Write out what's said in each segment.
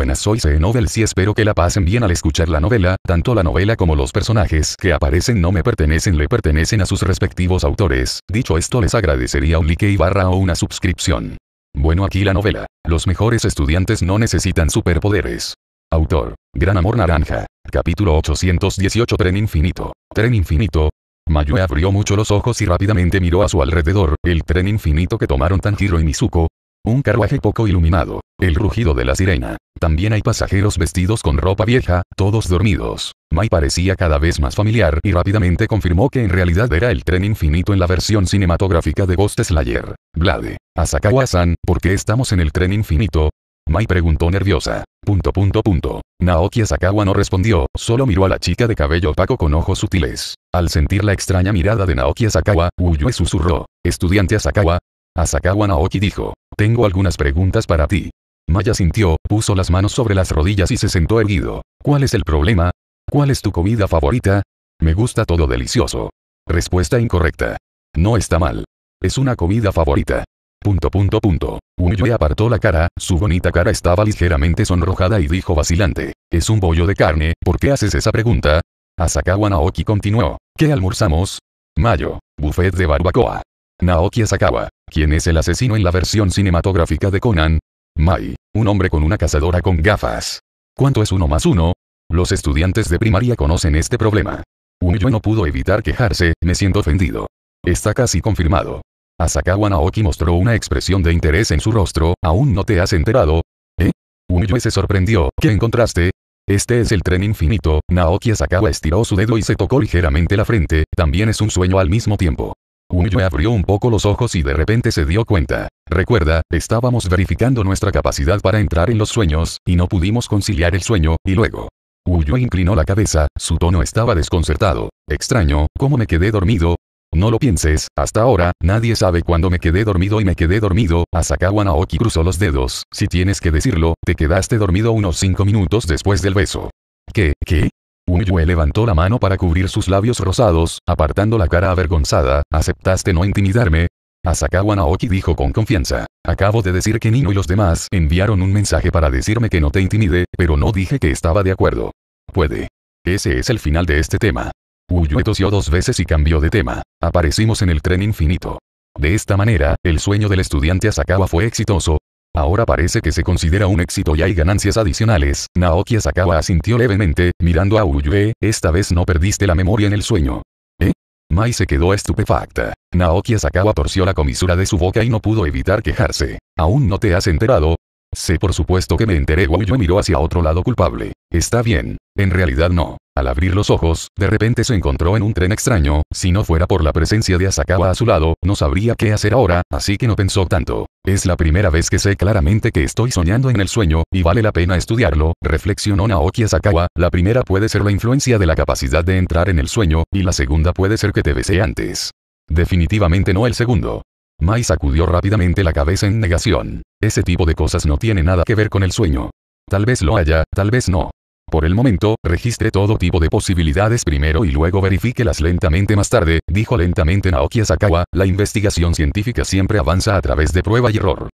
buenas soy C. y espero que la pasen bien al escuchar la novela, tanto la novela como los personajes que aparecen no me pertenecen le pertenecen a sus respectivos autores, dicho esto les agradecería un like y barra o una suscripción. Bueno aquí la novela, los mejores estudiantes no necesitan superpoderes. Autor, Gran Amor Naranja, capítulo 818 Tren Infinito, Tren Infinito, Mayue abrió mucho los ojos y rápidamente miró a su alrededor, el tren infinito que tomaron Tanjiro y Mizuko, un carruaje poco iluminado. El rugido de la sirena. También hay pasajeros vestidos con ropa vieja, todos dormidos. Mai parecía cada vez más familiar y rápidamente confirmó que en realidad era el tren infinito en la versión cinematográfica de Ghost Slayer. Blade. Asakawa-san, ¿por qué estamos en el tren infinito? Mai preguntó nerviosa. Punto punto punto. Naoki Asakawa no respondió, solo miró a la chica de cabello opaco con ojos sutiles. Al sentir la extraña mirada de Naoki Asakawa, Uyue susurró. Estudiante Asakawa, Asakawa Naoki dijo. Tengo algunas preguntas para ti. Maya sintió, puso las manos sobre las rodillas y se sentó erguido. ¿Cuál es el problema? ¿Cuál es tu comida favorita? Me gusta todo delicioso. Respuesta incorrecta. No está mal. Es una comida favorita. Punto punto punto. Uyue apartó la cara, su bonita cara estaba ligeramente sonrojada y dijo vacilante. Es un bollo de carne, ¿por qué haces esa pregunta? Asakawa Naoki continuó. ¿Qué almorzamos? Mayo. Buffet de barbacoa. Naoki Asakawa. ¿Quién es el asesino en la versión cinematográfica de Conan? Mai, un hombre con una cazadora con gafas. ¿Cuánto es uno más uno? Los estudiantes de primaria conocen este problema. Umiyo no pudo evitar quejarse, me siento ofendido. Está casi confirmado. Asakawa Naoki mostró una expresión de interés en su rostro, ¿aún no te has enterado? ¿Eh? Umiyo se sorprendió, ¿qué encontraste? Este es el tren infinito, Naoki Asakawa estiró su dedo y se tocó ligeramente la frente, también es un sueño al mismo tiempo. Uyue abrió un poco los ojos y de repente se dio cuenta. Recuerda, estábamos verificando nuestra capacidad para entrar en los sueños, y no pudimos conciliar el sueño, y luego. Uyo inclinó la cabeza, su tono estaba desconcertado. Extraño, ¿cómo me quedé dormido? No lo pienses, hasta ahora, nadie sabe cuándo me quedé dormido y me quedé dormido, Asakawa Naoki cruzó los dedos, si tienes que decirlo, te quedaste dormido unos 5 minutos después del beso. ¿Qué, qué? Uyue levantó la mano para cubrir sus labios rosados, apartando la cara avergonzada, ¿aceptaste no intimidarme? Asakawa Naoki dijo con confianza. Acabo de decir que Nino y los demás enviaron un mensaje para decirme que no te intimide, pero no dije que estaba de acuerdo. Puede. Ese es el final de este tema. Uyue tosió dos veces y cambió de tema. Aparecimos en el tren infinito. De esta manera, el sueño del estudiante Asakawa fue exitoso, Ahora parece que se considera un éxito y hay ganancias adicionales. Naoki Asakawa asintió levemente, mirando a Uyue, esta vez no perdiste la memoria en el sueño. ¿Eh? Mai se quedó estupefacta. Naoki Asakawa torció la comisura de su boca y no pudo evitar quejarse. ¿Aún no te has enterado? Sé por supuesto que me enteré. yo miró hacia otro lado culpable. Está bien. En realidad no. Al abrir los ojos, de repente se encontró en un tren extraño, si no fuera por la presencia de Asakawa a su lado, no sabría qué hacer ahora, así que no pensó tanto. Es la primera vez que sé claramente que estoy soñando en el sueño, y vale la pena estudiarlo, reflexionó Naoki Asakawa, la primera puede ser la influencia de la capacidad de entrar en el sueño, y la segunda puede ser que te besé antes. Definitivamente no el segundo. Mai sacudió rápidamente la cabeza en negación. Ese tipo de cosas no tiene nada que ver con el sueño. Tal vez lo haya, tal vez no. Por el momento, registre todo tipo de posibilidades primero y luego verifíquelas lentamente más tarde, dijo lentamente Naoki Asakawa, la investigación científica siempre avanza a través de prueba y error.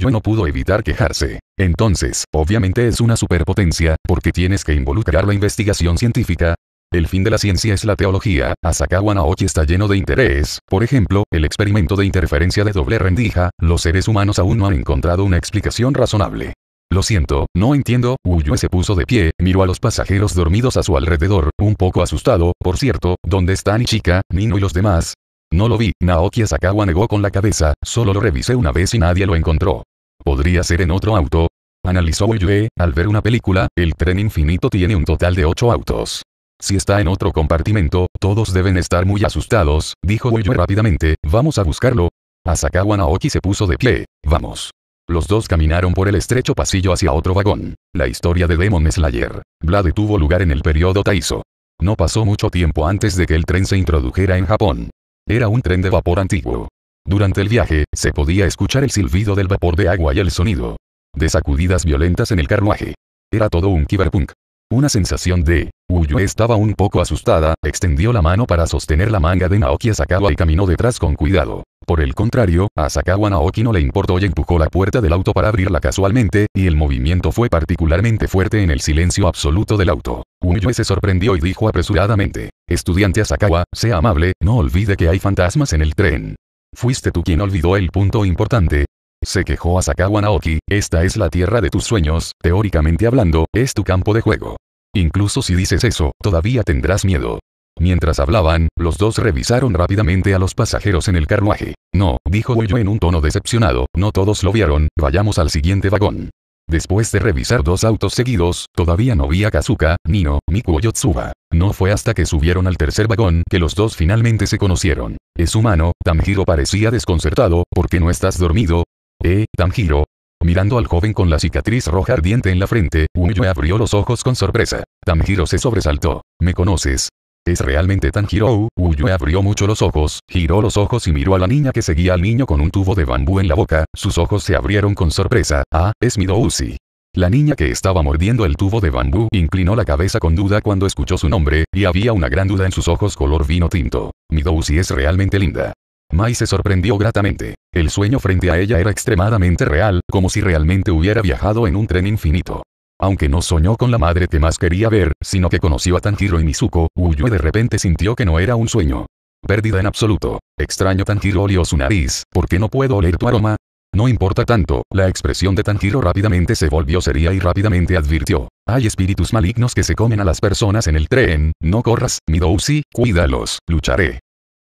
Yo no pudo evitar quejarse. Entonces, obviamente es una superpotencia, porque tienes que involucrar la investigación científica. El fin de la ciencia es la teología. Asakawa Naoki está lleno de interés. Por ejemplo, el experimento de interferencia de doble rendija, los seres humanos aún no han encontrado una explicación razonable. Lo siento, no entiendo, Uyue se puso de pie, miró a los pasajeros dormidos a su alrededor, un poco asustado, por cierto, ¿dónde están Ichika, Nino y los demás? No lo vi, Naoki Asakawa negó con la cabeza, solo lo revisé una vez y nadie lo encontró. Podría ser en otro auto, Analizó Uyue, al ver una película, el tren infinito tiene un total de ocho autos. Si está en otro compartimento, todos deben estar muy asustados, dijo Boyue rápidamente, vamos a buscarlo. Asakawa Naoki se puso de pie. Vamos. Los dos caminaron por el estrecho pasillo hacia otro vagón. La historia de Demon Slayer. Blade tuvo lugar en el periodo Taiso. No pasó mucho tiempo antes de que el tren se introdujera en Japón. Era un tren de vapor antiguo. Durante el viaje, se podía escuchar el silbido del vapor de agua y el sonido de sacudidas violentas en el carruaje. Era todo un cyberpunk. Una sensación de... Uyu estaba un poco asustada, extendió la mano para sostener la manga de Naoki Asakawa y caminó detrás con cuidado. Por el contrario, a Sakawa Naoki no le importó y empujó la puerta del auto para abrirla casualmente, y el movimiento fue particularmente fuerte en el silencio absoluto del auto. Uyue se sorprendió y dijo apresuradamente, Estudiante Asakawa, sea amable, no olvide que hay fantasmas en el tren. Fuiste tú quien olvidó el punto importante, se quejó Asakawa Naoki, esta es la tierra de tus sueños, teóricamente hablando, es tu campo de juego. Incluso si dices eso, todavía tendrás miedo. Mientras hablaban, los dos revisaron rápidamente a los pasajeros en el carruaje. No, dijo Goyo en un tono decepcionado, no todos lo vieron, vayamos al siguiente vagón. Después de revisar dos autos seguidos, todavía no vi a Kazuka, Nino, Miku o No fue hasta que subieron al tercer vagón que los dos finalmente se conocieron. Es humano, Tanjiro parecía desconcertado, Porque no estás dormido? Eh, Tanjiro. Mirando al joven con la cicatriz roja ardiente en la frente, Uyue abrió los ojos con sorpresa. Tanjiro se sobresaltó. ¿Me conoces? ¿Es realmente Tanjiro? Uyue abrió mucho los ojos, giró los ojos y miró a la niña que seguía al niño con un tubo de bambú en la boca, sus ojos se abrieron con sorpresa, ah, es Midouzi. La niña que estaba mordiendo el tubo de bambú inclinó la cabeza con duda cuando escuchó su nombre, y había una gran duda en sus ojos color vino tinto. Midouzi es realmente linda. Mai se sorprendió gratamente. El sueño frente a ella era extremadamente real, como si realmente hubiera viajado en un tren infinito. Aunque no soñó con la madre que más quería ver, sino que conoció a Tanjiro y Mizuko, Uyue de repente sintió que no era un sueño. Pérdida en absoluto. Extraño Tanjiro olió su nariz, ¿por qué no puedo oler tu aroma? No importa tanto, la expresión de Tanjiro rápidamente se volvió seria y rápidamente advirtió. Hay espíritus malignos que se comen a las personas en el tren, no corras, Midousi, cuídalos, lucharé.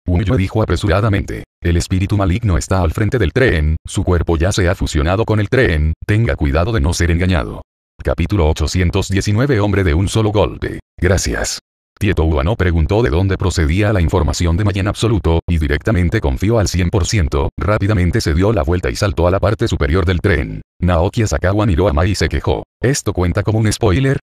Humillo dijo apresuradamente. El espíritu maligno está al frente del tren, su cuerpo ya se ha fusionado con el tren, tenga cuidado de no ser engañado. Capítulo 819 Hombre de un solo golpe. Gracias. Tieto Uano preguntó de dónde procedía la información de Mayen absoluto, y directamente confió al 100%, rápidamente se dio la vuelta y saltó a la parte superior del tren. Naoki Asakawa miró a Mai y se quejó. Esto cuenta como un spoiler,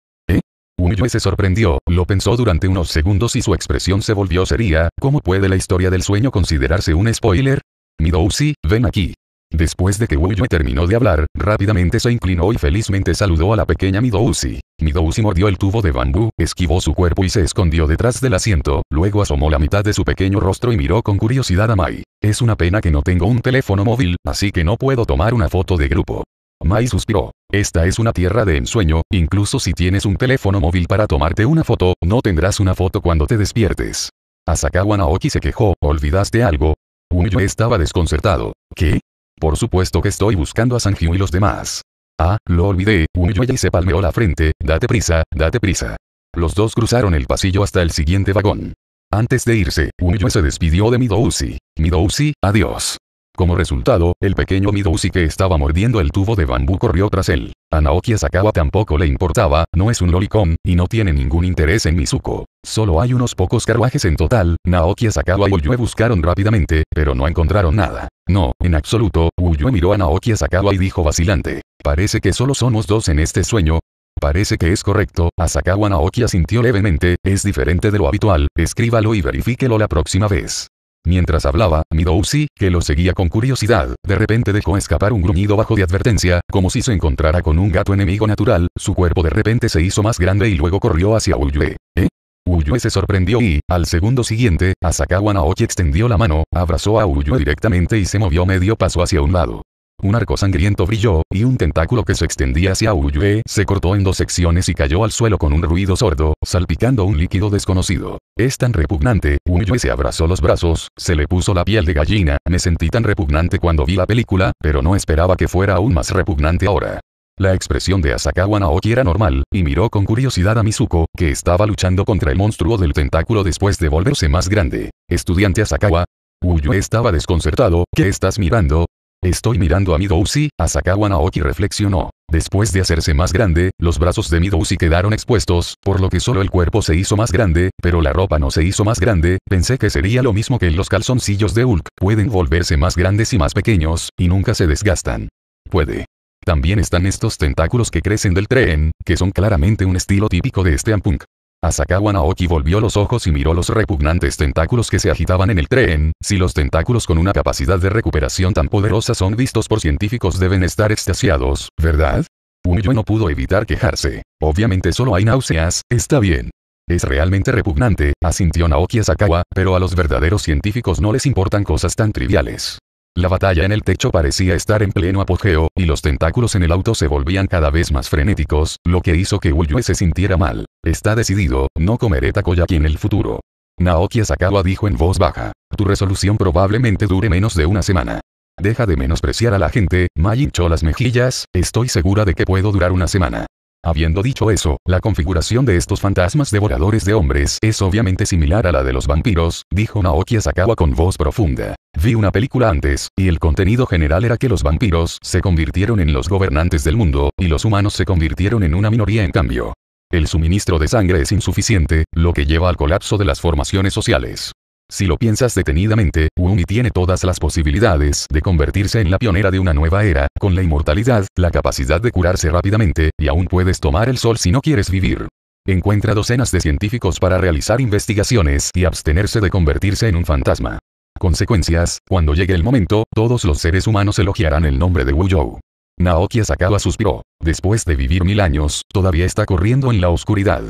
Wuyue se sorprendió, lo pensó durante unos segundos y su expresión se volvió seria, ¿cómo puede la historia del sueño considerarse un spoiler? Midousi, ven aquí. Después de que Uyue terminó de hablar, rápidamente se inclinó y felizmente saludó a la pequeña Midousi. Midousi mordió el tubo de bambú, esquivó su cuerpo y se escondió detrás del asiento, luego asomó la mitad de su pequeño rostro y miró con curiosidad a Mai. Es una pena que no tengo un teléfono móvil, así que no puedo tomar una foto de grupo. Mai suspiró. Esta es una tierra de ensueño, incluso si tienes un teléfono móvil para tomarte una foto, no tendrás una foto cuando te despiertes. Asakawa Naoki se quejó, ¿olvidaste algo? Umiyue estaba desconcertado. ¿Qué? Por supuesto que estoy buscando a Sanjiu y los demás. Ah, lo olvidé, Unyo y se palmeó la frente, date prisa, date prisa. Los dos cruzaron el pasillo hasta el siguiente vagón. Antes de irse, Unyo se despidió de Midousi. Midousi, adiós. Como resultado, el pequeño Midousi que estaba mordiendo el tubo de bambú corrió tras él. A Naoki Asakawa tampoco le importaba, no es un lolicón, y no tiene ningún interés en Mizuko. Solo hay unos pocos carruajes en total, Naoki Asakawa y Uyue buscaron rápidamente, pero no encontraron nada. No, en absoluto, Uyue miró a Naoki Asakawa y dijo vacilante. Parece que solo somos dos en este sueño, Parece que es correcto, Asakawa Naoki asintió levemente, es diferente de lo habitual, escríbalo y verifíquelo la próxima vez. Mientras hablaba, Midousi, que lo seguía con curiosidad, de repente dejó escapar un gruñido bajo de advertencia, como si se encontrara con un gato enemigo natural, su cuerpo de repente se hizo más grande y luego corrió hacia Uyue. ¿Eh? Uyue se sorprendió y, al segundo siguiente, Asakawa Naoki extendió la mano, abrazó a Uyue directamente y se movió medio paso hacia un lado. Un arco sangriento brilló, y un tentáculo que se extendía hacia Uyue se cortó en dos secciones y cayó al suelo con un ruido sordo, salpicando un líquido desconocido. Es tan repugnante, Uyue se abrazó los brazos, se le puso la piel de gallina, me sentí tan repugnante cuando vi la película, pero no esperaba que fuera aún más repugnante ahora. La expresión de Asakawa Naoki era normal, y miró con curiosidad a Mizuko, que estaba luchando contra el monstruo del tentáculo después de volverse más grande. Estudiante Asakawa. Uyue estaba desconcertado, ¿qué estás mirando? Estoy mirando a Midouzi, Asakawa Naoki reflexionó. Después de hacerse más grande, los brazos de Midouzi quedaron expuestos, por lo que solo el cuerpo se hizo más grande, pero la ropa no se hizo más grande, pensé que sería lo mismo que en los calzoncillos de Hulk, pueden volverse más grandes y más pequeños, y nunca se desgastan. Puede. También están estos tentáculos que crecen del tren, que son claramente un estilo típico de este Ampunk. Asakawa Naoki volvió los ojos y miró los repugnantes tentáculos que se agitaban en el tren, si los tentáculos con una capacidad de recuperación tan poderosa son vistos por científicos deben estar extasiados, ¿verdad? Uyue no pudo evitar quejarse. Obviamente solo hay náuseas, está bien. Es realmente repugnante, asintió Naoki Asakawa, pero a los verdaderos científicos no les importan cosas tan triviales. La batalla en el techo parecía estar en pleno apogeo, y los tentáculos en el auto se volvían cada vez más frenéticos, lo que hizo que Uyue se sintiera mal. Está decidido, no comeré takoyaki en el futuro. Naoki Asakawa dijo en voz baja. Tu resolución probablemente dure menos de una semana. Deja de menospreciar a la gente, Mai las mejillas, estoy segura de que puedo durar una semana. Habiendo dicho eso, la configuración de estos fantasmas devoradores de hombres es obviamente similar a la de los vampiros, dijo Naoki Asakawa con voz profunda. Vi una película antes, y el contenido general era que los vampiros se convirtieron en los gobernantes del mundo, y los humanos se convirtieron en una minoría en cambio. El suministro de sangre es insuficiente, lo que lleva al colapso de las formaciones sociales. Si lo piensas detenidamente, Wumi tiene todas las posibilidades de convertirse en la pionera de una nueva era, con la inmortalidad, la capacidad de curarse rápidamente, y aún puedes tomar el sol si no quieres vivir. Encuentra docenas de científicos para realizar investigaciones y abstenerse de convertirse en un fantasma. Consecuencias, cuando llegue el momento, todos los seres humanos elogiarán el nombre de Wu you Naoki Asakawa suspiró. Después de vivir mil años, todavía está corriendo en la oscuridad.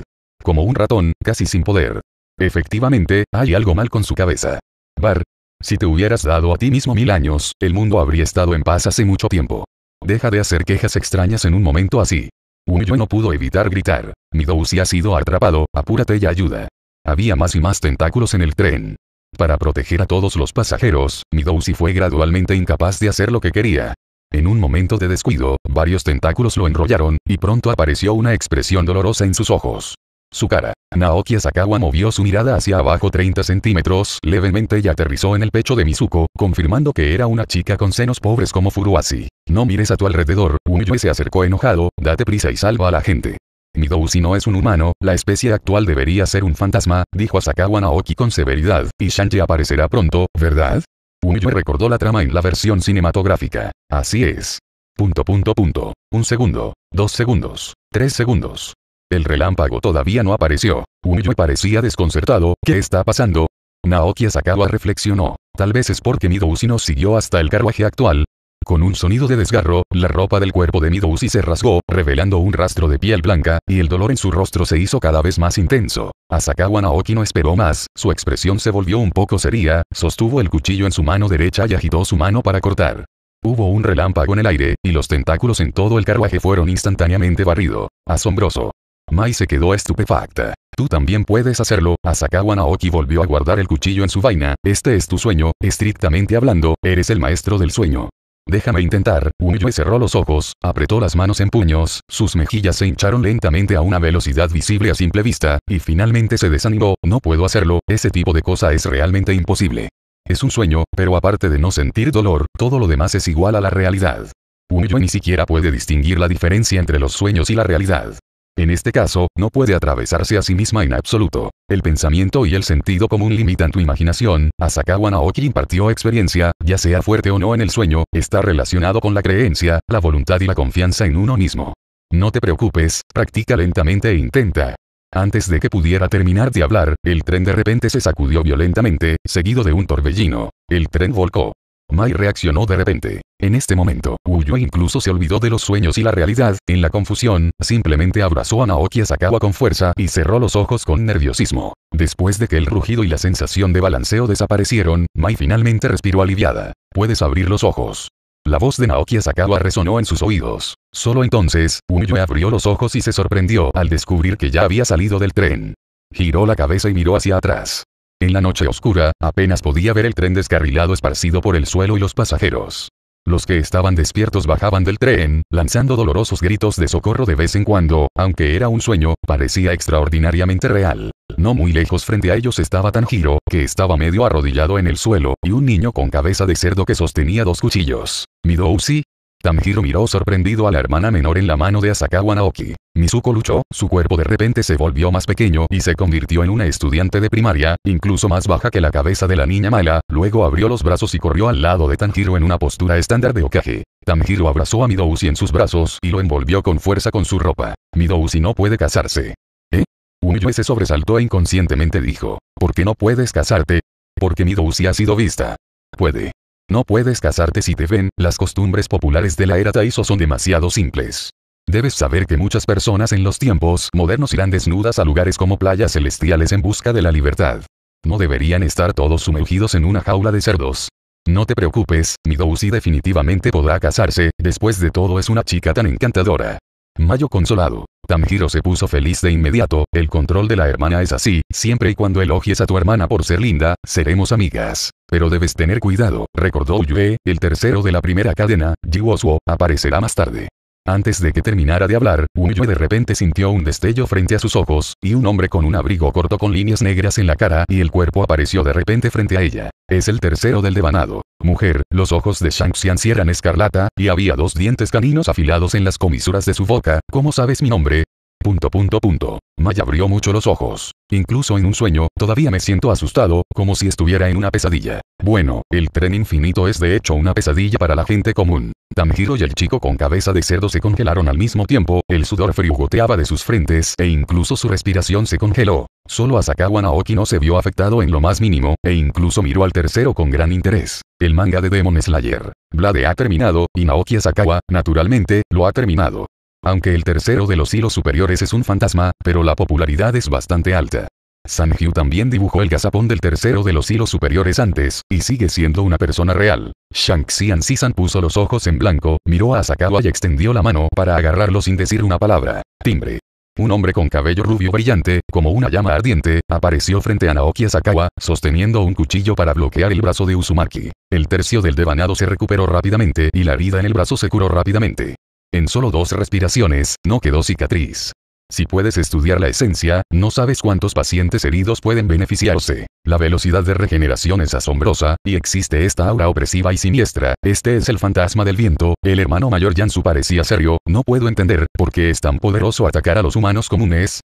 Como un ratón, casi sin poder. Efectivamente, hay algo mal con su cabeza. Bar. Si te hubieras dado a ti mismo mil años, el mundo habría estado en paz hace mucho tiempo. Deja de hacer quejas extrañas en un momento así. Umiyo no pudo evitar gritar. Midousi ha sido atrapado, apúrate y ayuda. Había más y más tentáculos en el tren. Para proteger a todos los pasajeros, Midousi fue gradualmente incapaz de hacer lo que quería. En un momento de descuido, varios tentáculos lo enrollaron, y pronto apareció una expresión dolorosa en sus ojos. Su cara. Naoki Asakawa movió su mirada hacia abajo 30 centímetros levemente y aterrizó en el pecho de Mizuko, confirmando que era una chica con senos pobres como furuasi No mires a tu alrededor, Uyue se acercó enojado, date prisa y salva a la gente. Midou si no es un humano, la especie actual debería ser un fantasma, dijo Asakawa Naoki con severidad, y Shanji aparecerá pronto, ¿verdad? Umiyue recordó la trama en la versión cinematográfica. Así es. Punto punto punto. Un segundo. Dos segundos. Tres segundos. El relámpago todavía no apareció. Umiyo parecía desconcertado. ¿Qué está pasando? Naoki sakawa reflexionó. Tal vez es porque Mido no siguió hasta el carruaje actual, con un sonido de desgarro, la ropa del cuerpo de Midousi se rasgó, revelando un rastro de piel blanca, y el dolor en su rostro se hizo cada vez más intenso. Asakawa Naoki no esperó más, su expresión se volvió un poco seria, sostuvo el cuchillo en su mano derecha y agitó su mano para cortar. Hubo un relámpago en el aire, y los tentáculos en todo el carruaje fueron instantáneamente barrido. Asombroso. Mai se quedó estupefacta. Tú también puedes hacerlo, Asakawa Naoki volvió a guardar el cuchillo en su vaina, este es tu sueño, estrictamente hablando, eres el maestro del sueño. Déjame intentar, Unyue cerró los ojos, apretó las manos en puños, sus mejillas se hincharon lentamente a una velocidad visible a simple vista, y finalmente se desanimó, no puedo hacerlo, ese tipo de cosa es realmente imposible. Es un sueño, pero aparte de no sentir dolor, todo lo demás es igual a la realidad. Unyue ni siquiera puede distinguir la diferencia entre los sueños y la realidad. En este caso, no puede atravesarse a sí misma en absoluto. El pensamiento y el sentido común limitan tu imaginación. Asakawa Naoki impartió experiencia, ya sea fuerte o no en el sueño, está relacionado con la creencia, la voluntad y la confianza en uno mismo. No te preocupes, practica lentamente e intenta. Antes de que pudiera terminar de hablar, el tren de repente se sacudió violentamente, seguido de un torbellino. El tren volcó. Mai reaccionó de repente. En este momento, Uyo e incluso se olvidó de los sueños y la realidad, en la confusión, simplemente abrazó a Naoki Asakawa con fuerza y cerró los ojos con nerviosismo. Después de que el rugido y la sensación de balanceo desaparecieron, Mai finalmente respiró aliviada. Puedes abrir los ojos. La voz de Naoki Asakawa resonó en sus oídos. Solo entonces, Uyo abrió los ojos y se sorprendió al descubrir que ya había salido del tren. Giró la cabeza y miró hacia atrás. En la noche oscura, apenas podía ver el tren descarrilado esparcido por el suelo y los pasajeros. Los que estaban despiertos bajaban del tren, lanzando dolorosos gritos de socorro de vez en cuando, aunque era un sueño, parecía extraordinariamente real. No muy lejos frente a ellos estaba Tanjiro, que estaba medio arrodillado en el suelo, y un niño con cabeza de cerdo que sostenía dos cuchillos. Midousi, Tanjiro miró sorprendido a la hermana menor en la mano de Asakawa Naoki. Mizuko luchó, su cuerpo de repente se volvió más pequeño y se convirtió en una estudiante de primaria, incluso más baja que la cabeza de la niña mala, luego abrió los brazos y corrió al lado de Tanjiro en una postura estándar de Okage. Tanjiro abrazó a Midouzi en sus brazos y lo envolvió con fuerza con su ropa. Midouzi no puede casarse. ¿Eh? Umiyue se sobresaltó e inconscientemente dijo. ¿Por qué no puedes casarte? Porque Midousi ha sido vista. Puede. No puedes casarte si te ven, las costumbres populares de la era Taiso son demasiado simples. Debes saber que muchas personas en los tiempos modernos irán desnudas a lugares como playas celestiales en busca de la libertad. No deberían estar todos sumergidos en una jaula de cerdos. No te preocupes, Midousi definitivamente podrá casarse, después de todo es una chica tan encantadora. Mayo consolado. Tanjiro se puso feliz de inmediato, el control de la hermana es así, siempre y cuando elogies a tu hermana por ser linda, seremos amigas. Pero debes tener cuidado, recordó Yue, el tercero de la primera cadena, Suo, aparecerá más tarde. Antes de que terminara de hablar, Yue de repente sintió un destello frente a sus ojos, y un hombre con un abrigo corto con líneas negras en la cara y el cuerpo apareció de repente frente a ella. Es el tercero del devanado. Mujer, los ojos de Shang Xian eran escarlata, y había dos dientes caninos afilados en las comisuras de su boca, ¿cómo sabes mi nombre? Punto punto punto. Maya abrió mucho los ojos. Incluso en un sueño, todavía me siento asustado, como si estuviera en una pesadilla. Bueno, el tren infinito es de hecho una pesadilla para la gente común. Tanjiro y el chico con cabeza de cerdo se congelaron al mismo tiempo, el sudor frío goteaba de sus frentes e incluso su respiración se congeló. Solo Asakawa Naoki no se vio afectado en lo más mínimo, e incluso miró al tercero con gran interés. El manga de Demon Slayer. Blade ha terminado, y Naoki Asakawa, naturalmente, lo ha terminado. Aunque el tercero de los hilos superiores es un fantasma, pero la popularidad es bastante alta. Sanjiu también dibujó el gazapón del tercero de los hilos superiores antes, y sigue siendo una persona real. Shang Sisan puso los ojos en blanco, miró a Sakawa y extendió la mano para agarrarlo sin decir una palabra. Timbre. Un hombre con cabello rubio brillante, como una llama ardiente, apareció frente a Naoki Asakawa, sosteniendo un cuchillo para bloquear el brazo de Usumaki. El tercio del devanado se recuperó rápidamente y la herida en el brazo se curó rápidamente. En solo dos respiraciones, no quedó cicatriz. Si puedes estudiar la esencia, no sabes cuántos pacientes heridos pueden beneficiarse. La velocidad de regeneración es asombrosa, y existe esta aura opresiva y siniestra. Este es el fantasma del viento. El hermano mayor Jansu parecía serio, no puedo entender por qué es tan poderoso atacar a los humanos comunes.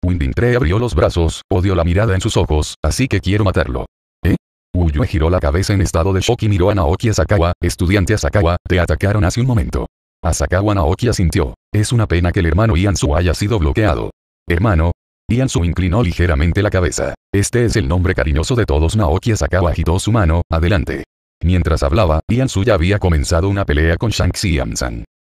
3 abrió los brazos, odió la mirada en sus ojos, así que quiero matarlo. ¿Eh? Uyue giró la cabeza en estado de shock y miró a Naoki Asakawa, estudiante Asakawa, te atacaron hace un momento. Asakawa Naoki sintió. Es una pena que el hermano Ian haya sido bloqueado. Hermano. Ian inclinó ligeramente la cabeza. Este es el nombre cariñoso de todos. Naoki Asakawa agitó su mano, adelante. Mientras hablaba, Ian ya había comenzado una pelea con Shang y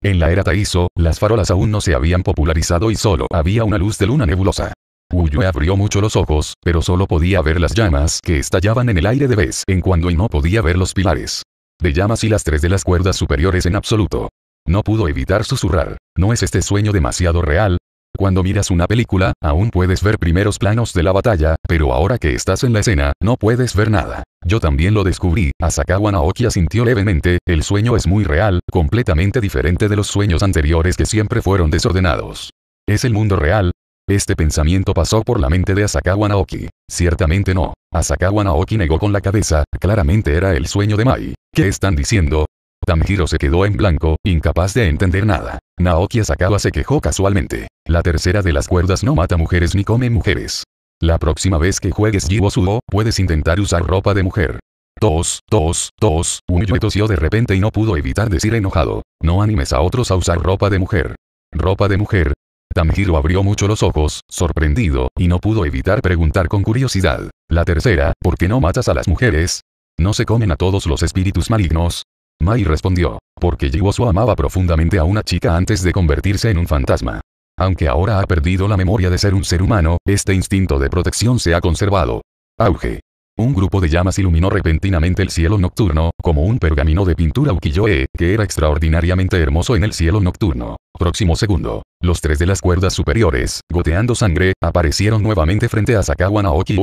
En la era Taizo, las farolas aún no se habían popularizado y solo había una luz de luna nebulosa. Uyue abrió mucho los ojos, pero solo podía ver las llamas que estallaban en el aire de vez en cuando y no podía ver los pilares de llamas y las tres de las cuerdas superiores en absoluto. No pudo evitar susurrar. ¿No es este sueño demasiado real? Cuando miras una película, aún puedes ver primeros planos de la batalla, pero ahora que estás en la escena, no puedes ver nada. Yo también lo descubrí, Asakawa Naoki asintió levemente, el sueño es muy real, completamente diferente de los sueños anteriores que siempre fueron desordenados. ¿Es el mundo real? Este pensamiento pasó por la mente de Asakawa Naoki. Ciertamente no. Asakawa Naoki negó con la cabeza, claramente era el sueño de Mai. ¿Qué están diciendo? Tanjiro se quedó en blanco, incapaz de entender nada. Naoki Asakawa se quejó casualmente. La tercera de las cuerdas no mata mujeres ni come mujeres. La próxima vez que juegues Jibosudo, puedes intentar usar ropa de mujer. Tos, tos, tos, Umiyo tosió de repente y no pudo evitar decir enojado. No animes a otros a usar ropa de mujer. Ropa de mujer. Tanjiro abrió mucho los ojos, sorprendido, y no pudo evitar preguntar con curiosidad. La tercera, ¿por qué no matas a las mujeres? ¿No se comen a todos los espíritus malignos? Mai respondió, porque Jiwosu amaba profundamente a una chica antes de convertirse en un fantasma. Aunque ahora ha perdido la memoria de ser un ser humano, este instinto de protección se ha conservado. Auge. Un grupo de llamas iluminó repentinamente el cielo nocturno, como un pergamino de pintura ukiyo que era extraordinariamente hermoso en el cielo nocturno. Próximo segundo. Los tres de las cuerdas superiores, goteando sangre, aparecieron nuevamente frente a Sakawa Naoki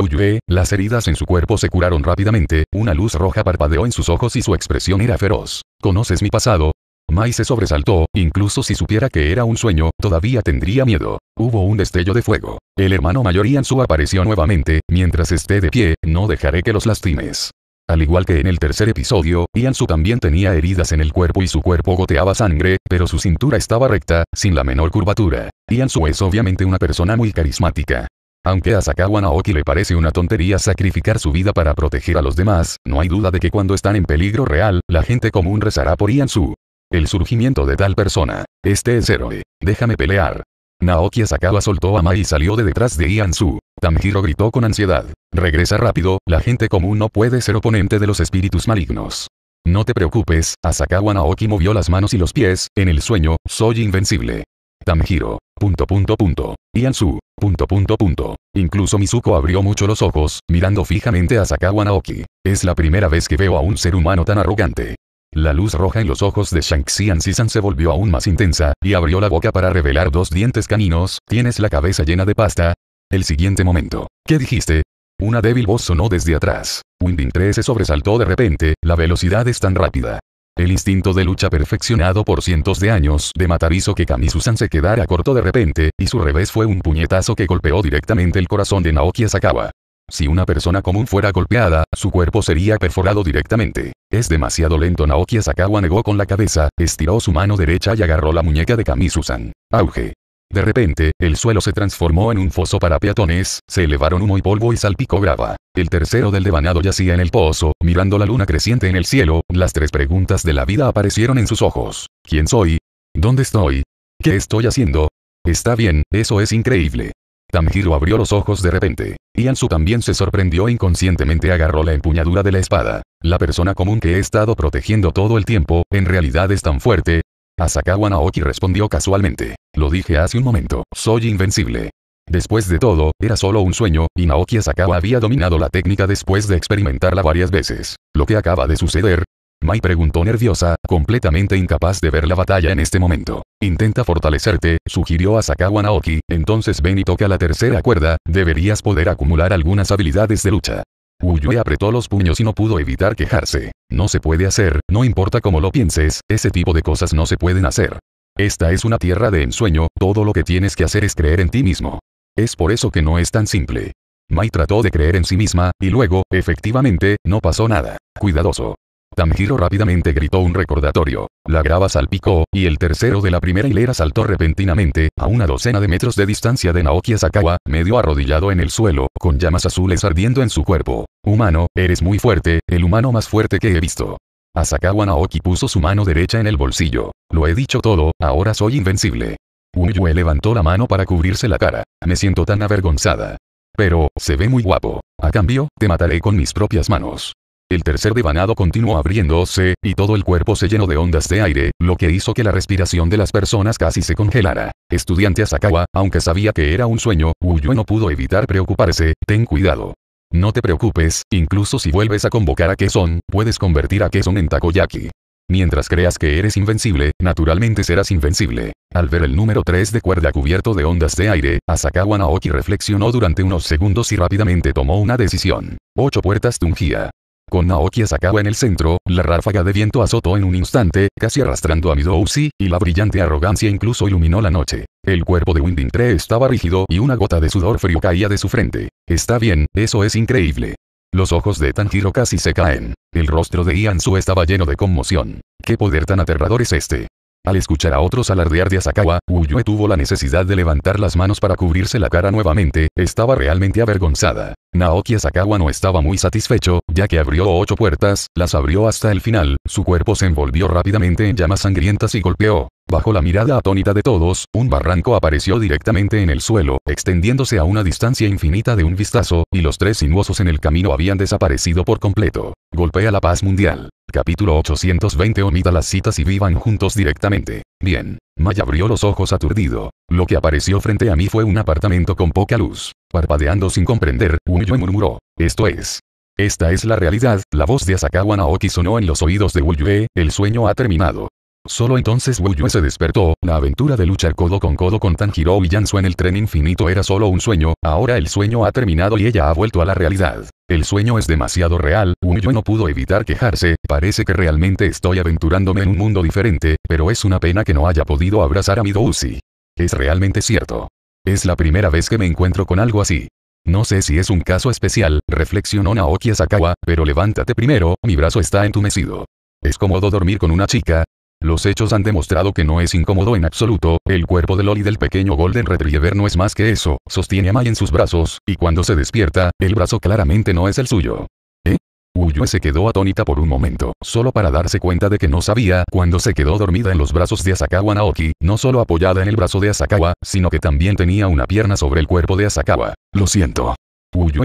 las heridas en su cuerpo se curaron rápidamente, una luz roja parpadeó en sus ojos y su expresión era feroz. ¿Conoces mi pasado? Mai se sobresaltó, incluso si supiera que era un sueño, todavía tendría miedo. Hubo un destello de fuego. El hermano mayor Su apareció nuevamente, mientras esté de pie, no dejaré que los lastimes. Al igual que en el tercer episodio, Iansu también tenía heridas en el cuerpo y su cuerpo goteaba sangre, pero su cintura estaba recta, sin la menor curvatura. Iansu es obviamente una persona muy carismática. Aunque a Sakawa Naoki le parece una tontería sacrificar su vida para proteger a los demás, no hay duda de que cuando están en peligro real, la gente común rezará por Iansu. El surgimiento de tal persona. Este es héroe. Déjame pelear. Naoki Asakawa soltó a Mai y salió de detrás de Ian Tamjiro gritó con ansiedad. Regresa rápido, la gente común no puede ser oponente de los espíritus malignos. No te preocupes, Asakawa Naoki movió las manos y los pies, en el sueño, soy invencible. Tanjiro. Punto punto punto. Iansu. Punto punto punto. Incluso Mizuko abrió mucho los ojos, mirando fijamente a Asakawa Naoki. Es la primera vez que veo a un ser humano tan arrogante. La luz roja en los ojos de Shang Xian se volvió aún más intensa, y abrió la boca para revelar dos dientes caninos, ¿tienes la cabeza llena de pasta? El siguiente momento. ¿Qué dijiste? Una débil voz sonó desde atrás. Winding 3 se sobresaltó de repente, la velocidad es tan rápida. El instinto de lucha perfeccionado por cientos de años de matar que Kamisusan se quedara corto de repente, y su revés fue un puñetazo que golpeó directamente el corazón de Naoki Asakawa. Si una persona común fuera golpeada, su cuerpo sería perforado directamente. Es demasiado lento Naoki Asakawa negó con la cabeza, estiró su mano derecha y agarró la muñeca de Kamisusan. san Auge. De repente, el suelo se transformó en un foso para peatones, se elevaron humo y polvo y salpicó grava. El tercero del devanado yacía en el pozo, mirando la luna creciente en el cielo, las tres preguntas de la vida aparecieron en sus ojos. ¿Quién soy? ¿Dónde estoy? ¿Qué estoy haciendo? Está bien, eso es increíble. Tamhiro abrió los ojos de repente. y Iansu también se sorprendió e inconscientemente agarró la empuñadura de la espada. La persona común que he estado protegiendo todo el tiempo, en realidad es tan fuerte, Asakawa Naoki respondió casualmente. Lo dije hace un momento, soy invencible. Después de todo, era solo un sueño, y Naoki Asakawa había dominado la técnica después de experimentarla varias veces. Lo que acaba de suceder, Mai preguntó nerviosa, completamente incapaz de ver la batalla en este momento. Intenta fortalecerte, sugirió Asakawa Naoki, entonces ven y toca la tercera cuerda, deberías poder acumular algunas habilidades de lucha. Uyue apretó los puños y no pudo evitar quejarse. No se puede hacer, no importa cómo lo pienses, ese tipo de cosas no se pueden hacer. Esta es una tierra de ensueño, todo lo que tienes que hacer es creer en ti mismo. Es por eso que no es tan simple. Mai trató de creer en sí misma, y luego, efectivamente, no pasó nada. Cuidadoso. Tanjiro rápidamente gritó un recordatorio. La grava salpicó, y el tercero de la primera hilera saltó repentinamente, a una docena de metros de distancia de Naoki Asakawa, medio arrodillado en el suelo, con llamas azules ardiendo en su cuerpo. Humano, eres muy fuerte, el humano más fuerte que he visto. Asakawa Naoki puso su mano derecha en el bolsillo. Lo he dicho todo, ahora soy invencible. Uyue levantó la mano para cubrirse la cara. Me siento tan avergonzada. Pero, se ve muy guapo. A cambio, te mataré con mis propias manos. El tercer devanado continuó abriéndose, y todo el cuerpo se llenó de ondas de aire, lo que hizo que la respiración de las personas casi se congelara. Estudiante Asakawa, aunque sabía que era un sueño, Uyue no pudo evitar preocuparse, ten cuidado. No te preocupes, incluso si vuelves a convocar a Keson, puedes convertir a Keson en Takoyaki. Mientras creas que eres invencible, naturalmente serás invencible. Al ver el número 3 de cuerda cubierto de ondas de aire, Asakawa Naoki reflexionó durante unos segundos y rápidamente tomó una decisión. Ocho puertas tungía. Con Naoki Asakawa en el centro, la ráfaga de viento azotó en un instante, casi arrastrando a Midouzi, y la brillante arrogancia incluso iluminó la noche. El cuerpo de Winding 3 estaba rígido y una gota de sudor frío caía de su frente. Está bien, eso es increíble. Los ojos de Tanjiro casi se caen. El rostro de Ian Su estaba lleno de conmoción. ¿Qué poder tan aterrador es este? Al escuchar a otros alardear de Asakawa, Uyue tuvo la necesidad de levantar las manos para cubrirse la cara nuevamente, estaba realmente avergonzada. Naoki Asakawa no estaba muy satisfecho, ya que abrió ocho puertas, las abrió hasta el final, su cuerpo se envolvió rápidamente en llamas sangrientas y golpeó. Bajo la mirada atónita de todos, un barranco apareció directamente en el suelo, extendiéndose a una distancia infinita de un vistazo, y los tres sinuosos en el camino habían desaparecido por completo. Golpea la paz mundial. Capítulo 820 Omida las citas y vivan juntos directamente. Bien. Maya abrió los ojos aturdido. Lo que apareció frente a mí fue un apartamento con poca luz. Parpadeando sin comprender, Wuyue murmuró. Esto es. Esta es la realidad, la voz de Asakawa Naoki sonó en los oídos de Wuyue, el sueño ha terminado. Solo entonces Wu-Yue se despertó, la aventura de luchar codo con codo con Tanjiro y Yansu en el tren infinito era solo un sueño, ahora el sueño ha terminado y ella ha vuelto a la realidad. El sueño es demasiado real, yo no pudo evitar quejarse, parece que realmente estoy aventurándome en un mundo diferente, pero es una pena que no haya podido abrazar a mi Douzi. Es realmente cierto. Es la primera vez que me encuentro con algo así. No sé si es un caso especial, reflexionó Naoki Asakawa, pero levántate primero, mi brazo está entumecido. ¿Es cómodo dormir con una chica? Los hechos han demostrado que no es incómodo en absoluto, el cuerpo de Loli del pequeño Golden Retriever no es más que eso, sostiene a Mai en sus brazos, y cuando se despierta, el brazo claramente no es el suyo. ¿Eh? Uyue se quedó atónita por un momento, solo para darse cuenta de que no sabía, cuando se quedó dormida en los brazos de Asakawa Naoki, no solo apoyada en el brazo de Asakawa, sino que también tenía una pierna sobre el cuerpo de Asakawa. Lo siento.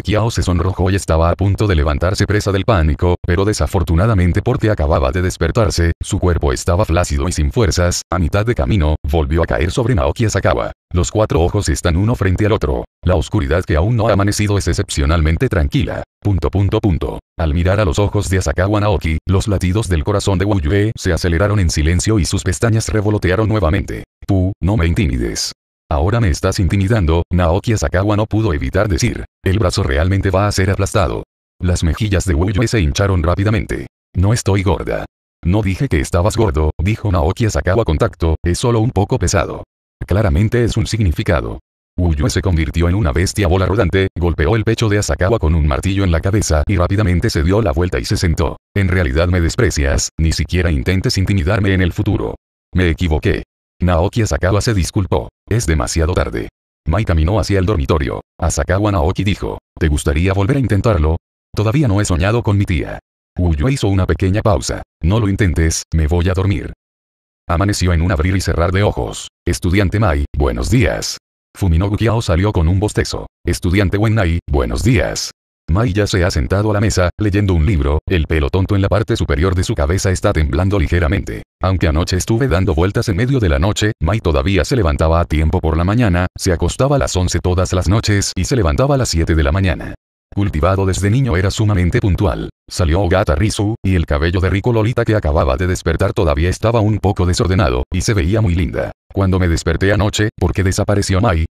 Kiao se sonrojó y estaba a punto de levantarse presa del pánico, pero desafortunadamente porque acababa de despertarse, su cuerpo estaba flácido y sin fuerzas, a mitad de camino, volvió a caer sobre Naoki Asakawa. Los cuatro ojos están uno frente al otro. La oscuridad que aún no ha amanecido es excepcionalmente tranquila. Punto punto punto. Al mirar a los ojos de Asakawa Naoki, los latidos del corazón de Wuyue se aceleraron en silencio y sus pestañas revolotearon nuevamente. Tú, no me intimides. Ahora me estás intimidando, Naoki Asakawa no pudo evitar decir. El brazo realmente va a ser aplastado. Las mejillas de Wuyue se hincharon rápidamente. No estoy gorda. No dije que estabas gordo, dijo Naoki Asakawa con tacto, es solo un poco pesado. Claramente es un significado. Wuyue se convirtió en una bestia bola rodante, golpeó el pecho de Asakawa con un martillo en la cabeza y rápidamente se dio la vuelta y se sentó. En realidad me desprecias, ni siquiera intentes intimidarme en el futuro. Me equivoqué. Naoki Asakawa se disculpó. Es demasiado tarde. Mai caminó hacia el dormitorio. Asakawa Naoki dijo, ¿te gustaría volver a intentarlo? Todavía no he soñado con mi tía. Uyue hizo una pequeña pausa. No lo intentes, me voy a dormir. Amaneció en un abrir y cerrar de ojos. Estudiante Mai, buenos días. Fuminogu Kiao salió con un bostezo. Estudiante Wennai, buenos días. Mai ya se ha sentado a la mesa, leyendo un libro, el pelo tonto en la parte superior de su cabeza está temblando ligeramente. Aunque anoche estuve dando vueltas en medio de la noche, Mai todavía se levantaba a tiempo por la mañana, se acostaba a las 11 todas las noches y se levantaba a las 7 de la mañana. Cultivado desde niño era sumamente puntual. Salió Gata Risu, y el cabello de Rico Lolita que acababa de despertar todavía estaba un poco desordenado, y se veía muy linda. Cuando me desperté anoche, porque desapareció Mai,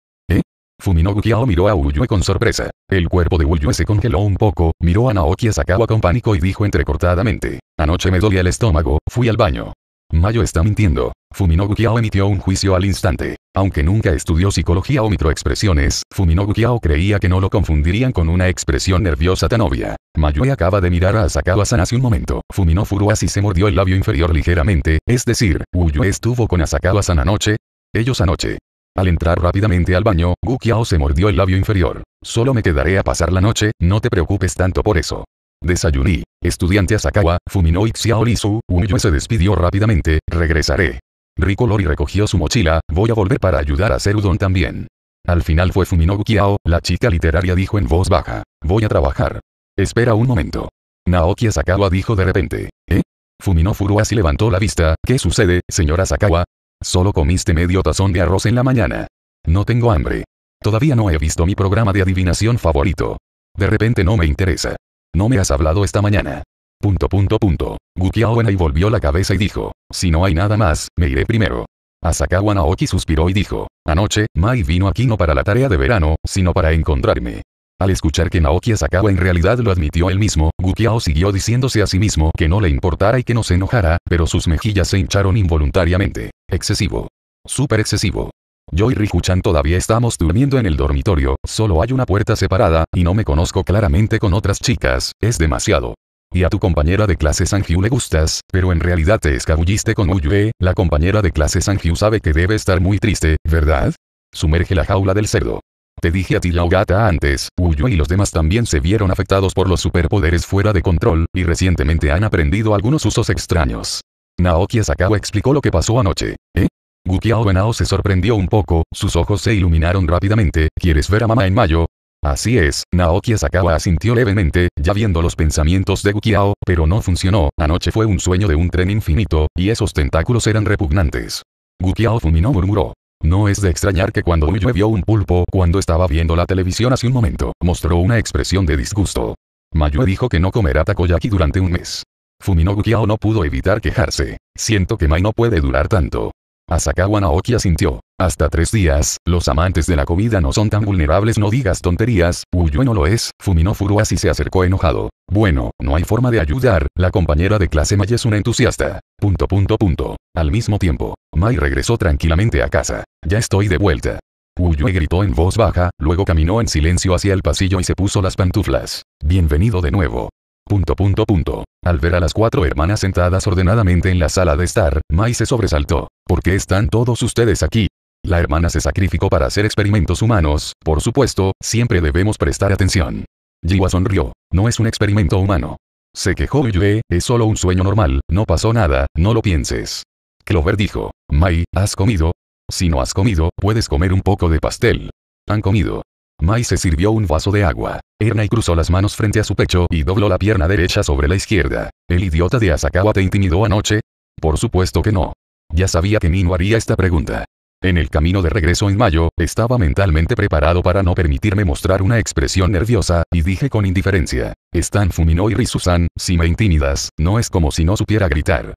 Fuminobu miró a Uyue con sorpresa. El cuerpo de Uyue se congeló un poco, miró a Naoki Asakawa con pánico y dijo entrecortadamente. Anoche me dolía el estómago, fui al baño. Mayo está mintiendo. Fuminobu emitió un juicio al instante. Aunque nunca estudió psicología o microexpresiones, Fuminobu creía que no lo confundirían con una expresión nerviosa tan obvia. Mayue acaba de mirar a Asakawa-san hace un momento. Fumino así se mordió el labio inferior ligeramente, es decir, Uyue estuvo con Asakawa-san anoche. Ellos anoche. Al entrar rápidamente al baño, Gukiao se mordió el labio inferior. Solo me quedaré a pasar la noche, no te preocupes tanto por eso. Desayuní. Estudiante Asakawa, Fumino y Lisu, se despidió rápidamente, regresaré. Rico recogió su mochila, voy a volver para ayudar a Serudon también. Al final fue Fumino Gukiao, la chica literaria dijo en voz baja. Voy a trabajar. Espera un momento. Naoki Asakawa dijo de repente. ¿Eh? Fumino furuasi levantó la vista, ¿qué sucede, señora Sakawa? Solo comiste medio tazón de arroz en la mañana. No tengo hambre. Todavía no he visto mi programa de adivinación favorito. De repente no me interesa. No me has hablado esta mañana. Punto punto punto. Gukiao y volvió la cabeza y dijo, si no hay nada más, me iré primero. Asakawa Naoki suspiró y dijo, anoche, Mai vino aquí no para la tarea de verano, sino para encontrarme. Al escuchar que Naoki Asakawa en realidad lo admitió él mismo, Gukiao siguió diciéndose a sí mismo que no le importara y que no se enojara, pero sus mejillas se hincharon involuntariamente. Excesivo. Súper excesivo. Yo y chan todavía estamos durmiendo en el dormitorio, solo hay una puerta separada, y no me conozco claramente con otras chicas, es demasiado. Y a tu compañera de clase Sanjiu le gustas, pero en realidad te escabulliste con Uyue, la compañera de clase Sanjiu sabe que debe estar muy triste, ¿verdad? Sumerge la jaula del cerdo. Te dije a ti yaogata antes, Uyu y los demás también se vieron afectados por los superpoderes fuera de control, y recientemente han aprendido algunos usos extraños. Naoki Asakawa explicó lo que pasó anoche. ¿Eh? Gukiao Enao se sorprendió un poco, sus ojos se iluminaron rápidamente, ¿quieres ver a mamá en mayo? Así es, Naoki Asakawa asintió levemente, ya viendo los pensamientos de Gukiao, pero no funcionó, anoche fue un sueño de un tren infinito, y esos tentáculos eran repugnantes. Gukiao Fumino murmuró. No es de extrañar que cuando Uyue vio un pulpo cuando estaba viendo la televisión hace un momento, mostró una expresión de disgusto. Mayue dijo que no comerá takoyaki durante un mes. Fuminogu Kiao no pudo evitar quejarse. Siento que Mai no puede durar tanto. Asakawa Naoki asintió. Hasta tres días, los amantes de la comida no son tan vulnerables no digas tonterías, Uyue no lo es, Fumino Furuasi se acercó enojado. Bueno, no hay forma de ayudar, la compañera de clase Mai es una entusiasta. Punto punto punto. Al mismo tiempo, Mai regresó tranquilamente a casa. Ya estoy de vuelta. Uyue gritó en voz baja, luego caminó en silencio hacia el pasillo y se puso las pantuflas. Bienvenido de nuevo. Punto punto punto. Al ver a las cuatro hermanas sentadas ordenadamente en la sala de estar, Mai se sobresaltó. ¿Por qué están todos ustedes aquí? La hermana se sacrificó para hacer experimentos humanos, por supuesto, siempre debemos prestar atención. Jiwa sonrió. No es un experimento humano. Se quejó Uyue, es solo un sueño normal, no pasó nada, no lo pienses. Clover dijo, Mai, ¿has comido? Si no has comido, puedes comer un poco de pastel. Han comido. Mai se sirvió un vaso de agua. Ernai cruzó las manos frente a su pecho y dobló la pierna derecha sobre la izquierda. ¿El idiota de Asakawa te intimidó anoche? Por supuesto que no. Ya sabía que Nino haría esta pregunta. En el camino de regreso en mayo, estaba mentalmente preparado para no permitirme mostrar una expresión nerviosa, y dije con indiferencia, están Fumino y Rizuzan, si me intimidas, no es como si no supiera gritar.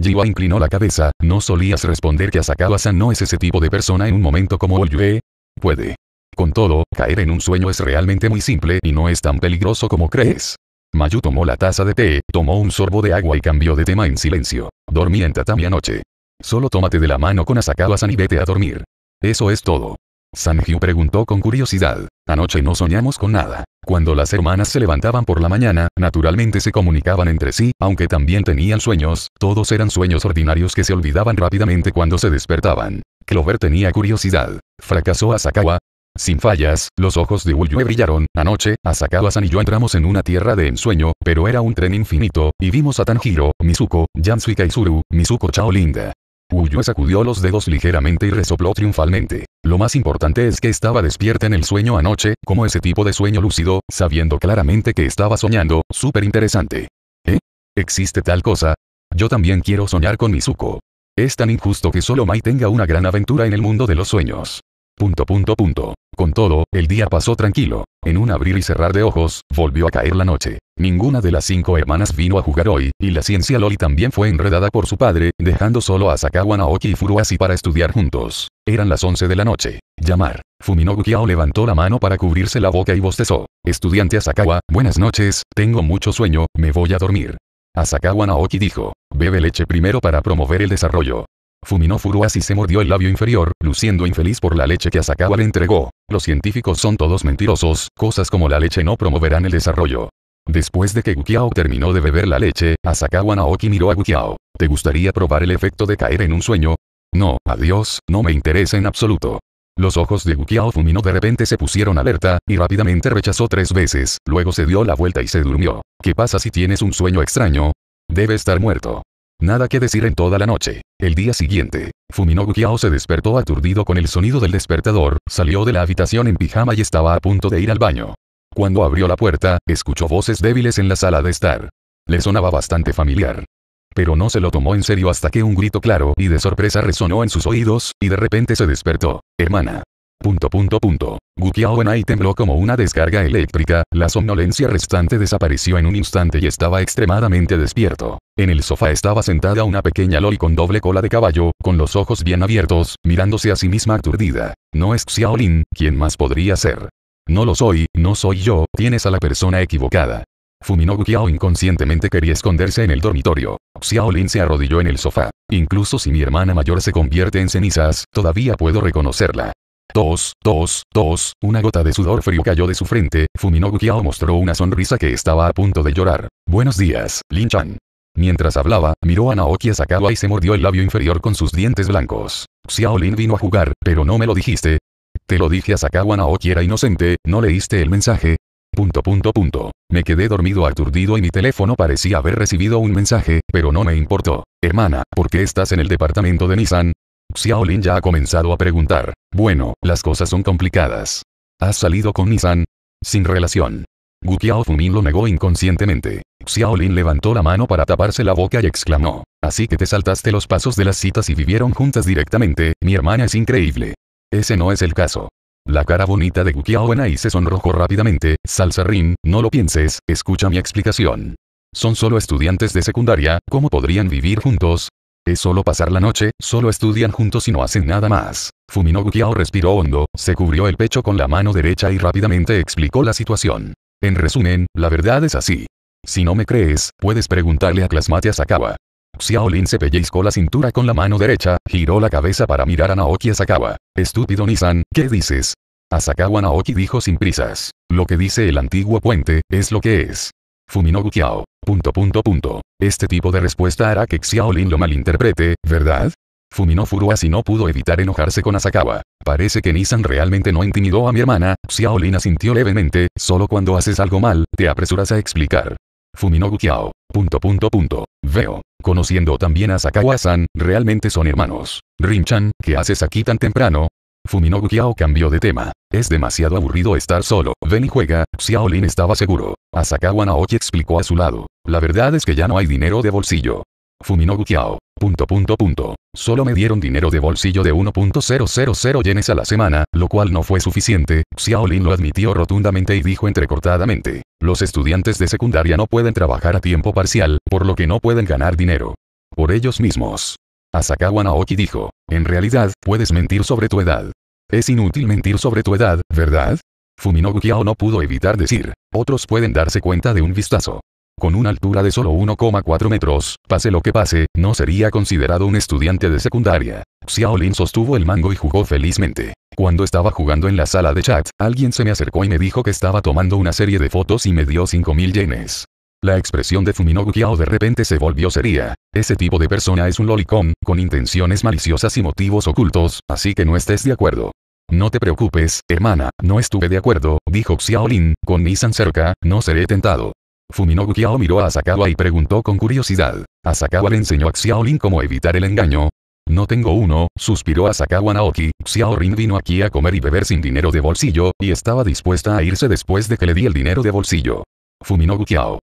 Jiwa inclinó la cabeza, no solías responder que Asakawa-san no es ese tipo de persona en un momento como hoy. ¿eh? Puede. Con todo, caer en un sueño es realmente muy simple y no es tan peligroso como crees. Mayu tomó la taza de té, tomó un sorbo de agua y cambió de tema en silencio. Dormí en tatami anoche. Solo tómate de la mano con Asakawa-san y vete a dormir. Eso es todo. Sanjiu preguntó con curiosidad. Anoche no soñamos con nada. Cuando las hermanas se levantaban por la mañana, naturalmente se comunicaban entre sí, aunque también tenían sueños, todos eran sueños ordinarios que se olvidaban rápidamente cuando se despertaban. Clover tenía curiosidad. ¿Fracasó Asakawa? Sin fallas, los ojos de Yue brillaron. Anoche, Asakawa-san y yo entramos en una tierra de ensueño, pero era un tren infinito, y vimos a Tanjiro, Mizuko, y Misuko, Mizuko linda. Uyu sacudió los dedos ligeramente y resopló triunfalmente. Lo más importante es que estaba despierta en el sueño anoche, como ese tipo de sueño lúcido, sabiendo claramente que estaba soñando, súper interesante. ¿Eh? ¿Existe tal cosa? Yo también quiero soñar con Mizuko. Es tan injusto que solo Mai tenga una gran aventura en el mundo de los sueños. Punto punto punto. Con todo, el día pasó tranquilo. En un abrir y cerrar de ojos, volvió a caer la noche. Ninguna de las cinco hermanas vino a jugar hoy, y la ciencia Loli también fue enredada por su padre, dejando solo a Sakawa Naoki y Furuasi para estudiar juntos. Eran las 11 de la noche. Llamar. Fuminobu levantó la mano para cubrirse la boca y bostezó. Estudiante Asakawa, buenas noches, tengo mucho sueño, me voy a dormir. Asakawa Naoki dijo. Bebe leche primero para promover el desarrollo. Fuminó y se mordió el labio inferior, luciendo infeliz por la leche que Asakawa le entregó. Los científicos son todos mentirosos, cosas como la leche no promoverán el desarrollo. Después de que Gukiao terminó de beber la leche, Asakawa Naoki miró a Gukiao. ¿Te gustaría probar el efecto de caer en un sueño? No, adiós, no me interesa en absoluto. Los ojos de Gukiao Fumino de repente se pusieron alerta, y rápidamente rechazó tres veces, luego se dio la vuelta y se durmió. ¿Qué pasa si tienes un sueño extraño? Debe estar muerto. Nada que decir en toda la noche. El día siguiente, Fuminobu Kiao se despertó aturdido con el sonido del despertador, salió de la habitación en pijama y estaba a punto de ir al baño. Cuando abrió la puerta, escuchó voces débiles en la sala de estar. Le sonaba bastante familiar. Pero no se lo tomó en serio hasta que un grito claro y de sorpresa resonó en sus oídos, y de repente se despertó. Hermana. Punto punto punto ahí tembló como una descarga eléctrica, la somnolencia restante desapareció en un instante y estaba extremadamente despierto. En el sofá estaba sentada una pequeña loli con doble cola de caballo, con los ojos bien abiertos, mirándose a sí misma aturdida. No es Xiaolin, ¿quién más podría ser? No lo soy, no soy yo, tienes a la persona equivocada. Fuminó Gukiao inconscientemente quería esconderse en el dormitorio. Xiaolin se arrodilló en el sofá. Incluso si mi hermana mayor se convierte en cenizas, todavía puedo reconocerla. Dos, dos, dos, una gota de sudor frío cayó de su frente, Fuminogu mostró una sonrisa que estaba a punto de llorar. Buenos días, Lin-chan. Mientras hablaba, miró a Naoki Sakawa y se mordió el labio inferior con sus dientes blancos. Xiaolin vino a jugar, pero no me lo dijiste. Te lo dije a Sakawa, Naoki era inocente, ¿no leíste el mensaje? Punto punto punto. Me quedé dormido aturdido y mi teléfono parecía haber recibido un mensaje, pero no me importó. Hermana, ¿por qué estás en el departamento de Nissan? Xiaolin ya ha comenzado a preguntar. Bueno, las cosas son complicadas. ¿Has salido con Nisan? Sin relación. Gu Fumin lo negó inconscientemente. Xiaolin levantó la mano para taparse la boca y exclamó. Así que te saltaste los pasos de las citas y vivieron juntas directamente, mi hermana es increíble. Ese no es el caso. La cara bonita de Gu y se sonrojó rápidamente, Salsarín, no lo pienses, escucha mi explicación. Son solo estudiantes de secundaria, ¿cómo podrían vivir juntos? Es solo pasar la noche, solo estudian juntos y no hacen nada más. Fuminogu Gukiao respiró hondo, se cubrió el pecho con la mano derecha y rápidamente explicó la situación. En resumen, la verdad es así. Si no me crees, puedes preguntarle a Klasmate Asakawa. Xiaolin se pellizcó la cintura con la mano derecha, giró la cabeza para mirar a Naoki Asakawa. Estúpido Nisan, ¿qué dices? Asakawa Naoki dijo sin prisas. Lo que dice el antiguo puente, es lo que es. Fumino Punto punto punto. Este tipo de respuesta hará que Xiaolin lo malinterprete, ¿verdad? Fuminó furuasi no pudo evitar enojarse con Asakawa. Parece que Nisan realmente no intimidó a mi hermana, Xiaolin asintió levemente, solo cuando haces algo mal, te apresuras a explicar. Fuminó Gukiao. Punto punto punto. Veo. Conociendo también a Sakawa-san, realmente son hermanos. Rinchan, ¿qué haces aquí tan temprano? Fuminobu cambió de tema. Es demasiado aburrido estar solo. Ven y juega, Xiaolin estaba seguro. Asakawa Naoki explicó a su lado. La verdad es que ya no hay dinero de bolsillo. Fuminobu Kiao. Punto punto punto. Solo me dieron dinero de bolsillo de 1.000 yenes a la semana, lo cual no fue suficiente, Xiaolin lo admitió rotundamente y dijo entrecortadamente. Los estudiantes de secundaria no pueden trabajar a tiempo parcial, por lo que no pueden ganar dinero. Por ellos mismos. Asakawa Naoki dijo. En realidad, puedes mentir sobre tu edad. Es inútil mentir sobre tu edad, ¿verdad? Fuminobu no pudo evitar decir. Otros pueden darse cuenta de un vistazo. Con una altura de solo 1,4 metros, pase lo que pase, no sería considerado un estudiante de secundaria. Xiaolin sostuvo el mango y jugó felizmente. Cuando estaba jugando en la sala de chat, alguien se me acercó y me dijo que estaba tomando una serie de fotos y me dio 5.000 yenes. La expresión de Fumino de repente se volvió seria. Ese tipo de persona es un lolicón, con intenciones maliciosas y motivos ocultos, así que no estés de acuerdo. No te preocupes, hermana, no estuve de acuerdo, dijo Xiaolin, con Nisan cerca, no seré tentado. Fumino miró a Sakawa y preguntó con curiosidad. Asakawa le enseñó a Xiaolin cómo evitar el engaño. No tengo uno, suspiró Sakawa. Naoki, Xiaolin vino aquí a comer y beber sin dinero de bolsillo, y estaba dispuesta a irse después de que le di el dinero de bolsillo. Fuminó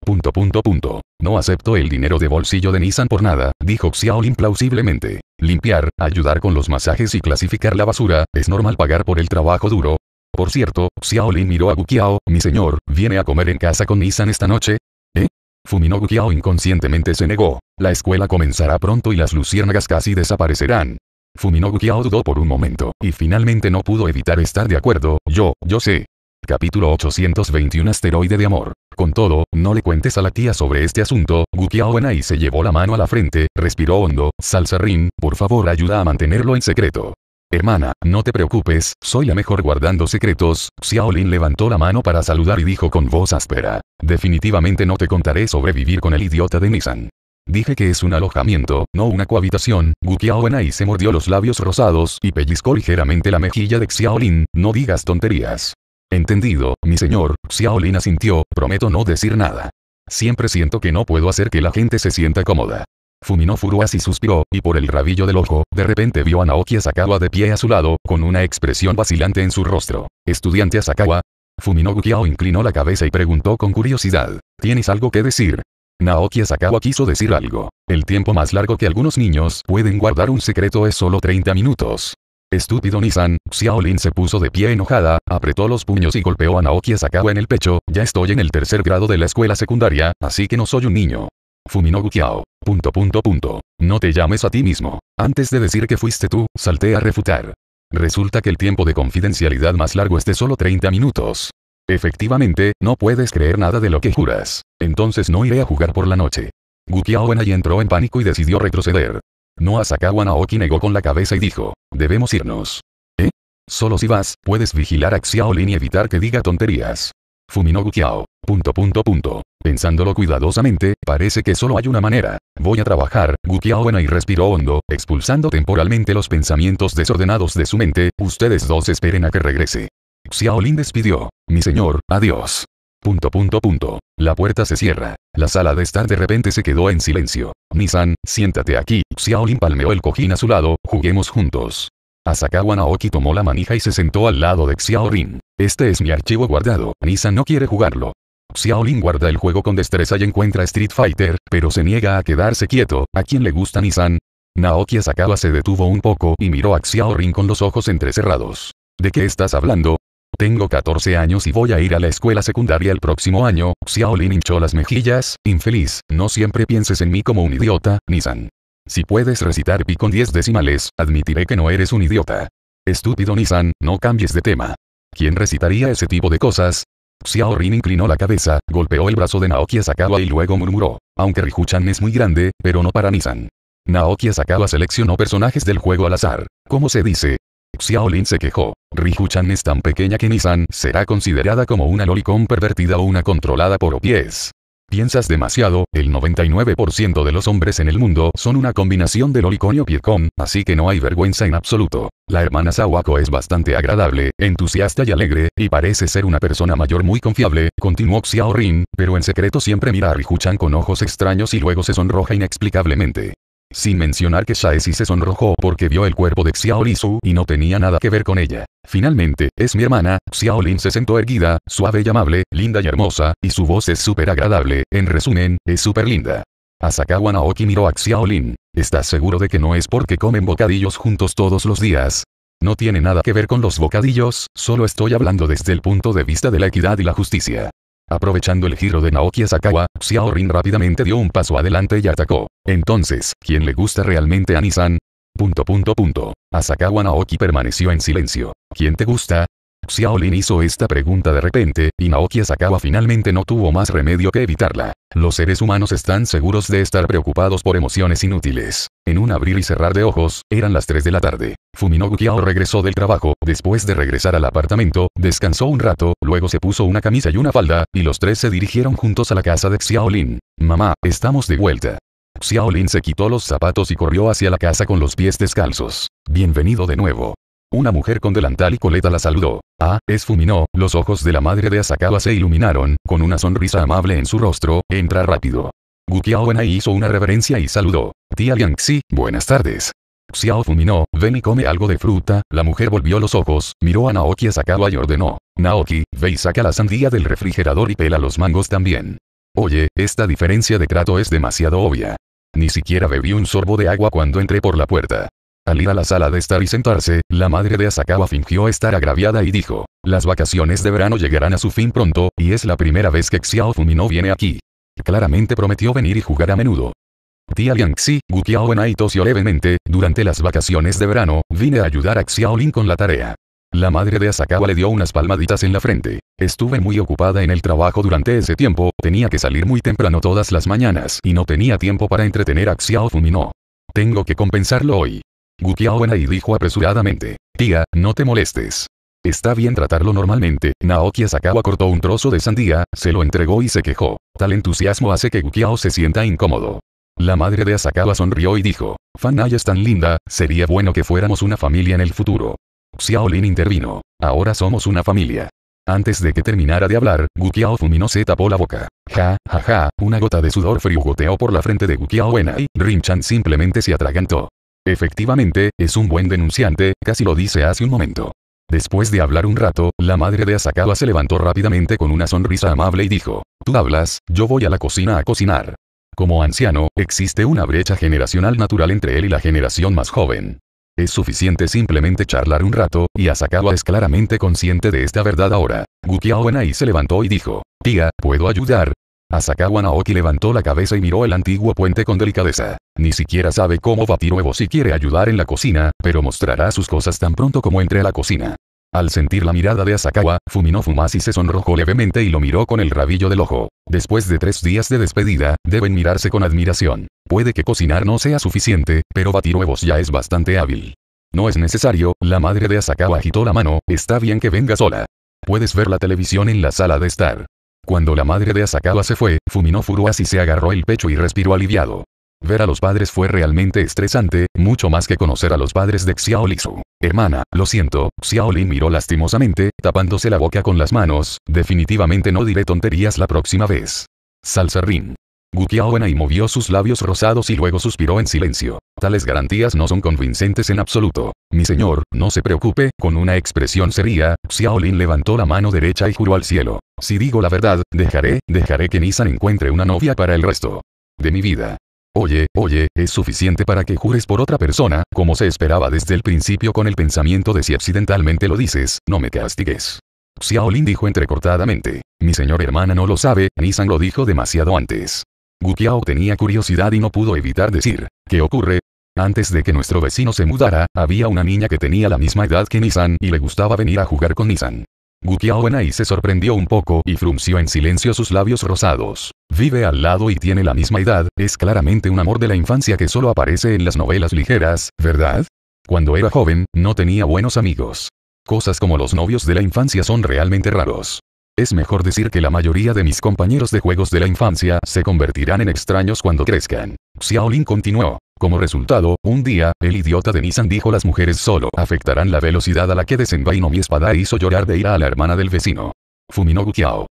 Punto punto punto. No acepto el dinero de bolsillo de Nissan por nada, dijo Xiaolin implausiblemente. Limpiar, ayudar con los masajes y clasificar la basura, es normal pagar por el trabajo duro. Por cierto, Xiaolin miró a Gukiao, mi señor, ¿viene a comer en casa con Nissan esta noche? ¿Eh? Fuminogu inconscientemente se negó. La escuela comenzará pronto y las luciérnagas casi desaparecerán. Fuminogu dudó por un momento, y finalmente no pudo evitar estar de acuerdo, yo, yo sé. Capítulo 821 Asteroide de Amor. Con todo, no le cuentes a la tía sobre este asunto, Gukiao enai se llevó la mano a la frente, respiró hondo, Rin, por favor ayuda a mantenerlo en secreto. Hermana, no te preocupes, soy la mejor guardando secretos, Xiaolin levantó la mano para saludar y dijo con voz áspera. Definitivamente no te contaré sobrevivir con el idiota de Nissan. Dije que es un alojamiento, no una cohabitación, Gukiao Enai se mordió los labios rosados y pellizcó ligeramente la mejilla de Xiaolin, no digas tonterías. Entendido, mi señor, Xiaolin sintió, prometo no decir nada. Siempre siento que no puedo hacer que la gente se sienta cómoda. Fuminó y suspiró, y por el rabillo del ojo, de repente vio a Naoki Asakawa de pie a su lado, con una expresión vacilante en su rostro. ¿Estudiante Asakawa? Fuminó Gukiao inclinó la cabeza y preguntó con curiosidad, ¿tienes algo que decir? Naoki Asakawa quiso decir algo. El tiempo más largo que algunos niños pueden guardar un secreto es solo 30 minutos. Estúpido Nissan, Xiaolin se puso de pie enojada, apretó los puños y golpeó a Naoki Asakawa en el pecho, ya estoy en el tercer grado de la escuela secundaria, así que no soy un niño. Fuminó Guqiao Punto punto punto. No te llames a ti mismo. Antes de decir que fuiste tú, salté a refutar. Resulta que el tiempo de confidencialidad más largo es de solo 30 minutos. Efectivamente, no puedes creer nada de lo que juras. Entonces no iré a jugar por la noche. ahí entró en pánico y decidió retroceder. No Asakawa Naoki negó con la cabeza y dijo, debemos irnos. ¿Eh? Solo si vas, puedes vigilar a Xiaolin y evitar que diga tonterías. Fuminó Kiao. Punto punto punto. Pensándolo cuidadosamente, parece que solo hay una manera. Voy a trabajar, Gukiao y respiró hondo, expulsando temporalmente los pensamientos desordenados de su mente, ustedes dos esperen a que regrese. Xiaolin despidió. Mi señor, adiós. Punto punto punto. La puerta se cierra. La sala de estar de repente se quedó en silencio. Nisan, siéntate aquí. Xiaolin palmeó el cojín a su lado, juguemos juntos. Asakawa Naoki tomó la manija y se sentó al lado de Xiaolin. Este es mi archivo guardado. Nisan no quiere jugarlo. Xiaolin guarda el juego con destreza y encuentra Street Fighter, pero se niega a quedarse quieto. ¿A quién le gusta Nisan? Naoki Asakawa se detuvo un poco y miró a Xiaolin con los ojos entrecerrados. ¿De qué estás hablando? Tengo 14 años y voy a ir a la escuela secundaria el próximo año. Xiaolin hinchó las mejillas, infeliz, no siempre pienses en mí como un idiota, Nissan. Si puedes recitar pi con 10 decimales, admitiré que no eres un idiota. Estúpido Nissan, no cambies de tema. ¿Quién recitaría ese tipo de cosas? Xiaolin inclinó la cabeza, golpeó el brazo de Naoki Asakawa y luego murmuró. Aunque Rikuchan es muy grande, pero no para Nisan. Naoki Asakawa seleccionó personajes del juego al azar. ¿Cómo se dice? Xiaolin se quejó. Riju-chan es tan pequeña que Nissan será considerada como una lolicon pervertida o una controlada por pies. Piensas demasiado, el 99% de los hombres en el mundo son una combinación de lolicon y pi-com, así que no hay vergüenza en absoluto. La hermana Sawako es bastante agradable, entusiasta y alegre, y parece ser una persona mayor muy confiable, continuó Xiao Rin, pero en secreto siempre mira a Riju-chan con ojos extraños y luego se sonroja inexplicablemente. Sin mencionar que Shaesi se sonrojó porque vio el cuerpo de xiaolin y no tenía nada que ver con ella. Finalmente, es mi hermana, Xiaolin se sentó erguida, suave y amable, linda y hermosa, y su voz es súper agradable, en resumen, es súper linda. Asakawa Naoki miró a Xiaolin. ¿Estás seguro de que no es porque comen bocadillos juntos todos los días? No tiene nada que ver con los bocadillos, solo estoy hablando desde el punto de vista de la equidad y la justicia. Aprovechando el giro de Naoki Asakawa, Xiaolin rápidamente dio un paso adelante y atacó. Entonces, ¿quién le gusta realmente a Nissan? Punto punto punto. Asakawa Naoki permaneció en silencio. ¿Quién te gusta? Xiaolin hizo esta pregunta de repente, y Naoki Asakawa finalmente no tuvo más remedio que evitarla. Los seres humanos están seguros de estar preocupados por emociones inútiles. En un abrir y cerrar de ojos, eran las 3 de la tarde. Fuminó Gukiao regresó del trabajo, después de regresar al apartamento, descansó un rato, luego se puso una camisa y una falda, y los tres se dirigieron juntos a la casa de Xiaolin. Mamá, estamos de vuelta. Xiaolin se quitó los zapatos y corrió hacia la casa con los pies descalzos. Bienvenido de nuevo. Una mujer con delantal y coleta la saludó. Ah, es Fumino, los ojos de la madre de Asakawa se iluminaron, con una sonrisa amable en su rostro, entra rápido. Gukiao hizo una reverencia y saludó. Tía Yangxi, buenas tardes. Xiao Fuminó, ven y come algo de fruta, la mujer volvió los ojos, miró a Naoki Asakawa y ordenó. Naoki, ve y saca la sandía del refrigerador y pela los mangos también. Oye, esta diferencia de trato es demasiado obvia. Ni siquiera bebí un sorbo de agua cuando entré por la puerta. Al ir a la sala de estar y sentarse, la madre de Asakawa fingió estar agraviada y dijo, las vacaciones de verano llegarán a su fin pronto, y es la primera vez que Xiao Fumino viene aquí. Claramente prometió venir y jugar a menudo. Tía Liangxi, Gu Qiaowen tosió levemente, durante las vacaciones de verano, vine a ayudar a Xiaolin con la tarea. La madre de Asakawa le dio unas palmaditas en la frente. Estuve muy ocupada en el trabajo durante ese tiempo, tenía que salir muy temprano todas las mañanas y no tenía tiempo para entretener a Xiao Fumino. Tengo que compensarlo hoy. Gukiao Enai dijo apresuradamente. Tía, no te molestes. Está bien tratarlo normalmente. Naoki Asakawa cortó un trozo de sandía, se lo entregó y se quejó. Tal entusiasmo hace que Gukiao se sienta incómodo. La madre de Asakawa sonrió y dijo, "Fanai es tan linda, sería bueno que fuéramos una familia en el futuro. Xiaolin intervino. Ahora somos una familia. Antes de que terminara de hablar, Gukiao Fumino se tapó la boca. Ja, ja, ja, una gota de sudor frío por la frente de Gukiao Enai, chan simplemente se atragantó. Efectivamente, es un buen denunciante, casi lo dice hace un momento. Después de hablar un rato, la madre de Asakawa se levantó rápidamente con una sonrisa amable y dijo, Tú hablas, yo voy a la cocina a cocinar. Como anciano, existe una brecha generacional natural entre él y la generación más joven. Es suficiente simplemente charlar un rato, y Asakawa es claramente consciente de esta verdad ahora. Gukiao Enai se levantó y dijo, Tía, ¿puedo ayudar? Asakawa Naoki levantó la cabeza y miró el antiguo puente con delicadeza. Ni siquiera sabe cómo batir huevos si quiere ayudar en la cocina, pero mostrará sus cosas tan pronto como entre a la cocina. Al sentir la mirada de Asakawa, Fumino Fumasi se sonrojó levemente y lo miró con el rabillo del ojo. Después de tres días de despedida, deben mirarse con admiración. Puede que cocinar no sea suficiente, pero batir huevos ya es bastante hábil. No es necesario, la madre de Asakawa agitó la mano, está bien que venga sola. Puedes ver la televisión en la sala de estar. Cuando la madre de Asakawa se fue, Fumino Furuasi se agarró el pecho y respiró aliviado. Ver a los padres fue realmente estresante, mucho más que conocer a los padres de Xiao Hermana, lo siento, Xiaolin miró lastimosamente, tapándose la boca con las manos, definitivamente no diré tonterías la próxima vez. Gu y movió sus labios rosados y luego suspiró en silencio. Tales garantías no son convincentes en absoluto. Mi señor, no se preocupe, con una expresión seria, Xiaolin levantó la mano derecha y juró al cielo. Si digo la verdad, dejaré, dejaré que Nissan encuentre una novia para el resto de mi vida. Oye, oye, es suficiente para que jures por otra persona, como se esperaba desde el principio con el pensamiento de si accidentalmente lo dices, no me castigues. Xiaolin dijo entrecortadamente. Mi señor hermana no lo sabe, Nisan lo dijo demasiado antes. Gu Qiao tenía curiosidad y no pudo evitar decir, ¿qué ocurre? Antes de que nuestro vecino se mudara, había una niña que tenía la misma edad que Nissan y le gustaba venir a jugar con Nissan gukiao y se sorprendió un poco y frunció en silencio sus labios rosados. Vive al lado y tiene la misma edad, es claramente un amor de la infancia que solo aparece en las novelas ligeras, ¿verdad? Cuando era joven, no tenía buenos amigos. Cosas como los novios de la infancia son realmente raros. Es mejor decir que la mayoría de mis compañeros de juegos de la infancia se convertirán en extraños cuando crezcan. Xiaolin continuó. Como resultado, un día, el idiota de Nissan dijo las mujeres solo afectarán la velocidad a la que desenvainó mi espada e hizo llorar de ira a la hermana del vecino. Fuminogu. Gukiao.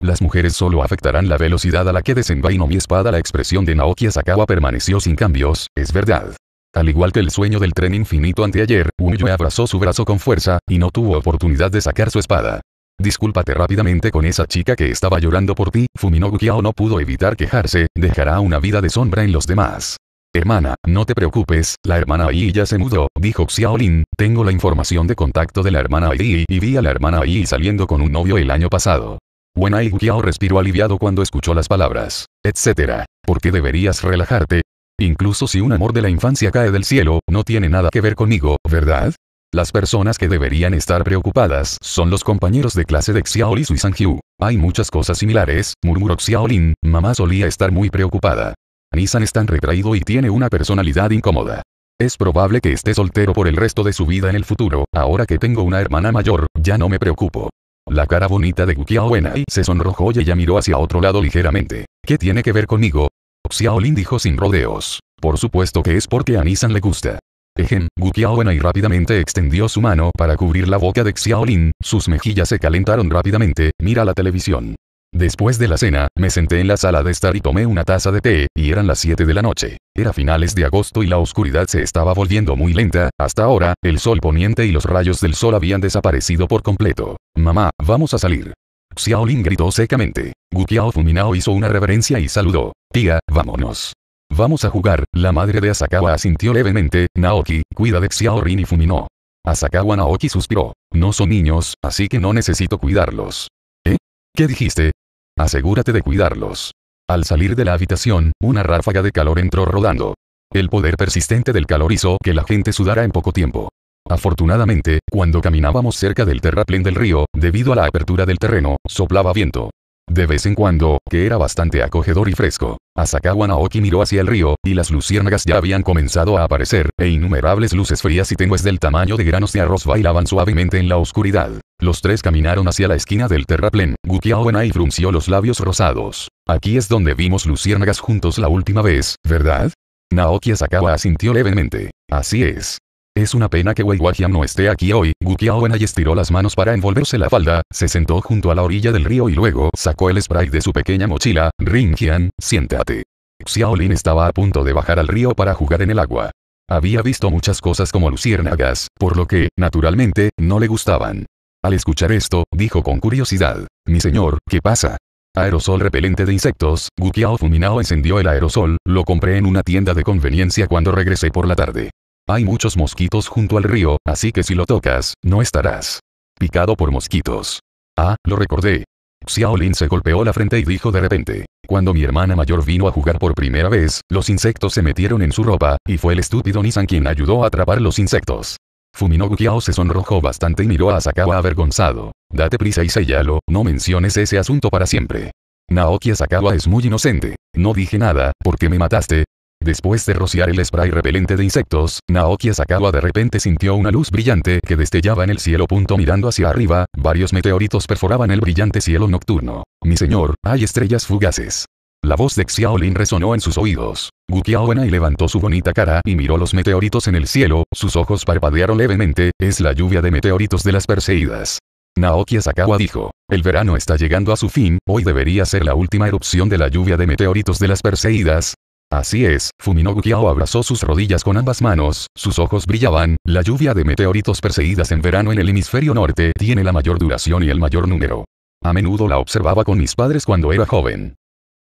Las mujeres solo afectarán la velocidad a la que desenvainó mi espada. La expresión de Naoki Asakawa permaneció sin cambios, es verdad. Al igual que el sueño del tren infinito anteayer, Umiyo abrazó su brazo con fuerza, y no tuvo oportunidad de sacar su espada. Discúlpate rápidamente con esa chica que estaba llorando por ti, Fumino Gukiao no pudo evitar quejarse, dejará una vida de sombra en los demás. Hermana, no te preocupes, la hermana Ai ya se mudó, dijo Xiaolin, tengo la información de contacto de la hermana Ai y vi a la hermana Ai saliendo con un novio el año pasado. Wenai Gukiao respiró aliviado cuando escuchó las palabras, etc. ¿Por qué deberías relajarte? Incluso si un amor de la infancia cae del cielo, no tiene nada que ver conmigo, ¿verdad? Las personas que deberían estar preocupadas son los compañeros de clase de Xiaoli y Hyu. Hay muchas cosas similares, murmuró Xiaolin, mamá solía estar muy preocupada. Nissan es tan retraído y tiene una personalidad incómoda. Es probable que esté soltero por el resto de su vida en el futuro, ahora que tengo una hermana mayor, ya no me preocupo. La cara bonita de Guqiao se sonrojó y ella miró hacia otro lado ligeramente. ¿Qué tiene que ver conmigo? Xiaolin dijo sin rodeos. Por supuesto que es porque a Nissan le gusta. Ejen, en y rápidamente extendió su mano para cubrir la boca de Xiaolin, sus mejillas se calentaron rápidamente, mira la televisión. Después de la cena, me senté en la sala de estar y tomé una taza de té, y eran las 7 de la noche. Era finales de agosto y la oscuridad se estaba volviendo muy lenta, hasta ahora, el sol poniente y los rayos del sol habían desaparecido por completo. Mamá, vamos a salir. Xiaolin gritó secamente. Gukiao Fuminao hizo una reverencia y saludó. Tía, vámonos. Vamos a jugar. La madre de Asakawa asintió levemente. Naoki, cuida de Xiaorin y Fuminó. Asakawa Naoki suspiró. No son niños, así que no necesito cuidarlos. ¿Eh? ¿Qué dijiste? Asegúrate de cuidarlos. Al salir de la habitación, una ráfaga de calor entró rodando. El poder persistente del calor hizo que la gente sudara en poco tiempo. Afortunadamente, cuando caminábamos cerca del terraplén del río, debido a la apertura del terreno, soplaba viento de vez en cuando, que era bastante acogedor y fresco. Asakawa Naoki miró hacia el río, y las luciérnagas ya habían comenzado a aparecer, e innumerables luces frías y tenues del tamaño de granos de arroz bailaban suavemente en la oscuridad. Los tres caminaron hacia la esquina del terraplén. Gukiao y frunció los labios rosados. Aquí es donde vimos luciérnagas juntos la última vez, ¿verdad? Naoki Asakawa asintió levemente. Así es. Es una pena que Wei no esté aquí hoy. Gu Qiaowen estiró las manos para envolverse la falda, se sentó junto a la orilla del río y luego sacó el spray de su pequeña mochila. Ring siéntate. Xiaolin estaba a punto de bajar al río para jugar en el agua. Había visto muchas cosas como luciérnagas, por lo que, naturalmente, no le gustaban. Al escuchar esto, dijo con curiosidad, mi señor, ¿qué pasa? Aerosol repelente de insectos, Qiao Fuminao encendió el aerosol, lo compré en una tienda de conveniencia cuando regresé por la tarde. Hay muchos mosquitos junto al río, así que si lo tocas, no estarás picado por mosquitos. Ah, lo recordé. Xiaolin se golpeó la frente y dijo de repente, cuando mi hermana mayor vino a jugar por primera vez, los insectos se metieron en su ropa, y fue el estúpido Nissan quien ayudó a atrapar los insectos. Fuminogu se sonrojó bastante y miró a Sakawa avergonzado. Date prisa y sellalo, no menciones ese asunto para siempre. Naoki Sakawa es muy inocente. No dije nada, porque me mataste, Después de rociar el spray repelente de insectos, Naoki Asakawa de repente sintió una luz brillante que destellaba en el cielo. Punto mirando hacia arriba, varios meteoritos perforaban el brillante cielo nocturno. Mi señor, hay estrellas fugaces. La voz de Xiaolin resonó en sus oídos. y levantó su bonita cara y miró los meteoritos en el cielo, sus ojos parpadearon levemente, es la lluvia de meteoritos de las perseguidas. Naoki Asakawa dijo, el verano está llegando a su fin, hoy debería ser la última erupción de la lluvia de meteoritos de las perseguidas, Así es, Fuminobu Gukiao abrazó sus rodillas con ambas manos, sus ojos brillaban, la lluvia de meteoritos perseguidas en verano en el hemisferio norte tiene la mayor duración y el mayor número. A menudo la observaba con mis padres cuando era joven.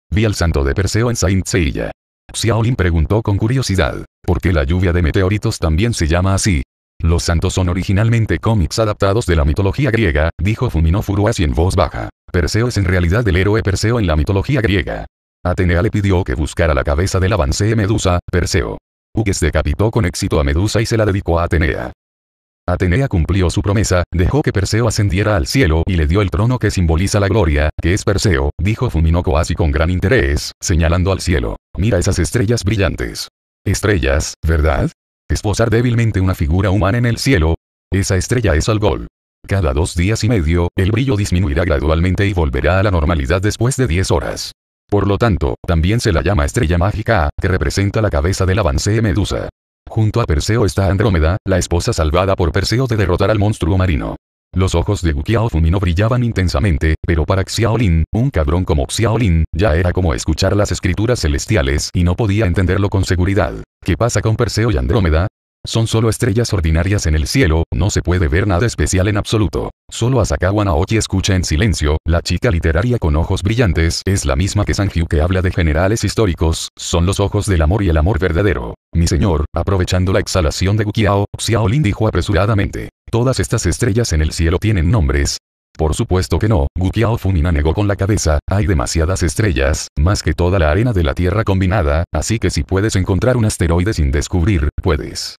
Vi al santo de Perseo en Saint Seiya. Xiaolin preguntó con curiosidad, ¿por qué la lluvia de meteoritos también se llama así? Los santos son originalmente cómics adaptados de la mitología griega, dijo Fumino Furuasi en voz baja. Perseo es en realidad el héroe Perseo en la mitología griega. Atenea le pidió que buscara la cabeza del avance Medusa, Perseo. Hugues decapitó con éxito a Medusa y se la dedicó a Atenea. Atenea cumplió su promesa, dejó que Perseo ascendiera al cielo y le dio el trono que simboliza la gloria, que es Perseo, dijo Fuminoco así con gran interés, señalando al cielo. Mira esas estrellas brillantes. Estrellas, ¿verdad? Esposar débilmente una figura humana en el cielo. Esa estrella es Algol. Cada dos días y medio, el brillo disminuirá gradualmente y volverá a la normalidad después de diez horas. Por lo tanto, también se la llama estrella mágica, que representa la cabeza del avance Medusa. Junto a Perseo está Andrómeda, la esposa salvada por Perseo de derrotar al monstruo marino. Los ojos de Gukiao Fumino brillaban intensamente, pero para Xiaolin, un cabrón como Xiaolin, ya era como escuchar las escrituras celestiales y no podía entenderlo con seguridad. ¿Qué pasa con Perseo y Andrómeda? Son solo estrellas ordinarias en el cielo, no se puede ver nada especial en absoluto. Solo Asakawa Naoki escucha en silencio, la chica literaria con ojos brillantes es la misma que Sanju que habla de generales históricos, son los ojos del amor y el amor verdadero. Mi señor, aprovechando la exhalación de Gukiao, Xiaolin dijo apresuradamente. Todas estas estrellas en el cielo tienen nombres, por supuesto que no, Gukiao Fumina negó con la cabeza, hay demasiadas estrellas, más que toda la arena de la Tierra combinada, así que si puedes encontrar un asteroide sin descubrir, puedes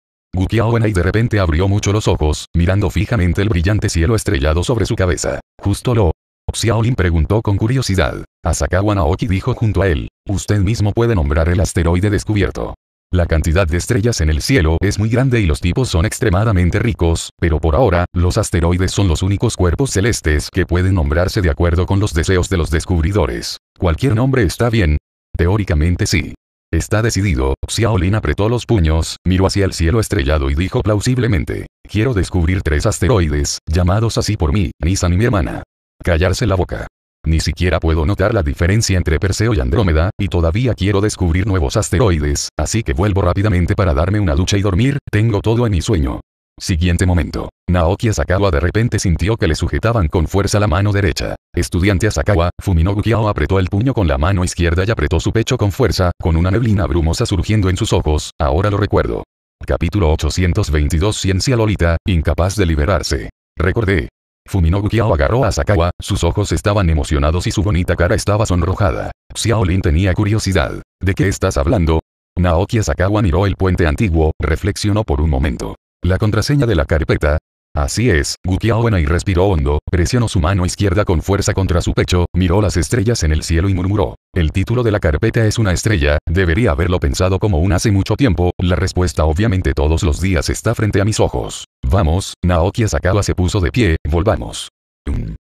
y de repente abrió mucho los ojos, mirando fijamente el brillante cielo estrellado sobre su cabeza. Justo lo. Xiaolin preguntó con curiosidad. Asakawa Naoki dijo junto a él. Usted mismo puede nombrar el asteroide descubierto. La cantidad de estrellas en el cielo es muy grande y los tipos son extremadamente ricos, pero por ahora, los asteroides son los únicos cuerpos celestes que pueden nombrarse de acuerdo con los deseos de los descubridores. ¿Cualquier nombre está bien? Teóricamente sí. Está decidido, Xiaolin apretó los puños, miró hacia el cielo estrellado y dijo plausiblemente. Quiero descubrir tres asteroides, llamados así por mí, Nissan y mi hermana. Callarse la boca. Ni siquiera puedo notar la diferencia entre Perseo y Andrómeda, y todavía quiero descubrir nuevos asteroides, así que vuelvo rápidamente para darme una ducha y dormir, tengo todo en mi sueño. Siguiente momento. Naoki Asakawa de repente sintió que le sujetaban con fuerza la mano derecha. Estudiante Asakawa, Fuminogu Kiao apretó el puño con la mano izquierda y apretó su pecho con fuerza, con una neblina brumosa surgiendo en sus ojos, ahora lo recuerdo. Capítulo 822 Ciencia Lolita, incapaz de liberarse. Recordé. Fuminogu agarró a Asakawa, sus ojos estaban emocionados y su bonita cara estaba sonrojada. Xiaolin tenía curiosidad. ¿De qué estás hablando? Naoki Asakawa miró el puente antiguo, reflexionó por un momento. La contraseña de la carpeta. Así es, buena y respiró hondo, presionó su mano izquierda con fuerza contra su pecho, miró las estrellas en el cielo y murmuró. El título de la carpeta es una estrella, debería haberlo pensado como un hace mucho tiempo, la respuesta obviamente todos los días está frente a mis ojos. Vamos, Naoki Asakawa se puso de pie, volvamos. Um.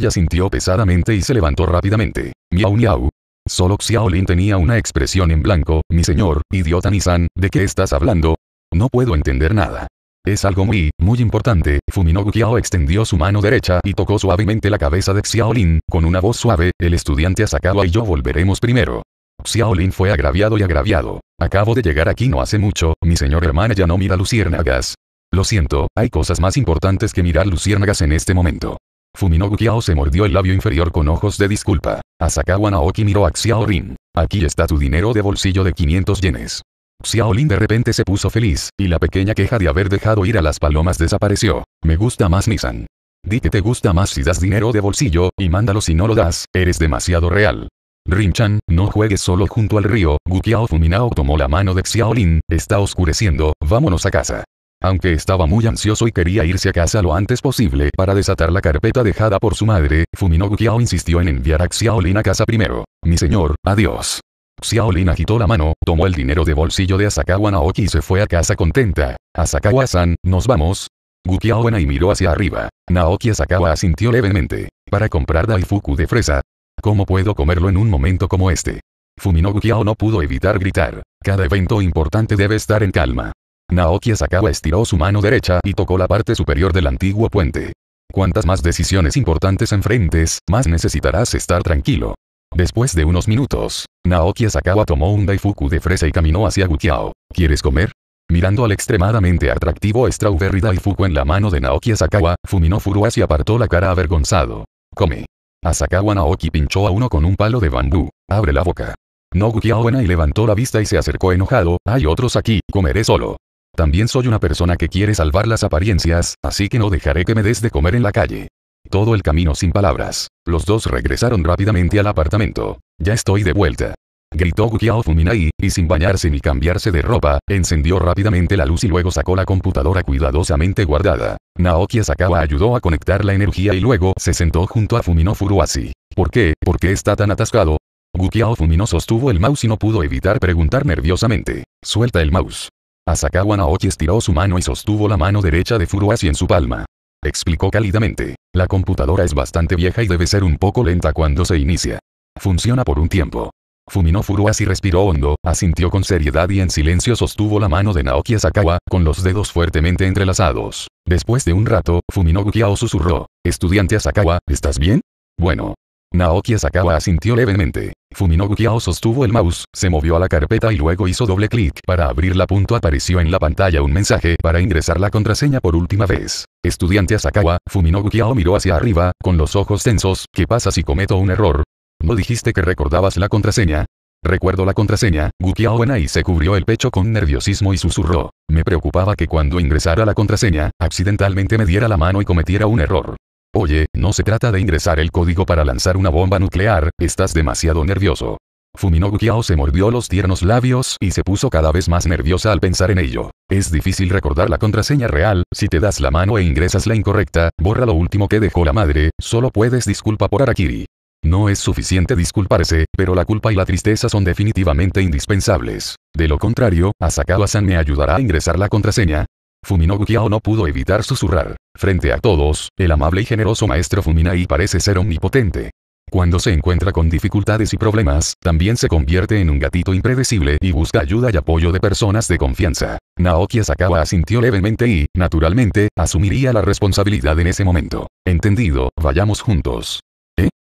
ya sintió pesadamente y se levantó rápidamente. Miau miau. Solo Xiaolin tenía una expresión en blanco, mi señor, idiota Nissan, ¿de qué estás hablando? No puedo entender nada. Es algo muy, muy importante. Fuminobu extendió su mano derecha y tocó suavemente la cabeza de Xiaolin, con una voz suave, el estudiante Asakawa y yo volveremos primero. Xiaolin fue agraviado y agraviado. Acabo de llegar aquí no hace mucho, mi señor hermana ya no mira luciérnagas. Lo siento, hay cosas más importantes que mirar luciérnagas en este momento. Fuminobu se mordió el labio inferior con ojos de disculpa. Asakawa Naoki miró a Xiaolin. Aquí está tu dinero de bolsillo de 500 yenes. Xiaolin de repente se puso feliz, y la pequeña queja de haber dejado ir a las palomas desapareció. Me gusta más Nissan. Di que te gusta más si das dinero de bolsillo, y mándalo si no lo das, eres demasiado real. Rinchan, no juegues solo junto al río, Gukiao Fuminao tomó la mano de Xiaolin, está oscureciendo, vámonos a casa. Aunque estaba muy ansioso y quería irse a casa lo antes posible para desatar la carpeta dejada por su madre, Fumino Gukiao insistió en enviar a Xiaolin a casa primero. Mi señor, adiós. Xiaolin agitó la mano, tomó el dinero de bolsillo de Asakawa Naoki y se fue a casa contenta. Asakawa-san, ¿nos vamos? Gukiao y miró hacia arriba. Naoki Asakawa asintió levemente. Para comprar Daifuku de fresa. ¿Cómo puedo comerlo en un momento como este? Fumino Gukiao no pudo evitar gritar. Cada evento importante debe estar en calma. Naoki Asakawa estiró su mano derecha y tocó la parte superior del antiguo puente. Cuantas más decisiones importantes enfrentes, más necesitarás estar tranquilo. Después de unos minutos, Naoki Asakawa tomó un daifuku de fresa y caminó hacia Gukiao. ¿Quieres comer? Mirando al extremadamente atractivo strawberry daifuku en la mano de Naoki Asakawa, Fuminó y apartó la cara avergonzado. Come. Asakawa Naoki pinchó a uno con un palo de bambú. Abre la boca. No buena y levantó la vista y se acercó enojado, hay otros aquí, comeré solo. También soy una persona que quiere salvar las apariencias, así que no dejaré que me des de comer en la calle. Todo el camino sin palabras. Los dos regresaron rápidamente al apartamento. Ya estoy de vuelta. Gritó Gukiao Fuminai, y sin bañarse ni cambiarse de ropa, encendió rápidamente la luz y luego sacó la computadora cuidadosamente guardada. Naoki Asakawa ayudó a conectar la energía y luego se sentó junto a Fumino Furuasi. ¿Por qué? ¿Por qué está tan atascado? Gukiao Fumino sostuvo el mouse y no pudo evitar preguntar nerviosamente. Suelta el mouse. Asakawa Naoki estiró su mano y sostuvo la mano derecha de Furuasi en su palma explicó cálidamente. La computadora es bastante vieja y debe ser un poco lenta cuando se inicia. Funciona por un tiempo. Fuminó y respiró hondo, asintió con seriedad y en silencio sostuvo la mano de Naoki Sakawa, con los dedos fuertemente entrelazados. Después de un rato, Fumino Gukiao susurró. Estudiante Asakawa, ¿estás bien? Bueno. Naoki Asakawa asintió levemente. Fuminobu Gukiao sostuvo el mouse, se movió a la carpeta y luego hizo doble clic para abrirla. Punto apareció en la pantalla un mensaje para ingresar la contraseña por última vez. Estudiante Asakawa, Fuminobu Gukiao miró hacia arriba, con los ojos tensos, ¿qué pasa si cometo un error? ¿No dijiste que recordabas la contraseña? Recuerdo la contraseña, Gukiao y se cubrió el pecho con nerviosismo y susurró. Me preocupaba que cuando ingresara la contraseña, accidentalmente me diera la mano y cometiera un error. Oye, no se trata de ingresar el código para lanzar una bomba nuclear, estás demasiado nervioso. Fuminogu Kiao se mordió los tiernos labios y se puso cada vez más nerviosa al pensar en ello. Es difícil recordar la contraseña real, si te das la mano e ingresas la incorrecta, borra lo último que dejó la madre, solo puedes disculpa por Arakiri. No es suficiente disculparse, pero la culpa y la tristeza son definitivamente indispensables. De lo contrario, Asakawa-san me ayudará a ingresar la contraseña, Fuminogu no pudo evitar susurrar. Frente a todos, el amable y generoso maestro Fuminai parece ser omnipotente. Cuando se encuentra con dificultades y problemas, también se convierte en un gatito impredecible y busca ayuda y apoyo de personas de confianza. Naoki Asakawa asintió levemente y, naturalmente, asumiría la responsabilidad en ese momento. Entendido, vayamos juntos.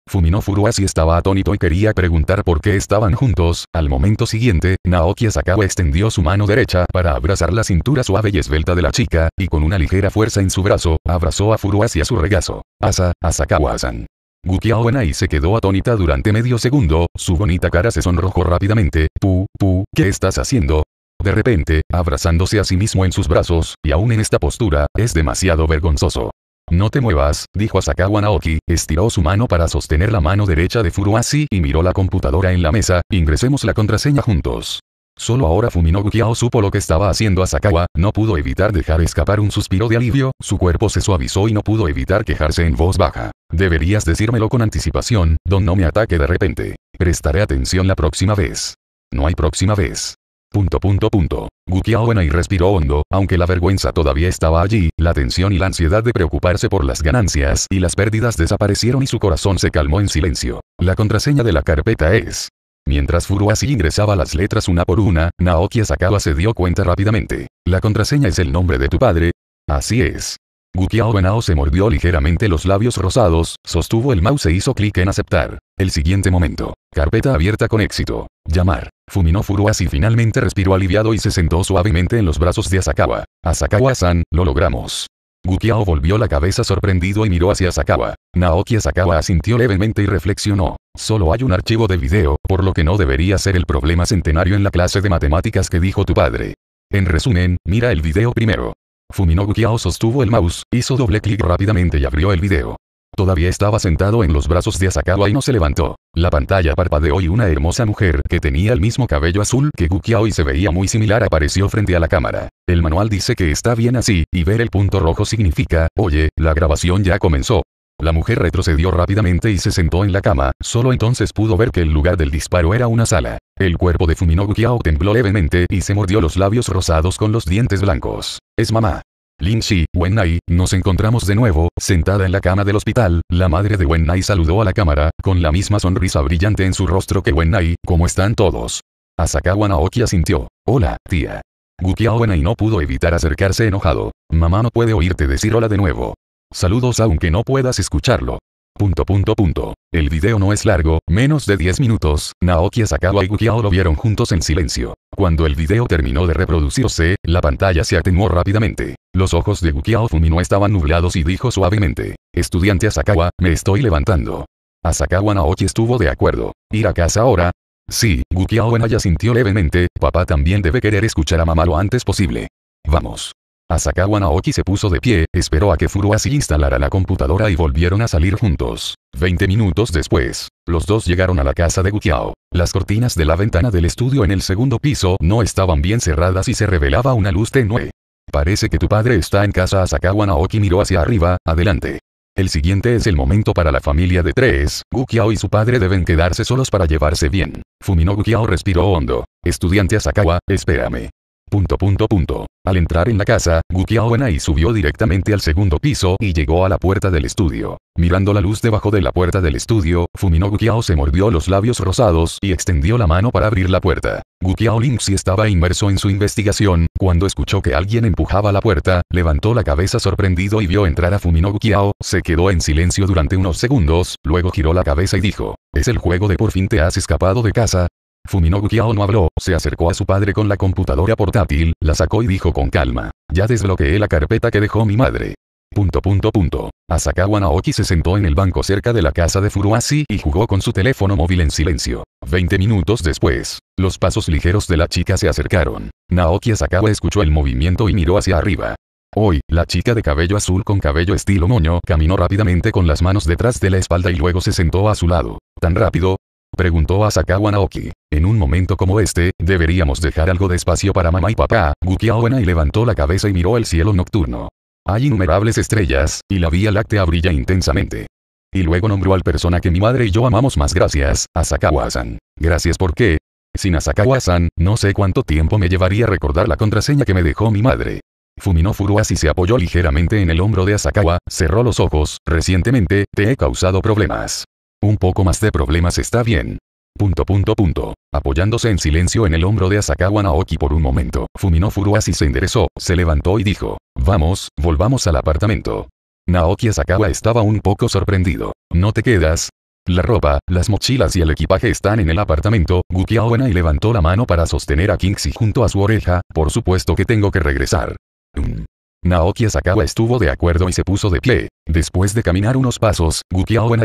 Fumino Furuasi estaba atónito y quería preguntar por qué estaban juntos, al momento siguiente, Naoki Asakawa extendió su mano derecha para abrazar la cintura suave y esbelta de la chica, y con una ligera fuerza en su brazo, abrazó a Furuasi a su regazo. Asa, Asakawa-san. Guki se quedó atónita durante medio segundo, su bonita cara se sonrojó rápidamente, Pu, Pu, ¿qué estás haciendo? De repente, abrazándose a sí mismo en sus brazos, y aún en esta postura, es demasiado vergonzoso. No te muevas, dijo Asakawa Naoki, estiró su mano para sostener la mano derecha de Furuasi y miró la computadora en la mesa, ingresemos la contraseña juntos. Solo ahora Fuminobu Kyao supo lo que estaba haciendo Asakawa, no pudo evitar dejar escapar un suspiro de alivio, su cuerpo se suavizó y no pudo evitar quejarse en voz baja. Deberías decírmelo con anticipación, don no me ataque de repente. Prestaré atención la próxima vez. No hay próxima vez. Punto punto punto. y respiró hondo, aunque la vergüenza todavía estaba allí, la tensión y la ansiedad de preocuparse por las ganancias y las pérdidas desaparecieron y su corazón se calmó en silencio. La contraseña de la carpeta es. Mientras Furuasi ingresaba las letras una por una, Naoki Asakawa se dio cuenta rápidamente. La contraseña es el nombre de tu padre. Así es. Gukiao Benao se mordió ligeramente los labios rosados, sostuvo el mouse e hizo clic en aceptar. El siguiente momento. Carpeta abierta con éxito. Llamar. Fuminó y finalmente respiró aliviado y se sentó suavemente en los brazos de Asakawa. Asakawa-san, lo logramos. Gukiao volvió la cabeza sorprendido y miró hacia Asakawa. Naoki Asakawa asintió levemente y reflexionó. Solo hay un archivo de video, por lo que no debería ser el problema centenario en la clase de matemáticas que dijo tu padre. En resumen, mira el video primero. Fuminó sostuvo el mouse, hizo doble clic rápidamente y abrió el video. Todavía estaba sentado en los brazos de Asakawa y no se levantó. La pantalla parpadeó y una hermosa mujer que tenía el mismo cabello azul que Gukiao y se veía muy similar apareció frente a la cámara. El manual dice que está bien así, y ver el punto rojo significa, oye, la grabación ya comenzó. La mujer retrocedió rápidamente y se sentó en la cama, solo entonces pudo ver que el lugar del disparo era una sala. El cuerpo de Gukiao tembló levemente y se mordió los labios rosados con los dientes blancos. Es mamá. Lin Shi, Wennai, nos encontramos de nuevo, sentada en la cama del hospital, la madre de Wennai saludó a la cámara, con la misma sonrisa brillante en su rostro que Wennai, ¿cómo están todos? Asakawa Naoki asintió. Hola, tía. Gukiao Wenai no pudo evitar acercarse enojado. Mamá no puede oírte decir hola de nuevo. Saludos aunque no puedas escucharlo. Punto punto punto. El video no es largo, menos de 10 minutos, Naoki Asakawa y Gukiao lo vieron juntos en silencio. Cuando el video terminó de reproducirse, la pantalla se atenuó rápidamente. Los ojos de Gukiao Fumino estaban nublados y dijo suavemente, Estudiante Asakawa, me estoy levantando. Asakawa Naoki estuvo de acuerdo. ¿Ir a casa ahora? Sí, Gukiao Enaya sintió levemente, papá también debe querer escuchar a mamá lo antes posible. Vamos. Asakawa Naoki se puso de pie, esperó a que se instalara la computadora y volvieron a salir juntos. Veinte minutos después, los dos llegaron a la casa de Gukiao. Las cortinas de la ventana del estudio en el segundo piso no estaban bien cerradas y se revelaba una luz tenue. Parece que tu padre está en casa Asakawa Naoki miró hacia arriba, adelante. El siguiente es el momento para la familia de tres, Gukiao y su padre deben quedarse solos para llevarse bien. Fumino Gukiao respiró hondo. Estudiante Asakawa, espérame. Punto punto punto. Al entrar en la casa, Gukiao y subió directamente al segundo piso y llegó a la puerta del estudio. Mirando la luz debajo de la puerta del estudio, Fumino Gukiao se mordió los labios rosados y extendió la mano para abrir la puerta. Gukiao Lingxi estaba inmerso en su investigación, cuando escuchó que alguien empujaba la puerta, levantó la cabeza sorprendido y vio entrar a Fumino Gukiao, se quedó en silencio durante unos segundos, luego giró la cabeza y dijo, ¿es el juego de por fin te has escapado de casa? Fuminoguchiao no habló, se acercó a su padre con la computadora portátil, la sacó y dijo con calma. Ya desbloqueé la carpeta que dejó mi madre. Punto punto punto. Asakawa Naoki se sentó en el banco cerca de la casa de Furuasi y jugó con su teléfono móvil en silencio. Veinte minutos después, los pasos ligeros de la chica se acercaron. Naoki Asakawa escuchó el movimiento y miró hacia arriba. Hoy, la chica de cabello azul con cabello estilo moño caminó rápidamente con las manos detrás de la espalda y luego se sentó a su lado. Tan rápido, Preguntó Asakawa Naoki. En un momento como este, deberíamos dejar algo de espacio para mamá y papá. Gukiaoana y levantó la cabeza y miró el cielo nocturno. Hay innumerables estrellas, y la Vía Láctea brilla intensamente. Y luego nombró al persona que mi madre y yo amamos más gracias, Asakawa-san. Gracias porque, sin Asakawa-san, no sé cuánto tiempo me llevaría a recordar la contraseña que me dejó mi madre. Fuminó y se apoyó ligeramente en el hombro de Asakawa, cerró los ojos, recientemente, te he causado problemas. Un poco más de problemas está bien. Punto punto punto. Apoyándose en silencio en el hombro de Asakawa Naoki por un momento, Fumino Furuasi se enderezó, se levantó y dijo, vamos, volvamos al apartamento. Naoki Asakawa estaba un poco sorprendido. ¿No te quedas? La ropa, las mochilas y el equipaje están en el apartamento, Gukia y levantó la mano para sostener a Kingsi junto a su oreja, por supuesto que tengo que regresar. Mm. Naoki Asakawa estuvo de acuerdo y se puso de pie. Después de caminar unos pasos, en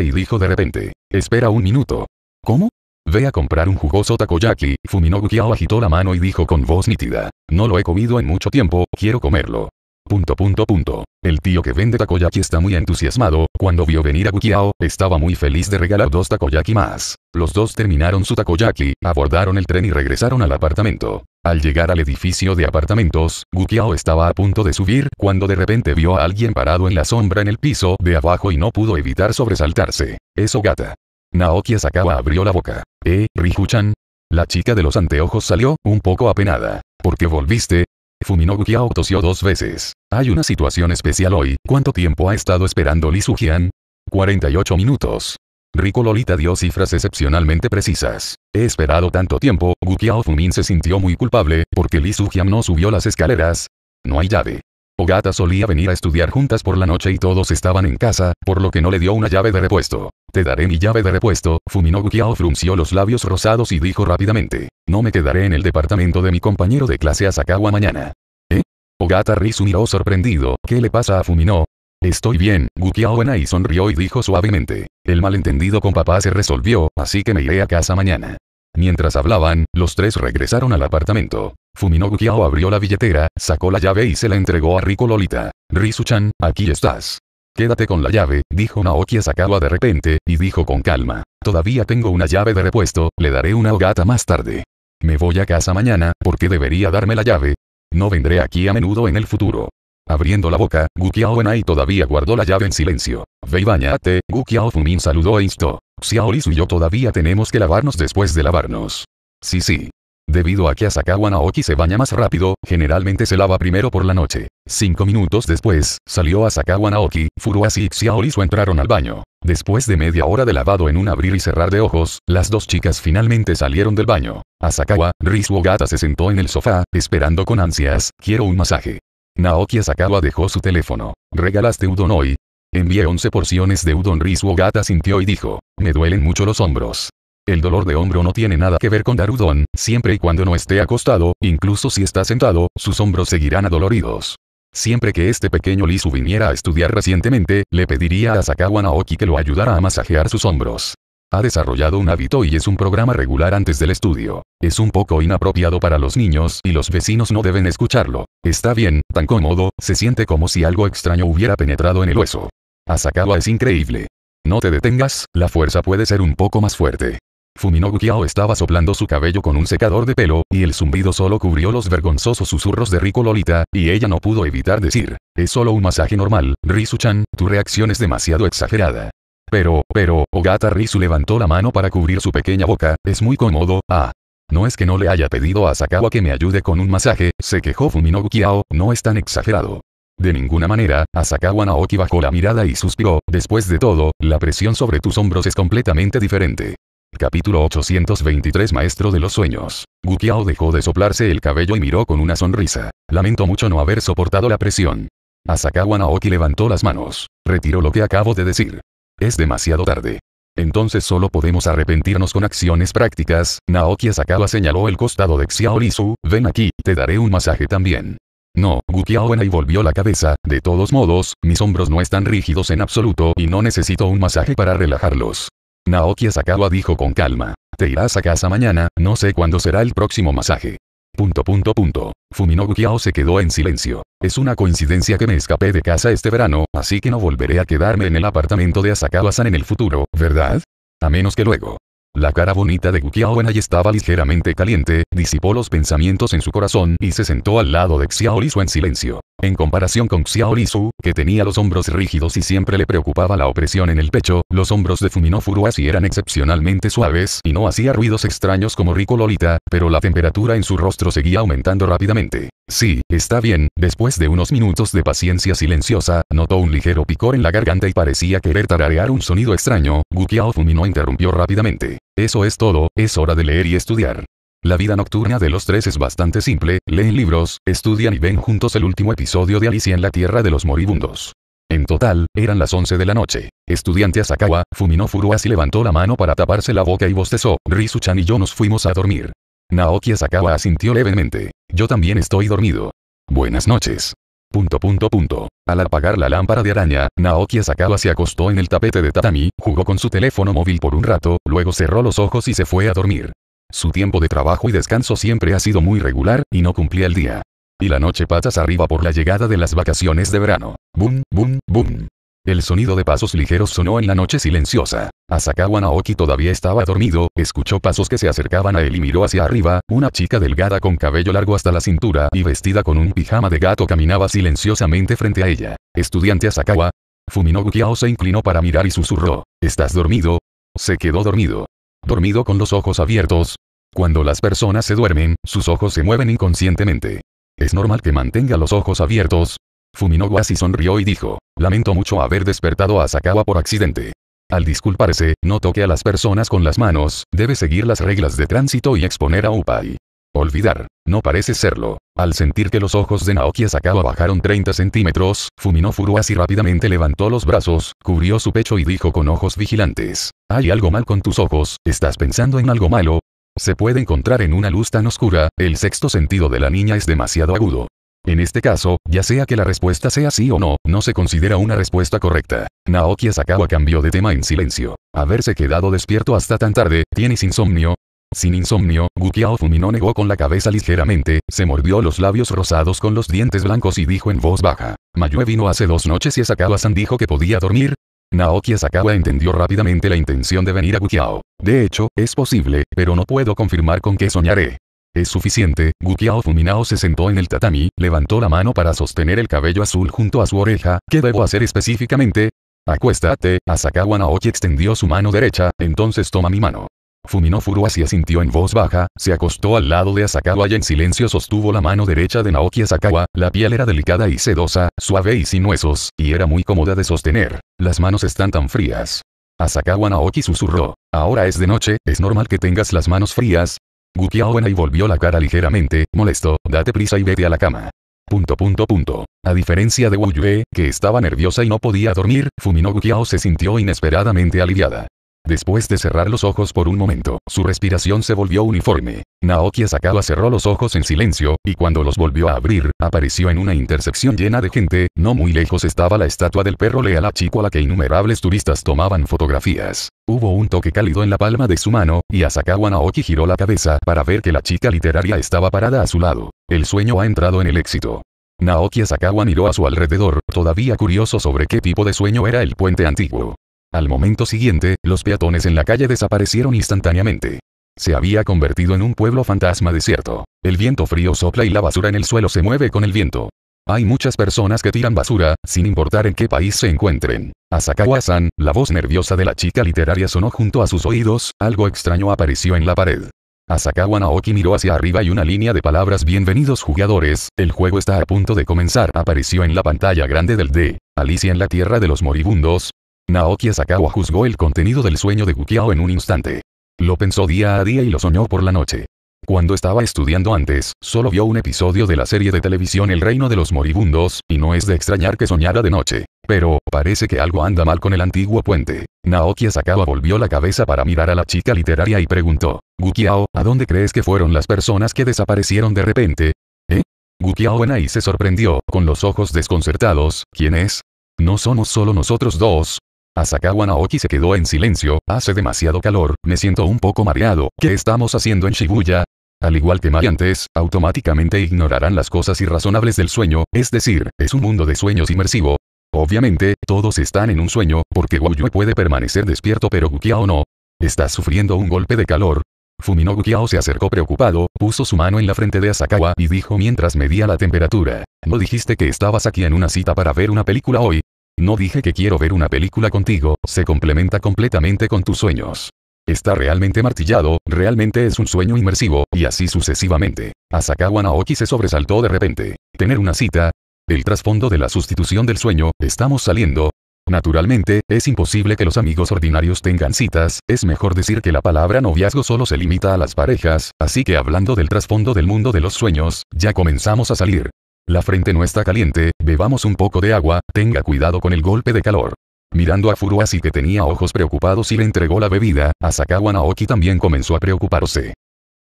y dijo de repente, espera un minuto. ¿Cómo? Ve a comprar un jugoso takoyaki, Fumino Gukiao agitó la mano y dijo con voz nítida. No lo he comido en mucho tiempo, quiero comerlo. Punto punto punto. El tío que vende takoyaki está muy entusiasmado, cuando vio venir a Gukiao, estaba muy feliz de regalar dos takoyaki más. Los dos terminaron su takoyaki, abordaron el tren y regresaron al apartamento. Al llegar al edificio de apartamentos, Gukiao estaba a punto de subir cuando de repente vio a alguien parado en la sombra en el piso de abajo y no pudo evitar sobresaltarse. Eso gata. Naoki Asakawa abrió la boca. eh Rihuchan. La chica de los anteojos salió, un poco apenada. ¿Por qué volviste? Fumino Gukiao tosió dos veces. Hay una situación especial hoy. ¿Cuánto tiempo ha estado esperando Li Sujian? 48 minutos. Rico Lolita dio cifras excepcionalmente precisas. He esperado tanto tiempo, Gukiao Fumin se sintió muy culpable, porque Lee Su-hyam no subió las escaleras. No hay llave. Ogata solía venir a estudiar juntas por la noche y todos estaban en casa, por lo que no le dio una llave de repuesto. Te daré mi llave de repuesto, Fumino Gukiao frunció los labios rosados y dijo rápidamente. No me quedaré en el departamento de mi compañero de clase Asakawa mañana. ¿Eh? Ogata Risu miró sorprendido, ¿qué le pasa a Fumino? Estoy bien, Gukiao y sonrió y dijo suavemente. El malentendido con papá se resolvió, así que me iré a casa mañana. Mientras hablaban, los tres regresaron al apartamento. Fumino Gukiao abrió la billetera, sacó la llave y se la entregó a Rico Lolita. Risuchan, aquí estás. Quédate con la llave, dijo Naoki Asakawa de repente, y dijo con calma. Todavía tengo una llave de repuesto, le daré una hogata más tarde. Me voy a casa mañana, porque debería darme la llave? No vendré aquí a menudo en el futuro. Abriendo la boca, Gukiao Enai todavía guardó la llave en silencio. Ve y bañate, Gukiao Fumin saludó e instó. Xiaorisu y yo todavía tenemos que lavarnos después de lavarnos. Sí sí. Debido a que Asakawa Naoki se baña más rápido, generalmente se lava primero por la noche. Cinco minutos después, salió Asakawa Naoki, Furuasi y Xiaolisu entraron al baño. Después de media hora de lavado en un abrir y cerrar de ojos, las dos chicas finalmente salieron del baño. Asakawa, Rizu se sentó en el sofá, esperando con ansias, quiero un masaje. Naoki Asakawa dejó su teléfono. ¿Regalaste udon hoy? Envié 11 porciones de udon Rizuo sintió y dijo, me duelen mucho los hombros. El dolor de hombro no tiene nada que ver con dar udon, siempre y cuando no esté acostado, incluso si está sentado, sus hombros seguirán adoloridos. Siempre que este pequeño Lisu viniera a estudiar recientemente, le pediría a Sakawa Naoki que lo ayudara a masajear sus hombros. Ha desarrollado un hábito y es un programa regular antes del estudio. Es un poco inapropiado para los niños y los vecinos no deben escucharlo. Está bien, tan cómodo, se siente como si algo extraño hubiera penetrado en el hueso. Asakawa es increíble. No te detengas, la fuerza puede ser un poco más fuerte. Fumino estaba soplando su cabello con un secador de pelo, y el zumbido solo cubrió los vergonzosos susurros de Rico Lolita, y ella no pudo evitar decir, es solo un masaje normal, Risu-chan, tu reacción es demasiado exagerada. Pero, pero, Ogata Risu levantó la mano para cubrir su pequeña boca, es muy cómodo, ah. No es que no le haya pedido a Sakawa que me ayude con un masaje, se quejó Fuminobu Gukiao, no es tan exagerado. De ninguna manera, Asakawa Naoki bajó la mirada y suspiró, después de todo, la presión sobre tus hombros es completamente diferente. Capítulo 823 Maestro de los Sueños. Gukiao dejó de soplarse el cabello y miró con una sonrisa. Lamento mucho no haber soportado la presión. Asakawa Naoki levantó las manos. Retiró lo que acabo de decir. Es demasiado tarde. Entonces solo podemos arrepentirnos con acciones prácticas, Naoki Asakawa señaló el costado de Xiaorizu. ven aquí, te daré un masaje también. No, Gukiao y volvió la cabeza, de todos modos, mis hombros no están rígidos en absoluto y no necesito un masaje para relajarlos. Naoki Asakawa dijo con calma. Te irás a casa mañana, no sé cuándo será el próximo masaje. Punto punto punto. Fuminobu Kiao se quedó en silencio. Es una coincidencia que me escapé de casa este verano, así que no volveré a quedarme en el apartamento de Asakawa-san en el futuro, ¿verdad? A menos que luego. La cara bonita de en ahí estaba ligeramente caliente, disipó los pensamientos en su corazón y se sentó al lado de Xiao en silencio. En comparación con Xiao que tenía los hombros rígidos y siempre le preocupaba la opresión en el pecho, los hombros de Fumino Furuasi eran excepcionalmente suaves y no hacía ruidos extraños como Rico Lolita, pero la temperatura en su rostro seguía aumentando rápidamente. Sí, está bien, después de unos minutos de paciencia silenciosa, notó un ligero picor en la garganta y parecía querer tararear un sonido extraño, Gukiao Fumino interrumpió rápidamente. Eso es todo, es hora de leer y estudiar. La vida nocturna de los tres es bastante simple, leen libros, estudian y ven juntos el último episodio de Alicia en la Tierra de los Moribundos. En total, eran las 11 de la noche. Estudiante Asakawa, fumino Furuas levantó la mano para taparse la boca y bostezó, Risuchan y yo nos fuimos a dormir. Naoki Asakawa asintió levemente. Yo también estoy dormido. Buenas noches. Punto punto punto. Al apagar la lámpara de araña, Naoki Asakawa se acostó en el tapete de tatami, jugó con su teléfono móvil por un rato, luego cerró los ojos y se fue a dormir. Su tiempo de trabajo y descanso siempre ha sido muy regular, y no cumplía el día. Y la noche patas arriba por la llegada de las vacaciones de verano. Boom, boom, boom. El sonido de pasos ligeros sonó en la noche silenciosa. Asakawa Naoki todavía estaba dormido, escuchó pasos que se acercaban a él y miró hacia arriba, una chica delgada con cabello largo hasta la cintura y vestida con un pijama de gato caminaba silenciosamente frente a ella. Estudiante Asakawa. Fuminogukiao se inclinó para mirar y susurró. ¿Estás dormido? Se quedó dormido dormido con los ojos abiertos. Cuando las personas se duermen, sus ojos se mueven inconscientemente. Es normal que mantenga los ojos abiertos. Fumino sonrió y dijo, lamento mucho haber despertado a Sakawa por accidente. Al disculparse, no toque a las personas con las manos, debe seguir las reglas de tránsito y exponer a Upai. Olvidar. No parece serlo. Al sentir que los ojos de Naoki Asakawa bajaron 30 centímetros, Fuminó y rápidamente levantó los brazos, cubrió su pecho y dijo con ojos vigilantes. Hay algo mal con tus ojos, ¿estás pensando en algo malo? Se puede encontrar en una luz tan oscura, el sexto sentido de la niña es demasiado agudo. En este caso, ya sea que la respuesta sea sí o no, no se considera una respuesta correcta. Naoki Asakawa cambió de tema en silencio. Haberse quedado despierto hasta tan tarde, ¿tienes insomnio? Sin insomnio, Gukiao Fumino negó con la cabeza ligeramente, se mordió los labios rosados con los dientes blancos y dijo en voz baja. Mayue vino hace dos noches y Asakawa-san dijo que podía dormir. Naoki Asakawa entendió rápidamente la intención de venir a Gukiao. De hecho, es posible, pero no puedo confirmar con qué soñaré. Es suficiente, Gukiao Fuminao se sentó en el tatami, levantó la mano para sostener el cabello azul junto a su oreja, ¿qué debo hacer específicamente? Acuéstate, Asakawa Naoki extendió su mano derecha, entonces toma mi mano. Fuminó se asintió en voz baja, se acostó al lado de Asakawa y en silencio sostuvo la mano derecha de Naoki Asakawa, la piel era delicada y sedosa, suave y sin huesos, y era muy cómoda de sostener. Las manos están tan frías. Asakawa Naoki susurró. Ahora es de noche, es normal que tengas las manos frías. Gukiao y volvió la cara ligeramente, molesto, date prisa y vete a la cama. Punto punto punto. A diferencia de Wuyue, que estaba nerviosa y no podía dormir, Fumino Gukiao se sintió inesperadamente aliviada. Después de cerrar los ojos por un momento, su respiración se volvió uniforme. Naoki Asakawa cerró los ojos en silencio, y cuando los volvió a abrir, apareció en una intersección llena de gente, no muy lejos estaba la estatua del perro leal a chico a la que innumerables turistas tomaban fotografías. Hubo un toque cálido en la palma de su mano, y Asakawa Naoki giró la cabeza para ver que la chica literaria estaba parada a su lado. El sueño ha entrado en el éxito. Naoki Asakawa miró a su alrededor, todavía curioso sobre qué tipo de sueño era el puente antiguo. Al momento siguiente, los peatones en la calle desaparecieron instantáneamente. Se había convertido en un pueblo fantasma desierto. El viento frío sopla y la basura en el suelo se mueve con el viento. Hay muchas personas que tiran basura, sin importar en qué país se encuentren. Asakawa-san, la voz nerviosa de la chica literaria sonó junto a sus oídos, algo extraño apareció en la pared. Asakawa Naoki miró hacia arriba y una línea de palabras Bienvenidos jugadores, el juego está a punto de comenzar apareció en la pantalla grande del D. Alicia en la Tierra de los Moribundos, Naoki Asakawa juzgó el contenido del sueño de Gukiao en un instante. Lo pensó día a día y lo soñó por la noche. Cuando estaba estudiando antes, solo vio un episodio de la serie de televisión El Reino de los Moribundos, y no es de extrañar que soñara de noche. Pero, parece que algo anda mal con el antiguo puente. Naoki Asakawa volvió la cabeza para mirar a la chica literaria y preguntó, Gukiao, ¿a dónde crees que fueron las personas que desaparecieron de repente? ¿Eh? Gukiao Enai se sorprendió, con los ojos desconcertados, ¿quién es? No somos solo nosotros dos, Asakawa Naoki se quedó en silencio, hace demasiado calor, me siento un poco mareado, ¿qué estamos haciendo en Shibuya? Al igual que Mariantes, antes, automáticamente ignorarán las cosas irrazonables del sueño, es decir, es un mundo de sueños inmersivo. Obviamente, todos están en un sueño, porque Woyue puede permanecer despierto pero Gukiao no. Está sufriendo un golpe de calor. Fumino se acercó preocupado, puso su mano en la frente de Asakawa y dijo mientras medía la temperatura. ¿No dijiste que estabas aquí en una cita para ver una película hoy? No dije que quiero ver una película contigo, se complementa completamente con tus sueños. Está realmente martillado, realmente es un sueño inmersivo, y así sucesivamente. Asakawa Naoki se sobresaltó de repente. Tener una cita. El trasfondo de la sustitución del sueño, estamos saliendo. Naturalmente, es imposible que los amigos ordinarios tengan citas, es mejor decir que la palabra noviazgo solo se limita a las parejas, así que hablando del trasfondo del mundo de los sueños, ya comenzamos a salir. La frente no está caliente, bebamos un poco de agua, tenga cuidado con el golpe de calor. Mirando a Furuashi que tenía ojos preocupados y le entregó la bebida, Asakawa Naoki también comenzó a preocuparse.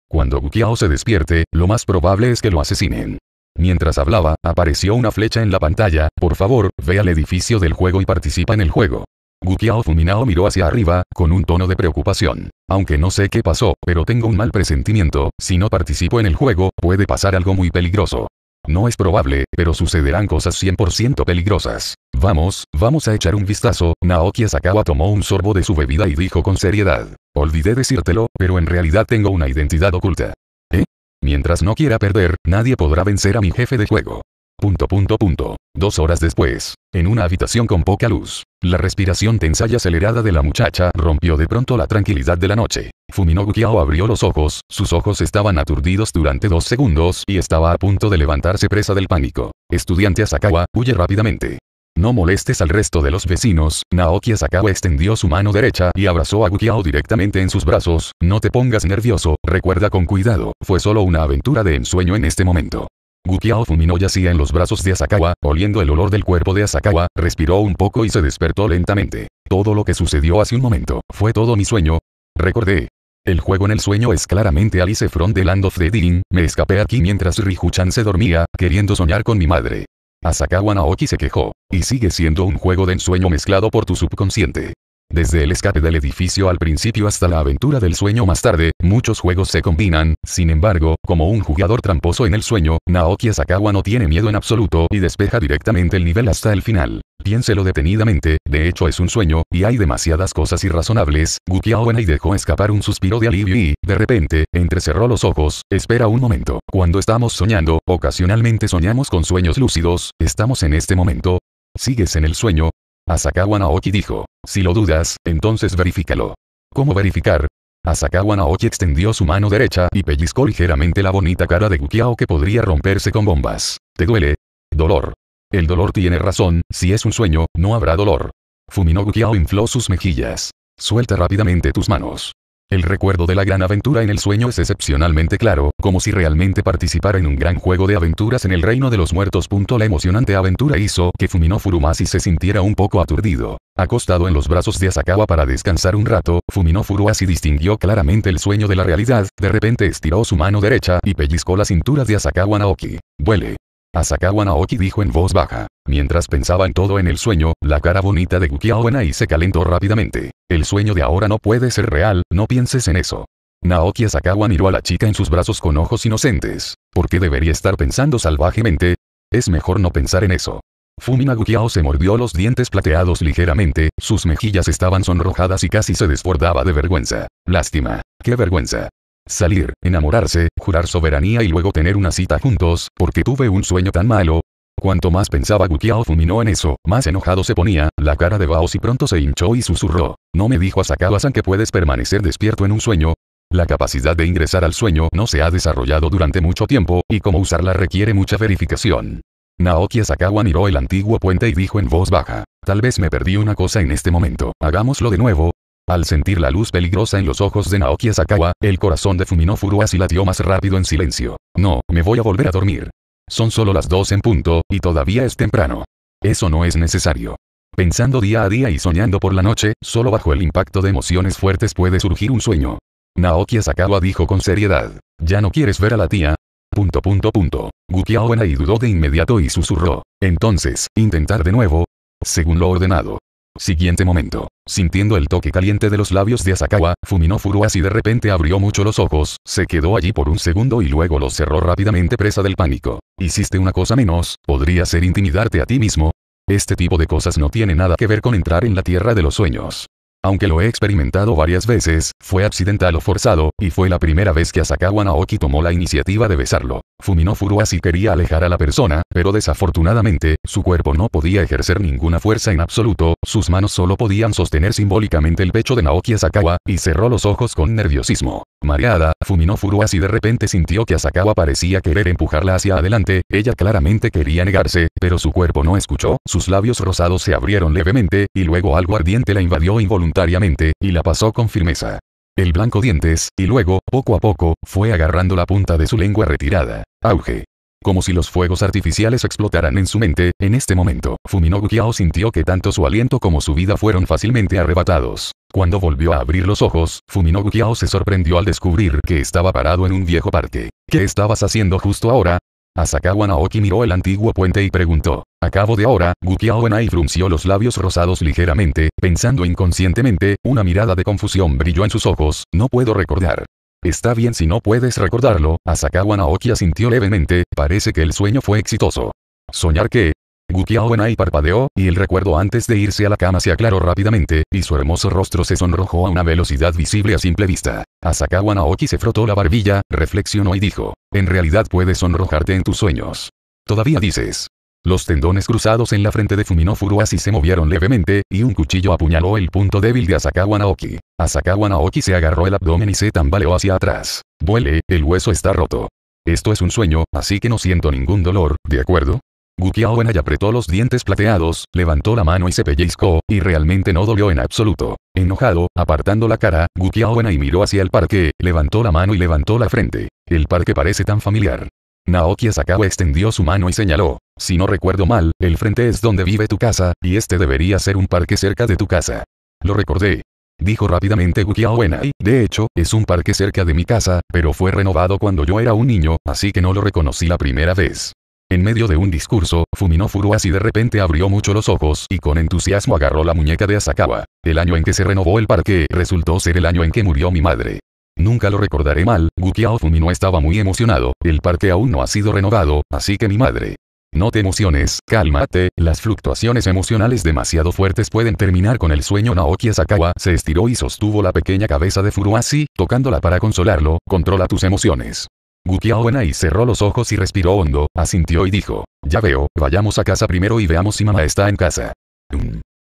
Cuando Gukiao se despierte, lo más probable es que lo asesinen. Mientras hablaba, apareció una flecha en la pantalla, por favor, ve al edificio del juego y participa en el juego. Gukiao Fuminao miró hacia arriba, con un tono de preocupación. Aunque no sé qué pasó, pero tengo un mal presentimiento, si no participo en el juego, puede pasar algo muy peligroso. No es probable, pero sucederán cosas 100% peligrosas. Vamos, vamos a echar un vistazo. Naoki Asakawa tomó un sorbo de su bebida y dijo con seriedad. Olvidé decírtelo, pero en realidad tengo una identidad oculta. ¿Eh? Mientras no quiera perder, nadie podrá vencer a mi jefe de juego. Punto punto punto. Dos horas después, en una habitación con poca luz, la respiración tensa y acelerada de la muchacha rompió de pronto la tranquilidad de la noche. Fumino Gukiao abrió los ojos, sus ojos estaban aturdidos durante dos segundos y estaba a punto de levantarse presa del pánico. Estudiante Asakawa, huye rápidamente. No molestes al resto de los vecinos, Naoki Asakawa extendió su mano derecha y abrazó a Gukiao directamente en sus brazos, no te pongas nervioso, recuerda con cuidado, fue solo una aventura de ensueño en este momento. Gukiao Fumino yacía en los brazos de Asakawa, oliendo el olor del cuerpo de Asakawa, respiró un poco y se despertó lentamente. Todo lo que sucedió hace un momento, ¿fue todo mi sueño? Recordé. El juego en el sueño es claramente Alice Front the Land of the Dean, me escapé aquí mientras Riju-chan se dormía, queriendo soñar con mi madre. Asakawa Naoki se quejó. Y sigue siendo un juego de ensueño mezclado por tu subconsciente. Desde el escape del edificio al principio hasta la aventura del sueño más tarde, muchos juegos se combinan, sin embargo, como un jugador tramposo en el sueño, Naoki Asakawa no tiene miedo en absoluto y despeja directamente el nivel hasta el final. Piénselo detenidamente, de hecho es un sueño, y hay demasiadas cosas irrazonables, Gukiao y dejó escapar un suspiro de alivio y, de repente, entrecerró los ojos, espera un momento. Cuando estamos soñando, ocasionalmente soñamos con sueños lúcidos, estamos en este momento. ¿Sigues en el sueño? Asakawa Naoki dijo, si lo dudas, entonces verifícalo. ¿Cómo verificar? Asakawa Naoki extendió su mano derecha y pellizcó ligeramente la bonita cara de Gukiao que podría romperse con bombas. ¿Te duele? Dolor. El dolor tiene razón, si es un sueño, no habrá dolor. Fumino Gukiao infló sus mejillas. Suelta rápidamente tus manos. El recuerdo de la gran aventura en el sueño es excepcionalmente claro, como si realmente participara en un gran juego de aventuras en el reino de los muertos. La emocionante aventura hizo que Fumino Furumasi se sintiera un poco aturdido. Acostado en los brazos de Asakawa para descansar un rato, Fumino Furuasi distinguió claramente el sueño de la realidad, de repente estiró su mano derecha y pellizcó la cintura de Asakawa Naoki. Vuele. Asakawa Naoki dijo en voz baja. Mientras pensaba en todo en el sueño, la cara bonita de Gukiao y se calentó rápidamente. El sueño de ahora no puede ser real, no pienses en eso. Naoki Asakawa miró a la chica en sus brazos con ojos inocentes. ¿Por qué debería estar pensando salvajemente? Es mejor no pensar en eso. Fumina Gukiao se mordió los dientes plateados ligeramente, sus mejillas estaban sonrojadas y casi se desbordaba de vergüenza. Lástima. ¡Qué vergüenza! Salir, enamorarse, jurar soberanía y luego tener una cita juntos, porque tuve un sueño tan malo. Cuanto más pensaba Gukiao fulminó en eso, más enojado se ponía, la cara de y pronto se hinchó y susurró. ¿No me dijo Asakawa-san que puedes permanecer despierto en un sueño? La capacidad de ingresar al sueño no se ha desarrollado durante mucho tiempo, y cómo usarla requiere mucha verificación. Naoki Asakawa miró el antiguo puente y dijo en voz baja, tal vez me perdí una cosa en este momento, hagámoslo de nuevo, al sentir la luz peligrosa en los ojos de Naoki Asakawa, el corazón de Fumino se latió más rápido en silencio. No, me voy a volver a dormir. Son solo las dos en punto, y todavía es temprano. Eso no es necesario. Pensando día a día y soñando por la noche, solo bajo el impacto de emociones fuertes puede surgir un sueño. Naoki Asakawa dijo con seriedad. ¿Ya no quieres ver a la tía? Punto punto punto. dudó de inmediato y susurró. Entonces, intentar de nuevo. Según lo ordenado. Siguiente momento. Sintiendo el toque caliente de los labios de Asakawa, Fumino Furuas y de repente abrió mucho los ojos, se quedó allí por un segundo y luego los cerró rápidamente presa del pánico. Hiciste una cosa menos, podría ser intimidarte a ti mismo. Este tipo de cosas no tiene nada que ver con entrar en la tierra de los sueños. Aunque lo he experimentado varias veces, fue accidental o forzado, y fue la primera vez que Asakawa Naoki tomó la iniciativa de besarlo. Fumino Furuasi quería alejar a la persona, pero desafortunadamente, su cuerpo no podía ejercer ninguna fuerza en absoluto, sus manos solo podían sostener simbólicamente el pecho de Naoki Asakawa, y cerró los ojos con nerviosismo. Mareada, Fuminó Furuas y de repente sintió que Asakawa parecía querer empujarla hacia adelante, ella claramente quería negarse, pero su cuerpo no escuchó, sus labios rosados se abrieron levemente, y luego algo ardiente la invadió involuntariamente, y la pasó con firmeza. El blanco dientes, y luego, poco a poco, fue agarrando la punta de su lengua retirada. Auge. Como si los fuegos artificiales explotaran en su mente, en este momento, Fuminogu Gukiao sintió que tanto su aliento como su vida fueron fácilmente arrebatados. Cuando volvió a abrir los ojos, Fuminogu Gukiao se sorprendió al descubrir que estaba parado en un viejo parque. ¿Qué estabas haciendo justo ahora? Asakawa Naoki miró el antiguo puente y preguntó. A cabo de ahora, Gukiao Enai frunció los labios rosados ligeramente, pensando inconscientemente, una mirada de confusión brilló en sus ojos, no puedo recordar. Está bien si no puedes recordarlo, Asakawa Naoki asintió levemente, parece que el sueño fue exitoso. Soñar qué? Gukiao Enai parpadeó, y el recuerdo antes de irse a la cama se aclaró rápidamente, y su hermoso rostro se sonrojó a una velocidad visible a simple vista. Asakawa Naoki se frotó la barbilla, reflexionó y dijo, en realidad puedes sonrojarte en tus sueños. Todavía dices, los tendones cruzados en la frente de Fumino Furuasi se movieron levemente, y un cuchillo apuñaló el punto débil de Asakawa Naoki. Asakawa Naoki se agarró el abdomen y se tambaleó hacia atrás. Duele, el hueso está roto. Esto es un sueño, así que no siento ningún dolor, ¿de acuerdo? Gukiao apretó los dientes plateados, levantó la mano y se pellizcó, y realmente no dolió en absoluto. Enojado, apartando la cara, Gukiao y miró hacia el parque, levantó la mano y levantó la frente. El parque parece tan familiar. Naoki Asakawa extendió su mano y señaló. Si no recuerdo mal, el frente es donde vive tu casa, y este debería ser un parque cerca de tu casa. Lo recordé. Dijo rápidamente Gukiao y de hecho, es un parque cerca de mi casa, pero fue renovado cuando yo era un niño, así que no lo reconocí la primera vez. En medio de un discurso, Fumino y de repente abrió mucho los ojos y con entusiasmo agarró la muñeca de Asakawa. El año en que se renovó el parque resultó ser el año en que murió mi madre. Nunca lo recordaré mal, Gukiao Fumino estaba muy emocionado, el parque aún no ha sido renovado, así que mi madre. No te emociones, cálmate, las fluctuaciones emocionales demasiado fuertes pueden terminar con el sueño. Naoki Asakawa se estiró y sostuvo la pequeña cabeza de Furuasi, tocándola para consolarlo, controla tus emociones. Gukiao y cerró los ojos y respiró hondo, asintió y dijo, ya veo, vayamos a casa primero y veamos si mamá está en casa.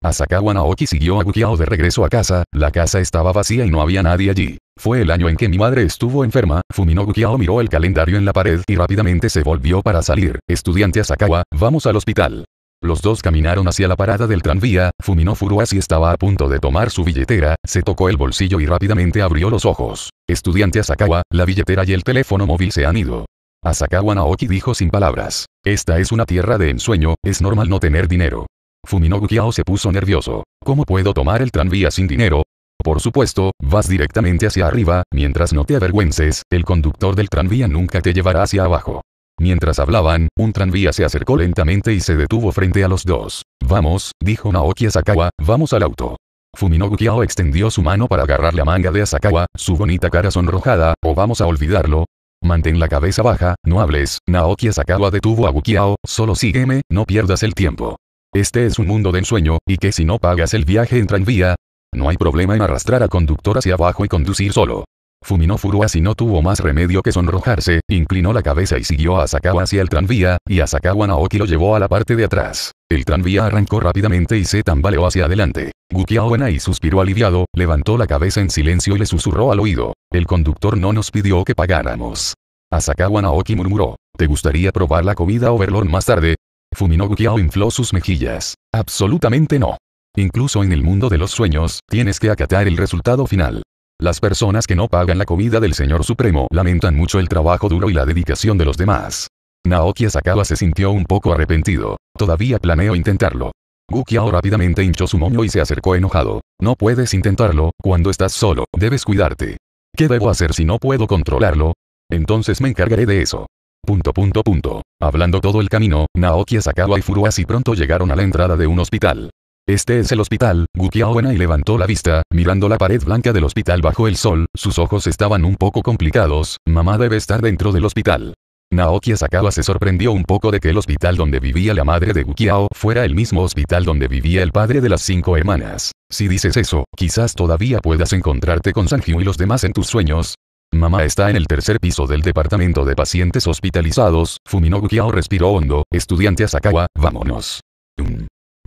Asakawa Naoki siguió a Gukiao de regreso a casa, la casa estaba vacía y no había nadie allí. Fue el año en que mi madre estuvo enferma, Fuminogu gukiao miró el calendario en la pared y rápidamente se volvió para salir. Estudiante Asakawa, vamos al hospital. Los dos caminaron hacia la parada del tranvía, Fumino Furuasi estaba a punto de tomar su billetera, se tocó el bolsillo y rápidamente abrió los ojos. Estudiante Asakawa, la billetera y el teléfono móvil se han ido. Asakawa Naoki dijo sin palabras. Esta es una tierra de ensueño, es normal no tener dinero. Fuminogu gukiao se puso nervioso. ¿Cómo puedo tomar el tranvía sin dinero? Por supuesto, vas directamente hacia arriba, mientras no te avergüences, el conductor del tranvía nunca te llevará hacia abajo. Mientras hablaban, un tranvía se acercó lentamente y se detuvo frente a los dos. Vamos, dijo Naoki Asakawa, vamos al auto. Fuminogu extendió su mano para agarrar la manga de Asakawa, su bonita cara sonrojada, o vamos a olvidarlo. Mantén la cabeza baja, no hables, Naoki Asakawa detuvo a Bukiao, solo sígueme, no pierdas el tiempo. Este es un mundo de ensueño, y que si no pagas el viaje en tranvía, no hay problema en arrastrar al conductor hacia abajo y conducir solo. Fumino Furuasi no tuvo más remedio que sonrojarse, inclinó la cabeza y siguió a Asakawa hacia el tranvía, y Asakawa Naoki lo llevó a la parte de atrás. El tranvía arrancó rápidamente y se tambaleó hacia adelante. Gukiao y suspiró aliviado, levantó la cabeza en silencio y le susurró al oído. El conductor no nos pidió que pagáramos. Asakawa Naoki murmuró. ¿Te gustaría probar la comida Overlord más tarde? Fumino Gukiao infló sus mejillas. Absolutamente no. Incluso en el mundo de los sueños, tienes que acatar el resultado final. Las personas que no pagan la comida del Señor Supremo lamentan mucho el trabajo duro y la dedicación de los demás. Naoki Asakawa se sintió un poco arrepentido. Todavía planeo intentarlo. Gukiao rápidamente hinchó su moño y se acercó enojado. No puedes intentarlo, cuando estás solo, debes cuidarte. ¿Qué debo hacer si no puedo controlarlo? Entonces me encargaré de eso. Punto punto punto. Hablando todo el camino, Naoki Asakawa y Furuasi pronto llegaron a la entrada de un hospital. Este es el hospital, buena y levantó la vista, mirando la pared blanca del hospital bajo el sol, sus ojos estaban un poco complicados, mamá debe estar dentro del hospital. Naoki Asakawa se sorprendió un poco de que el hospital donde vivía la madre de Gukiao fuera el mismo hospital donde vivía el padre de las cinco hermanas. Si dices eso, quizás todavía puedas encontrarte con Sanjiu y los demás en tus sueños. Mamá está en el tercer piso del departamento de pacientes hospitalizados, Fumino Gukiao respiró hondo, estudiante Asakawa, vámonos.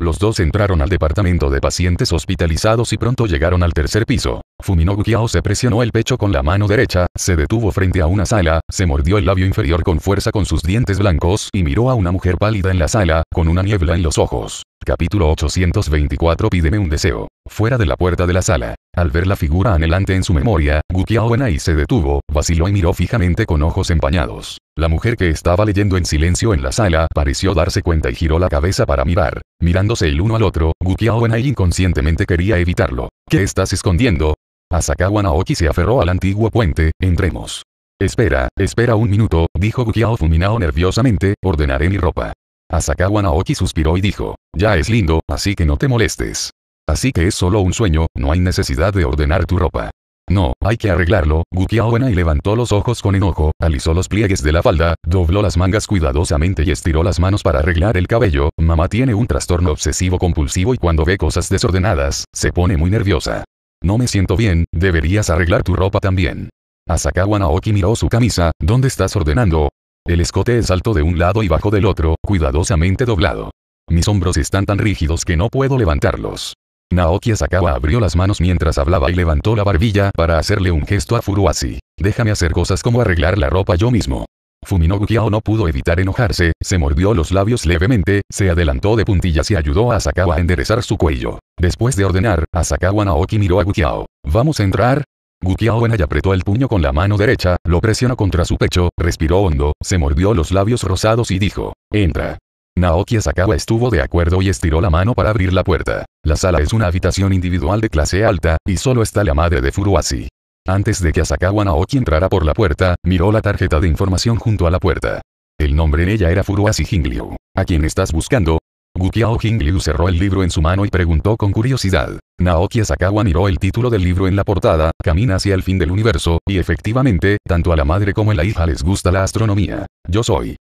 Los dos entraron al departamento de pacientes hospitalizados y pronto llegaron al tercer piso. Fumino Gukiao se presionó el pecho con la mano derecha, se detuvo frente a una sala, se mordió el labio inferior con fuerza con sus dientes blancos y miró a una mujer pálida en la sala, con una niebla en los ojos. Capítulo 824 Pídeme un deseo. Fuera de la puerta de la sala. Al ver la figura anhelante en su memoria, Gukiao Enai se detuvo, vaciló y miró fijamente con ojos empañados. La mujer que estaba leyendo en silencio en la sala pareció darse cuenta y giró la cabeza para mirar. Mirándose el uno al otro, Gukiao Anai inconscientemente quería evitarlo. ¿Qué estás escondiendo? Asakawa Naoki se aferró al antiguo puente, entremos. Espera, espera un minuto, dijo Gukiao Fuminao nerviosamente, ordenaré mi ropa. Asakawa Naoki suspiró y dijo, ya es lindo, así que no te molestes. Así que es solo un sueño, no hay necesidad de ordenar tu ropa. No, hay que arreglarlo. y levantó los ojos con enojo, alisó los pliegues de la falda, dobló las mangas cuidadosamente y estiró las manos para arreglar el cabello. Mamá tiene un trastorno obsesivo compulsivo y cuando ve cosas desordenadas, se pone muy nerviosa. No me siento bien, deberías arreglar tu ropa también. Asakawa Naoki miró su camisa, ¿dónde estás ordenando? El escote es alto de un lado y bajo del otro, cuidadosamente doblado. Mis hombros están tan rígidos que no puedo levantarlos. Naoki Asakawa abrió las manos mientras hablaba y levantó la barbilla para hacerle un gesto a Furuasi: Déjame hacer cosas como arreglar la ropa yo mismo. Fuminobu Gukiao no pudo evitar enojarse, se mordió los labios levemente, se adelantó de puntillas y ayudó a Asakawa a enderezar su cuello. Después de ordenar, Asakawa Naoki miró a Gukiao. ¿Vamos a entrar? Gukiao ella apretó el puño con la mano derecha, lo presionó contra su pecho, respiró hondo, se mordió los labios rosados y dijo, entra. Naoki Asakawa estuvo de acuerdo y estiró la mano para abrir la puerta. La sala es una habitación individual de clase alta, y solo está la madre de Furuasi. Antes de que Asakawa Naoki entrara por la puerta, miró la tarjeta de información junto a la puerta. El nombre en ella era Furuasi Hingliu. ¿A quién estás buscando? Gukiao Hingliu cerró el libro en su mano y preguntó con curiosidad. Naoki Asakawa miró el título del libro en la portada, Camina hacia el fin del universo, y efectivamente, tanto a la madre como a la hija les gusta la astronomía. Yo soy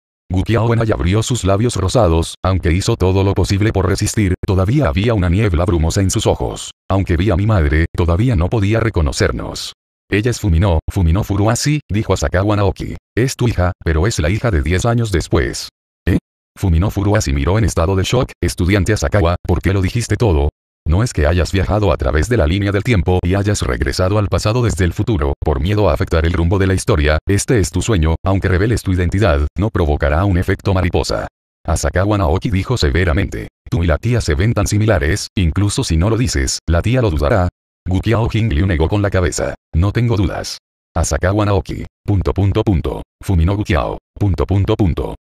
y abrió sus labios rosados, aunque hizo todo lo posible por resistir, todavía había una niebla brumosa en sus ojos. Aunque vi a mi madre, todavía no podía reconocernos. Ella es Fuminó, Fumino Furuasi, dijo Asakawa Naoki. Es tu hija, pero es la hija de 10 años después. ¿Eh? Fuminó Furuasi miró en estado de shock, estudiante Asakawa, ¿por qué lo dijiste todo? No es que hayas viajado a través de la línea del tiempo y hayas regresado al pasado desde el futuro, por miedo a afectar el rumbo de la historia, este es tu sueño, aunque reveles tu identidad, no provocará un efecto mariposa. Asakawa Naoki dijo severamente. Tú y la tía se ven tan similares, incluso si no lo dices, la tía lo dudará. Gukiao Jingliu negó con la cabeza. No tengo dudas. Asakawa Naoki. Punto punto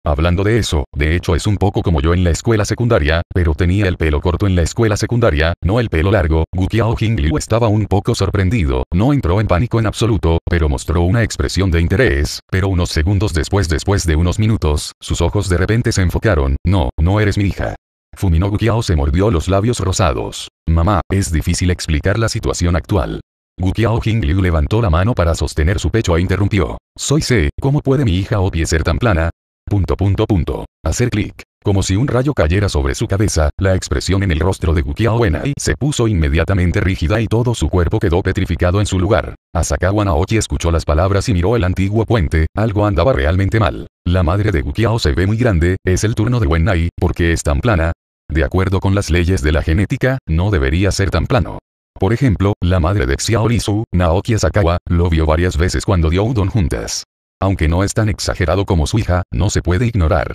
Hablando de eso, de hecho es un poco como yo en la escuela secundaria, pero tenía el pelo corto en la escuela secundaria, no el pelo largo. Gukiao Hingliu estaba un poco sorprendido, no entró en pánico en absoluto, pero mostró una expresión de interés, pero unos segundos después después de unos minutos, sus ojos de repente se enfocaron, no, no eres mi hija. Fuminobu se mordió los labios rosados. Mamá, es difícil explicar la situación actual. Hing Jingliu levantó la mano para sostener su pecho e interrumpió. Soy C, ¿cómo puede mi hija Opie ser tan plana? Punto punto punto. Hacer clic. Como si un rayo cayera sobre su cabeza, la expresión en el rostro de Gukiao Enai se puso inmediatamente rígida y todo su cuerpo quedó petrificado en su lugar. Asakawa Naoki escuchó las palabras y miró el antiguo puente, algo andaba realmente mal. La madre de Gukiao se ve muy grande, es el turno de Wenai, porque es tan plana? De acuerdo con las leyes de la genética, no debería ser tan plano. Por ejemplo, la madre de Xiaorisu, Naoki Asakawa, lo vio varias veces cuando dio udon juntas. Aunque no es tan exagerado como su hija, no se puede ignorar.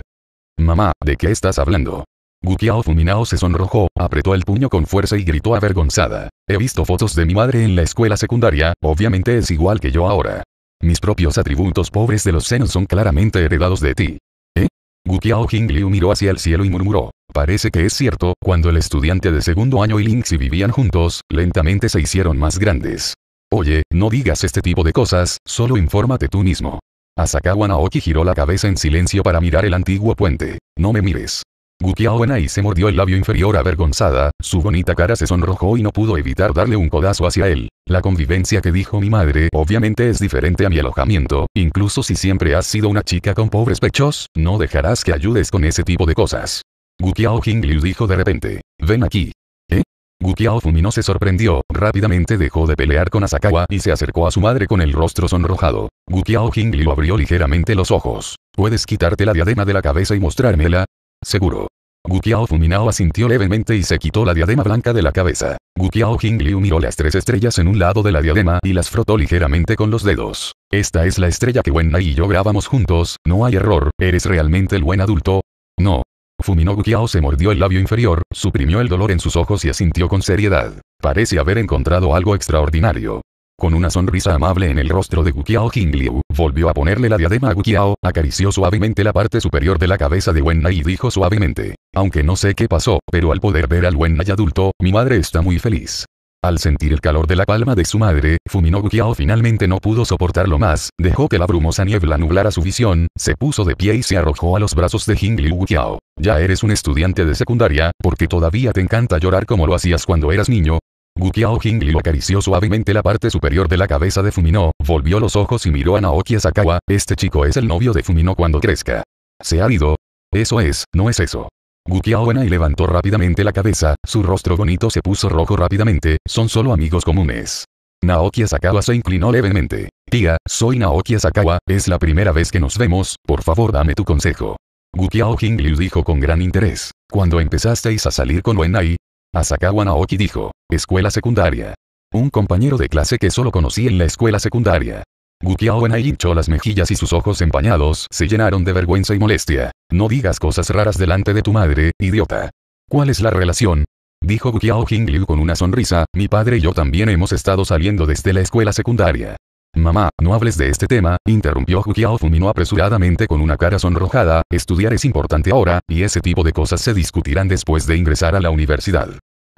Mamá, ¿de qué estás hablando? Gukiao Fuminao se sonrojó, apretó el puño con fuerza y gritó avergonzada. He visto fotos de mi madre en la escuela secundaria, obviamente es igual que yo ahora. Mis propios atributos pobres de los senos son claramente heredados de ti. ¿Eh? Gukiao Liu miró hacia el cielo y murmuró. Parece que es cierto, cuando el estudiante de segundo año y Linxi vivían juntos, lentamente se hicieron más grandes. Oye, no digas este tipo de cosas, solo infórmate tú mismo. Asakawa Naoki giró la cabeza en silencio para mirar el antiguo puente. No me mires. Gukiao y se mordió el labio inferior avergonzada, su bonita cara se sonrojó y no pudo evitar darle un codazo hacia él. La convivencia que dijo mi madre obviamente es diferente a mi alojamiento, incluso si siempre has sido una chica con pobres pechos, no dejarás que ayudes con ese tipo de cosas. Gukiao Hingliu dijo de repente. Ven aquí. ¿Eh? Gukiao Fumino se sorprendió, rápidamente dejó de pelear con Asakawa y se acercó a su madre con el rostro sonrojado. Gukiao Hingliu abrió ligeramente los ojos. ¿Puedes quitarte la diadema de la cabeza y mostrármela? Seguro. Gukiao Fuminao asintió levemente y se quitó la diadema blanca de la cabeza. Gukiao Jingliu miró las tres estrellas en un lado de la diadema y las frotó ligeramente con los dedos. Esta es la estrella que Wenna y yo grabamos juntos, no hay error, ¿eres realmente el buen adulto? No, Fumino Gukiao se mordió el labio inferior, suprimió el dolor en sus ojos y asintió con seriedad. Parece haber encontrado algo extraordinario. Con una sonrisa amable en el rostro de Gukiao Jingliu, volvió a ponerle la diadema a Gukiao, acarició suavemente la parte superior de la cabeza de Wenna y dijo suavemente. Aunque no sé qué pasó, pero al poder ver al Wenna adulto, mi madre está muy feliz. Al sentir el calor de la palma de su madre, Fumino Gukiao finalmente no pudo soportarlo más, dejó que la brumosa niebla nublara su visión, se puso de pie y se arrojó a los brazos de Jingliu Gukiao. Ya eres un estudiante de secundaria, porque todavía te encanta llorar como lo hacías cuando eras niño, Gukiao Jingliu acarició suavemente la parte superior de la cabeza de Fumino, volvió los ojos y miró a Naoki Asakawa, este chico es el novio de Fumino cuando crezca. ¿Se ha ido? Eso es, no es eso. Gukiao y levantó rápidamente la cabeza, su rostro bonito se puso rojo rápidamente, son solo amigos comunes. Naoki Asakawa se inclinó levemente. Tía, soy Naoki Asakawa, es la primera vez que nos vemos, por favor dame tu consejo. Gukiao Hingliu dijo con gran interés. ¿Cuándo empezasteis a salir con Wenai, Asakawa Naoki dijo, escuela secundaria. Un compañero de clase que solo conocí en la escuela secundaria. Gu hinchó las mejillas y sus ojos empañados se llenaron de vergüenza y molestia. No digas cosas raras delante de tu madre, idiota. ¿Cuál es la relación? Dijo Gu Qiao Jingliu con una sonrisa, mi padre y yo también hemos estado saliendo desde la escuela secundaria. Mamá, no hables de este tema, interrumpió Gukiao Fumino apresuradamente con una cara sonrojada, estudiar es importante ahora, y ese tipo de cosas se discutirán después de ingresar a la universidad.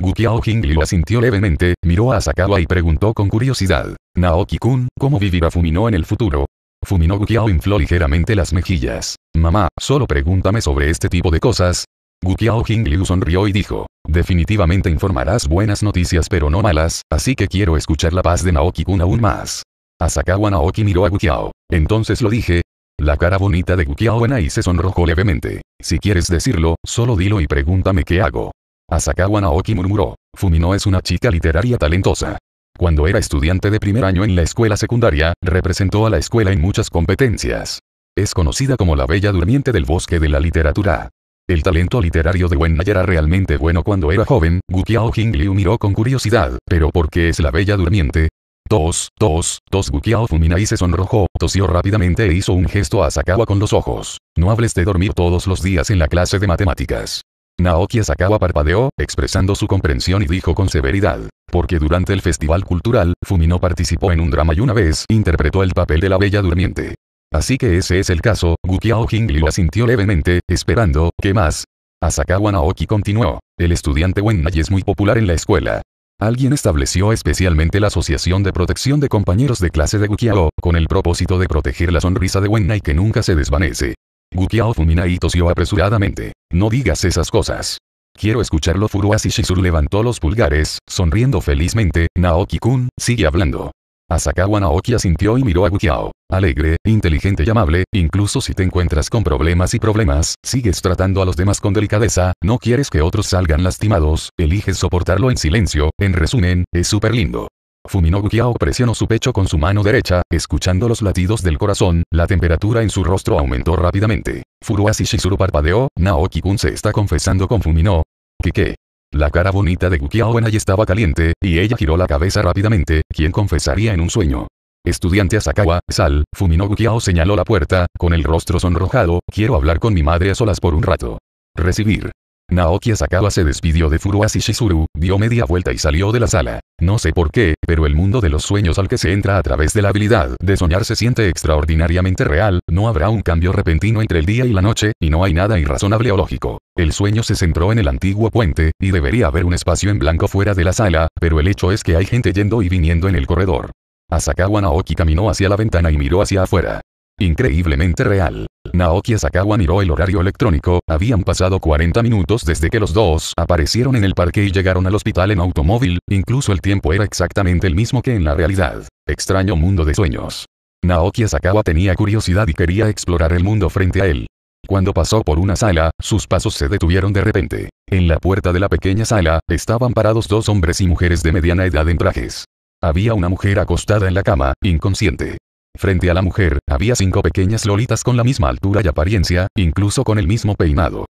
Gukiao Jingli asintió levemente, miró a Asakawa y preguntó con curiosidad. Naoki-kun, ¿cómo vivirá Fumino en el futuro? Fumino Gukiao infló ligeramente las mejillas. Mamá, solo pregúntame sobre este tipo de cosas. Gukiao Jingliu sonrió y dijo. Definitivamente informarás buenas noticias pero no malas, así que quiero escuchar la paz de Naoki-kun aún más. Asakawa Naoki miró a Gukiao. Entonces lo dije. La cara bonita de Gukiao Enai se sonrojó levemente. Si quieres decirlo, solo dilo y pregúntame qué hago. Asakawa Naoki murmuró. Fumino es una chica literaria talentosa. Cuando era estudiante de primer año en la escuela secundaria, representó a la escuela en muchas competencias. Es conocida como la bella durmiente del bosque de la literatura. El talento literario de Wen era realmente bueno cuando era joven, Gukiao Jingliu miró con curiosidad, pero ¿por qué es la bella durmiente? Tos, tos, tos Gukiao y se sonrojó, tosió rápidamente e hizo un gesto a Asakawa con los ojos. No hables de dormir todos los días en la clase de matemáticas. Naoki Asakawa parpadeó, expresando su comprensión y dijo con severidad. Porque durante el festival cultural, Fumino participó en un drama y una vez interpretó el papel de la bella durmiente. Así que ese es el caso, Gukiao Hingli lo asintió levemente, esperando, ¿qué más? Asakawa Naoki continuó. El estudiante Wennai es muy popular en la escuela. Alguien estableció especialmente la Asociación de Protección de Compañeros de Clase de Gukiao, con el propósito de proteger la sonrisa de Wennai que nunca se desvanece. Gukiao y tosió apresuradamente. No digas esas cosas. Quiero escucharlo Furuasi Shizuru levantó los pulgares, sonriendo felizmente, Naoki-kun, sigue hablando. Asakawa Naoki asintió y miró a Gukiao. Alegre, inteligente y amable, incluso si te encuentras con problemas y problemas, sigues tratando a los demás con delicadeza, no quieres que otros salgan lastimados, eliges soportarlo en silencio, en resumen, es súper lindo. Fuminobu Gukiao presionó su pecho con su mano derecha, escuchando los latidos del corazón, la temperatura en su rostro aumentó rápidamente. Furuashi Shizuru parpadeó, Naoki-kun se está confesando con Fumino. ¿Qué qué? La cara bonita de Gukiao ahí estaba caliente, y ella giró la cabeza rápidamente, ¿quién confesaría en un sueño? Estudiante Asakawa, sal, Fumino Gukiao señaló la puerta, con el rostro sonrojado, quiero hablar con mi madre a solas por un rato. Recibir. Naoki Asakawa se despidió de y Shizuru, dio media vuelta y salió de la sala. No sé por qué, pero el mundo de los sueños al que se entra a través de la habilidad de soñar se siente extraordinariamente real, no habrá un cambio repentino entre el día y la noche, y no hay nada irrazonable o lógico. El sueño se centró en el antiguo puente, y debería haber un espacio en blanco fuera de la sala, pero el hecho es que hay gente yendo y viniendo en el corredor. Asakawa Naoki caminó hacia la ventana y miró hacia afuera. Increíblemente real. Naoki Sakawa miró el horario electrónico, habían pasado 40 minutos desde que los dos aparecieron en el parque y llegaron al hospital en automóvil, incluso el tiempo era exactamente el mismo que en la realidad. Extraño mundo de sueños. Naoki Sakawa tenía curiosidad y quería explorar el mundo frente a él. Cuando pasó por una sala, sus pasos se detuvieron de repente. En la puerta de la pequeña sala, estaban parados dos hombres y mujeres de mediana edad en trajes. Había una mujer acostada en la cama, inconsciente. Frente a la mujer, había cinco pequeñas lolitas con la misma altura y apariencia, incluso con el mismo peinado.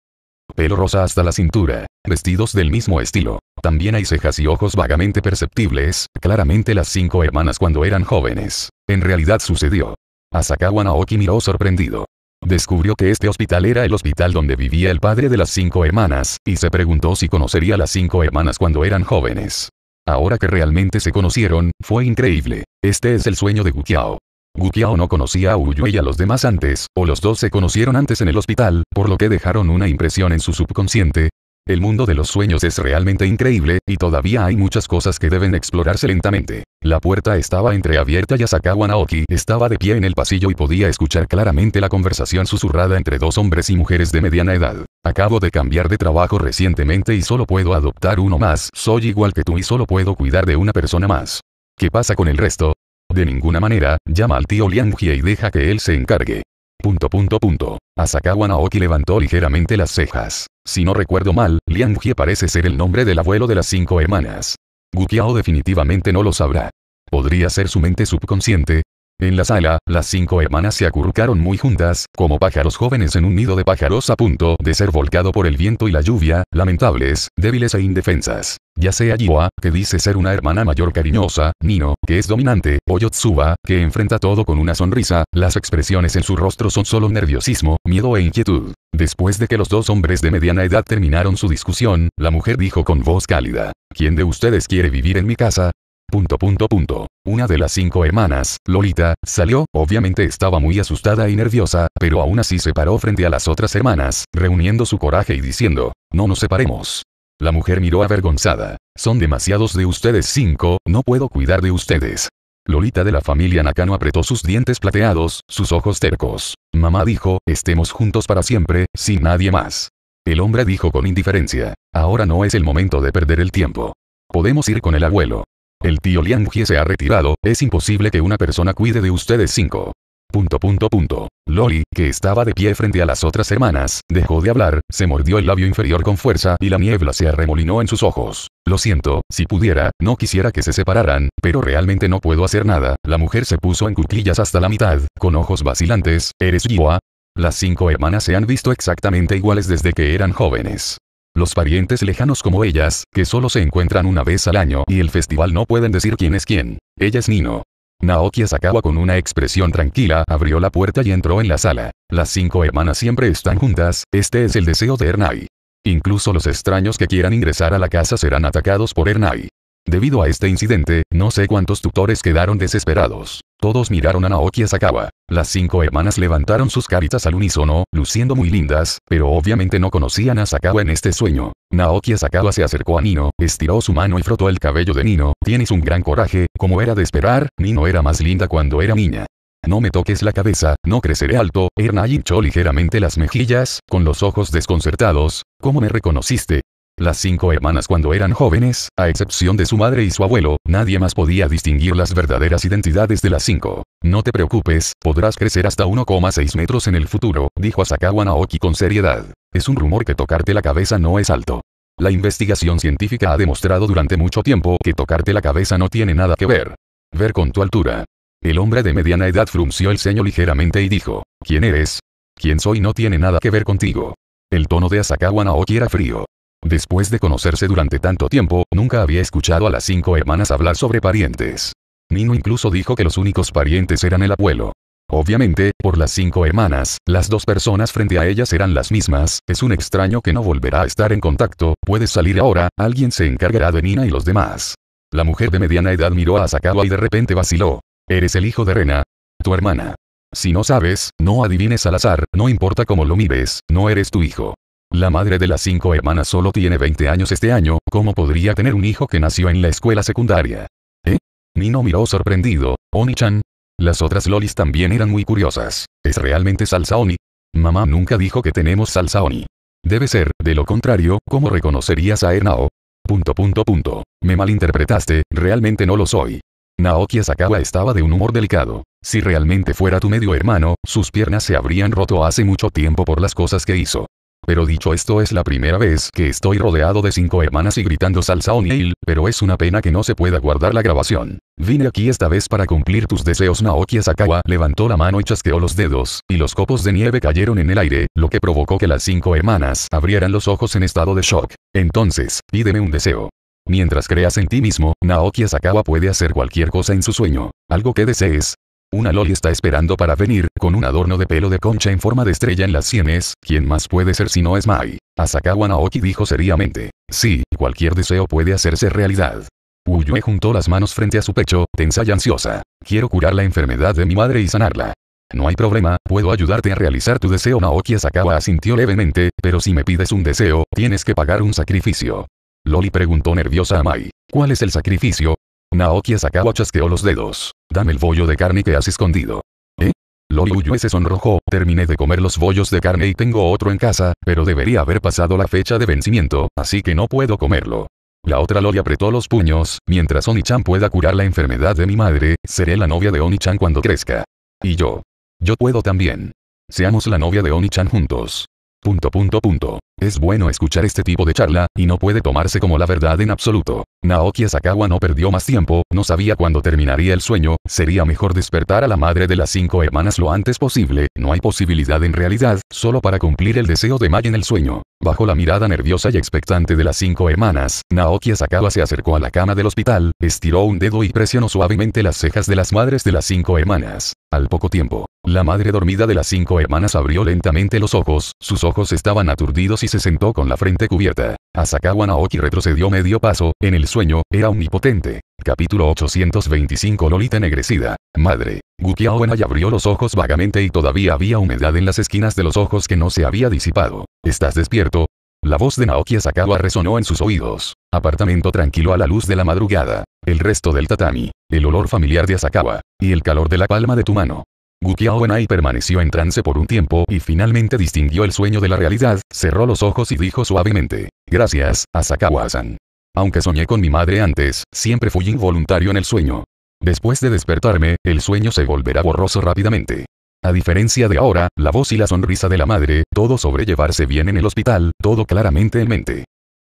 Pelo rosa hasta la cintura, vestidos del mismo estilo. También hay cejas y ojos vagamente perceptibles, claramente las cinco hermanas cuando eran jóvenes. En realidad sucedió. Asakawa Naoki miró sorprendido. Descubrió que este hospital era el hospital donde vivía el padre de las cinco hermanas, y se preguntó si conocería a las cinco hermanas cuando eran jóvenes. Ahora que realmente se conocieron, fue increíble. Este es el sueño de Gukiao. Gukiao no conocía a Uyue y a los demás antes, o los dos se conocieron antes en el hospital, por lo que dejaron una impresión en su subconsciente. El mundo de los sueños es realmente increíble, y todavía hay muchas cosas que deben explorarse lentamente. La puerta estaba entreabierta y Asakawa Naoki estaba de pie en el pasillo y podía escuchar claramente la conversación susurrada entre dos hombres y mujeres de mediana edad. Acabo de cambiar de trabajo recientemente y solo puedo adoptar uno más. Soy igual que tú y solo puedo cuidar de una persona más. ¿Qué pasa con el resto? De ninguna manera, llama al tío Liang y deja que él se encargue. Punto punto punto. Asakawa Naoki levantó ligeramente las cejas. Si no recuerdo mal, Liang parece ser el nombre del abuelo de las cinco hermanas. Gukiao definitivamente no lo sabrá. Podría ser su mente subconsciente, en la sala, las cinco hermanas se acurrucaron muy juntas, como pájaros jóvenes en un nido de pájaros a punto de ser volcado por el viento y la lluvia, lamentables, débiles e indefensas. Ya sea Jiwa, que dice ser una hermana mayor cariñosa, Nino, que es dominante, o Yotsuba, que enfrenta todo con una sonrisa, las expresiones en su rostro son solo nerviosismo, miedo e inquietud. Después de que los dos hombres de mediana edad terminaron su discusión, la mujer dijo con voz cálida, ¿Quién de ustedes quiere vivir en mi casa? Punto punto punto. Una de las cinco hermanas, Lolita, salió, obviamente estaba muy asustada y nerviosa, pero aún así se paró frente a las otras hermanas, reuniendo su coraje y diciendo, no nos separemos. La mujer miró avergonzada. Son demasiados de ustedes cinco, no puedo cuidar de ustedes. Lolita de la familia Nakano apretó sus dientes plateados, sus ojos tercos. Mamá dijo, estemos juntos para siempre, sin nadie más. El hombre dijo con indiferencia, ahora no es el momento de perder el tiempo. Podemos ir con el abuelo. El tío Liangjie se ha retirado, es imposible que una persona cuide de ustedes cinco. Punto punto punto. Loli, que estaba de pie frente a las otras hermanas, dejó de hablar, se mordió el labio inferior con fuerza y la niebla se arremolinó en sus ojos. Lo siento, si pudiera, no quisiera que se separaran, pero realmente no puedo hacer nada. La mujer se puso en cuclillas hasta la mitad, con ojos vacilantes, ¿eres Yiwa? Las cinco hermanas se han visto exactamente iguales desde que eran jóvenes. Los parientes lejanos como ellas, que solo se encuentran una vez al año y el festival no pueden decir quién es quién. Ella es Nino. Naoki Asakawa con una expresión tranquila abrió la puerta y entró en la sala. Las cinco hermanas siempre están juntas, este es el deseo de Ernai. Incluso los extraños que quieran ingresar a la casa serán atacados por Ernai. Debido a este incidente, no sé cuántos tutores quedaron desesperados. Todos miraron a Naoki Asakawa. Las cinco hermanas levantaron sus caritas al unísono, luciendo muy lindas, pero obviamente no conocían a Sakawa en este sueño. Naoki Sakawa se acercó a Nino, estiró su mano y frotó el cabello de Nino. Tienes un gran coraje, como era de esperar, Nino era más linda cuando era niña. No me toques la cabeza, no creceré alto. Ernai hinchó ligeramente las mejillas, con los ojos desconcertados. ¿Cómo me reconociste? Las cinco hermanas cuando eran jóvenes, a excepción de su madre y su abuelo, nadie más podía distinguir las verdaderas identidades de las cinco. No te preocupes, podrás crecer hasta 1,6 metros en el futuro, dijo Asakawa Naoki con seriedad. Es un rumor que tocarte la cabeza no es alto. La investigación científica ha demostrado durante mucho tiempo que tocarte la cabeza no tiene nada que ver. Ver con tu altura. El hombre de mediana edad frunció el ceño ligeramente y dijo, ¿quién eres? Quién soy no tiene nada que ver contigo. El tono de Asakawa Naoki era frío. Después de conocerse durante tanto tiempo, nunca había escuchado a las cinco hermanas hablar sobre parientes. Nino incluso dijo que los únicos parientes eran el abuelo. Obviamente, por las cinco hermanas, las dos personas frente a ellas eran las mismas, es un extraño que no volverá a estar en contacto, puedes salir ahora, alguien se encargará de Nina y los demás. La mujer de mediana edad miró a Asakawa y de repente vaciló. Eres el hijo de Rena. Tu hermana. Si no sabes, no adivines al azar, no importa cómo lo mires, no eres tu hijo. La madre de las cinco hermanas solo tiene 20 años este año, ¿cómo podría tener un hijo que nació en la escuela secundaria? ¿Eh? Nino miró sorprendido, Oni-chan. Las otras lolis también eran muy curiosas. ¿Es realmente salsa Oni? Mamá nunca dijo que tenemos salsa Oni. Debe ser, de lo contrario, ¿cómo reconocerías a Ernao? Punto punto punto. Me malinterpretaste, realmente no lo soy. Naoki Asakawa estaba de un humor delicado. Si realmente fuera tu medio hermano, sus piernas se habrían roto hace mucho tiempo por las cosas que hizo. Pero dicho esto es la primera vez que estoy rodeado de cinco hermanas y gritando salsa O'Neill, pero es una pena que no se pueda guardar la grabación. Vine aquí esta vez para cumplir tus deseos Naoki Asakawa levantó la mano y chasqueó los dedos, y los copos de nieve cayeron en el aire, lo que provocó que las cinco hermanas abrieran los ojos en estado de shock. Entonces, pídeme un deseo. Mientras creas en ti mismo, Naoki Sakawa puede hacer cualquier cosa en su sueño. Algo que desees, una loli está esperando para venir, con un adorno de pelo de concha en forma de estrella en las sienes, ¿quién más puede ser si no es Mai? Asakawa Naoki dijo seriamente. Sí, cualquier deseo puede hacerse realidad. Uyue juntó las manos frente a su pecho, tensa y ansiosa. Quiero curar la enfermedad de mi madre y sanarla. No hay problema, puedo ayudarte a realizar tu deseo. Naoki Asakawa asintió levemente, pero si me pides un deseo, tienes que pagar un sacrificio. Loli preguntó nerviosa a Mai. ¿Cuál es el sacrificio? Naoki Asakawa chasqueó los dedos. Dame el bollo de carne que has escondido. ¿Eh? Uyue se sonrojó, terminé de comer los bollos de carne y tengo otro en casa, pero debería haber pasado la fecha de vencimiento, así que no puedo comerlo. La otra Loli apretó los puños, mientras Oni-chan pueda curar la enfermedad de mi madre, seré la novia de Oni-chan cuando crezca. Y yo. Yo puedo también. Seamos la novia de Oni-chan juntos. Punto punto punto. Es bueno escuchar este tipo de charla, y no puede tomarse como la verdad en absoluto. Naoki Asakawa no perdió más tiempo, no sabía cuándo terminaría el sueño, sería mejor despertar a la madre de las cinco hermanas lo antes posible, no hay posibilidad en realidad, solo para cumplir el deseo de May en el sueño. Bajo la mirada nerviosa y expectante de las cinco hermanas, Naoki Asakawa se acercó a la cama del hospital, estiró un dedo y presionó suavemente las cejas de las madres de las cinco hermanas. Al poco tiempo, la madre dormida de las cinco hermanas abrió lentamente los ojos, sus ojos estaban aturdidos y se sentó con la frente cubierta. Asakawa Naoki retrocedió medio paso, en el sueño, era omnipotente. Capítulo 825 Lolita ennegrecida. Madre. y abrió los ojos vagamente y todavía había humedad en las esquinas de los ojos que no se había disipado. ¿Estás despierto? La voz de Naoki Asakawa resonó en sus oídos. Apartamento tranquilo a la luz de la madrugada. El resto del tatami. El olor familiar de Asakawa. Y el calor de la palma de tu mano. enai permaneció en trance por un tiempo y finalmente distinguió el sueño de la realidad, cerró los ojos y dijo suavemente, Gracias, Asakawa-san. Aunque soñé con mi madre antes, siempre fui involuntario en el sueño. Después de despertarme, el sueño se volverá borroso rápidamente. A diferencia de ahora, la voz y la sonrisa de la madre, todo sobrellevarse bien en el hospital, todo claramente en mente.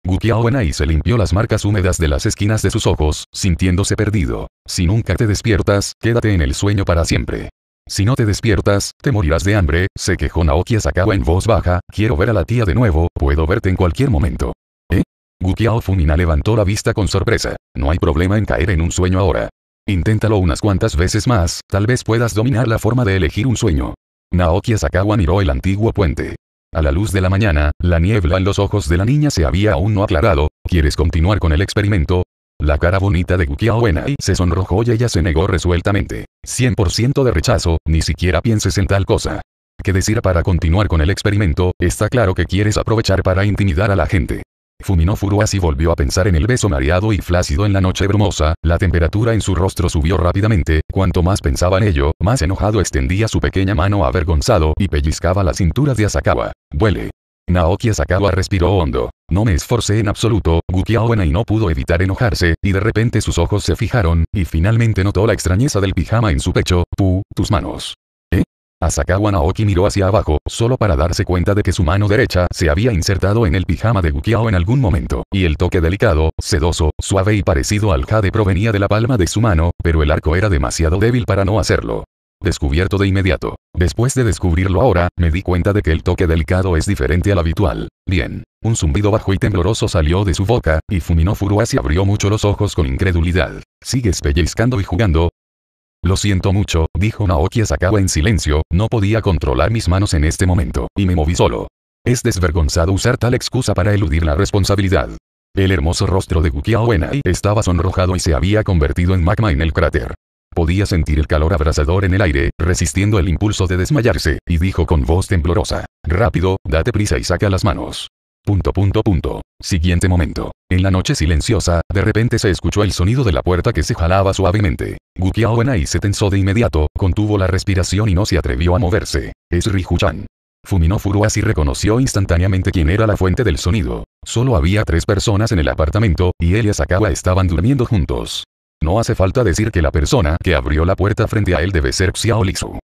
Gukiao se limpió las marcas húmedas de las esquinas de sus ojos, sintiéndose perdido. Si nunca te despiertas, quédate en el sueño para siempre. Si no te despiertas, te morirás de hambre, se quejó Naoki Asakawa en voz baja, quiero ver a la tía de nuevo, puedo verte en cualquier momento. Gukiao Fumina levantó la vista con sorpresa. No hay problema en caer en un sueño ahora. Inténtalo unas cuantas veces más, tal vez puedas dominar la forma de elegir un sueño. Naoki Asakawa miró el antiguo puente. A la luz de la mañana, la niebla en los ojos de la niña se había aún no aclarado. ¿Quieres continuar con el experimento? La cara bonita de Gukiao Enai se sonrojó y ella se negó resueltamente. 100% de rechazo, ni siquiera pienses en tal cosa. ¿Qué decir para continuar con el experimento? Está claro que quieres aprovechar para intimidar a la gente. Fuminó Furuas y volvió a pensar en el beso mareado y flácido en la noche brumosa, la temperatura en su rostro subió rápidamente, cuanto más pensaba en ello, más enojado extendía su pequeña mano avergonzado y pellizcaba la cintura de Asakawa. Huele. Naoki Asakawa respiró hondo. No me esforcé en absoluto, Gukiao y no pudo evitar enojarse, y de repente sus ojos se fijaron, y finalmente notó la extrañeza del pijama en su pecho, pu, tus manos. Asakawa Naoki miró hacia abajo, solo para darse cuenta de que su mano derecha se había insertado en el pijama de Gukiao en algún momento, y el toque delicado, sedoso, suave y parecido al jade provenía de la palma de su mano, pero el arco era demasiado débil para no hacerlo. Descubierto de inmediato. Después de descubrirlo ahora, me di cuenta de que el toque delicado es diferente al habitual. Bien. Un zumbido bajo y tembloroso salió de su boca, y Fumino Furuasi abrió mucho los ojos con incredulidad. ¿Sigues pellizcando y jugando? Lo siento mucho, dijo Naoki sacaba en silencio, no podía controlar mis manos en este momento, y me moví solo. Es desvergonzado usar tal excusa para eludir la responsabilidad. El hermoso rostro de Gukia Enai estaba sonrojado y se había convertido en magma en el cráter. Podía sentir el calor abrasador en el aire, resistiendo el impulso de desmayarse, y dijo con voz temblorosa. Rápido, date prisa y saca las manos. Punto punto punto. Siguiente momento. En la noche silenciosa, de repente se escuchó el sonido de la puerta que se jalaba suavemente. Gukiao Enai se tensó de inmediato, contuvo la respiración y no se atrevió a moverse. Es Riju-chan. Fuminó Furuas y reconoció instantáneamente quién era la fuente del sonido. Solo había tres personas en el apartamento, y él y estaban durmiendo juntos. No hace falta decir que la persona que abrió la puerta frente a él debe ser Xiao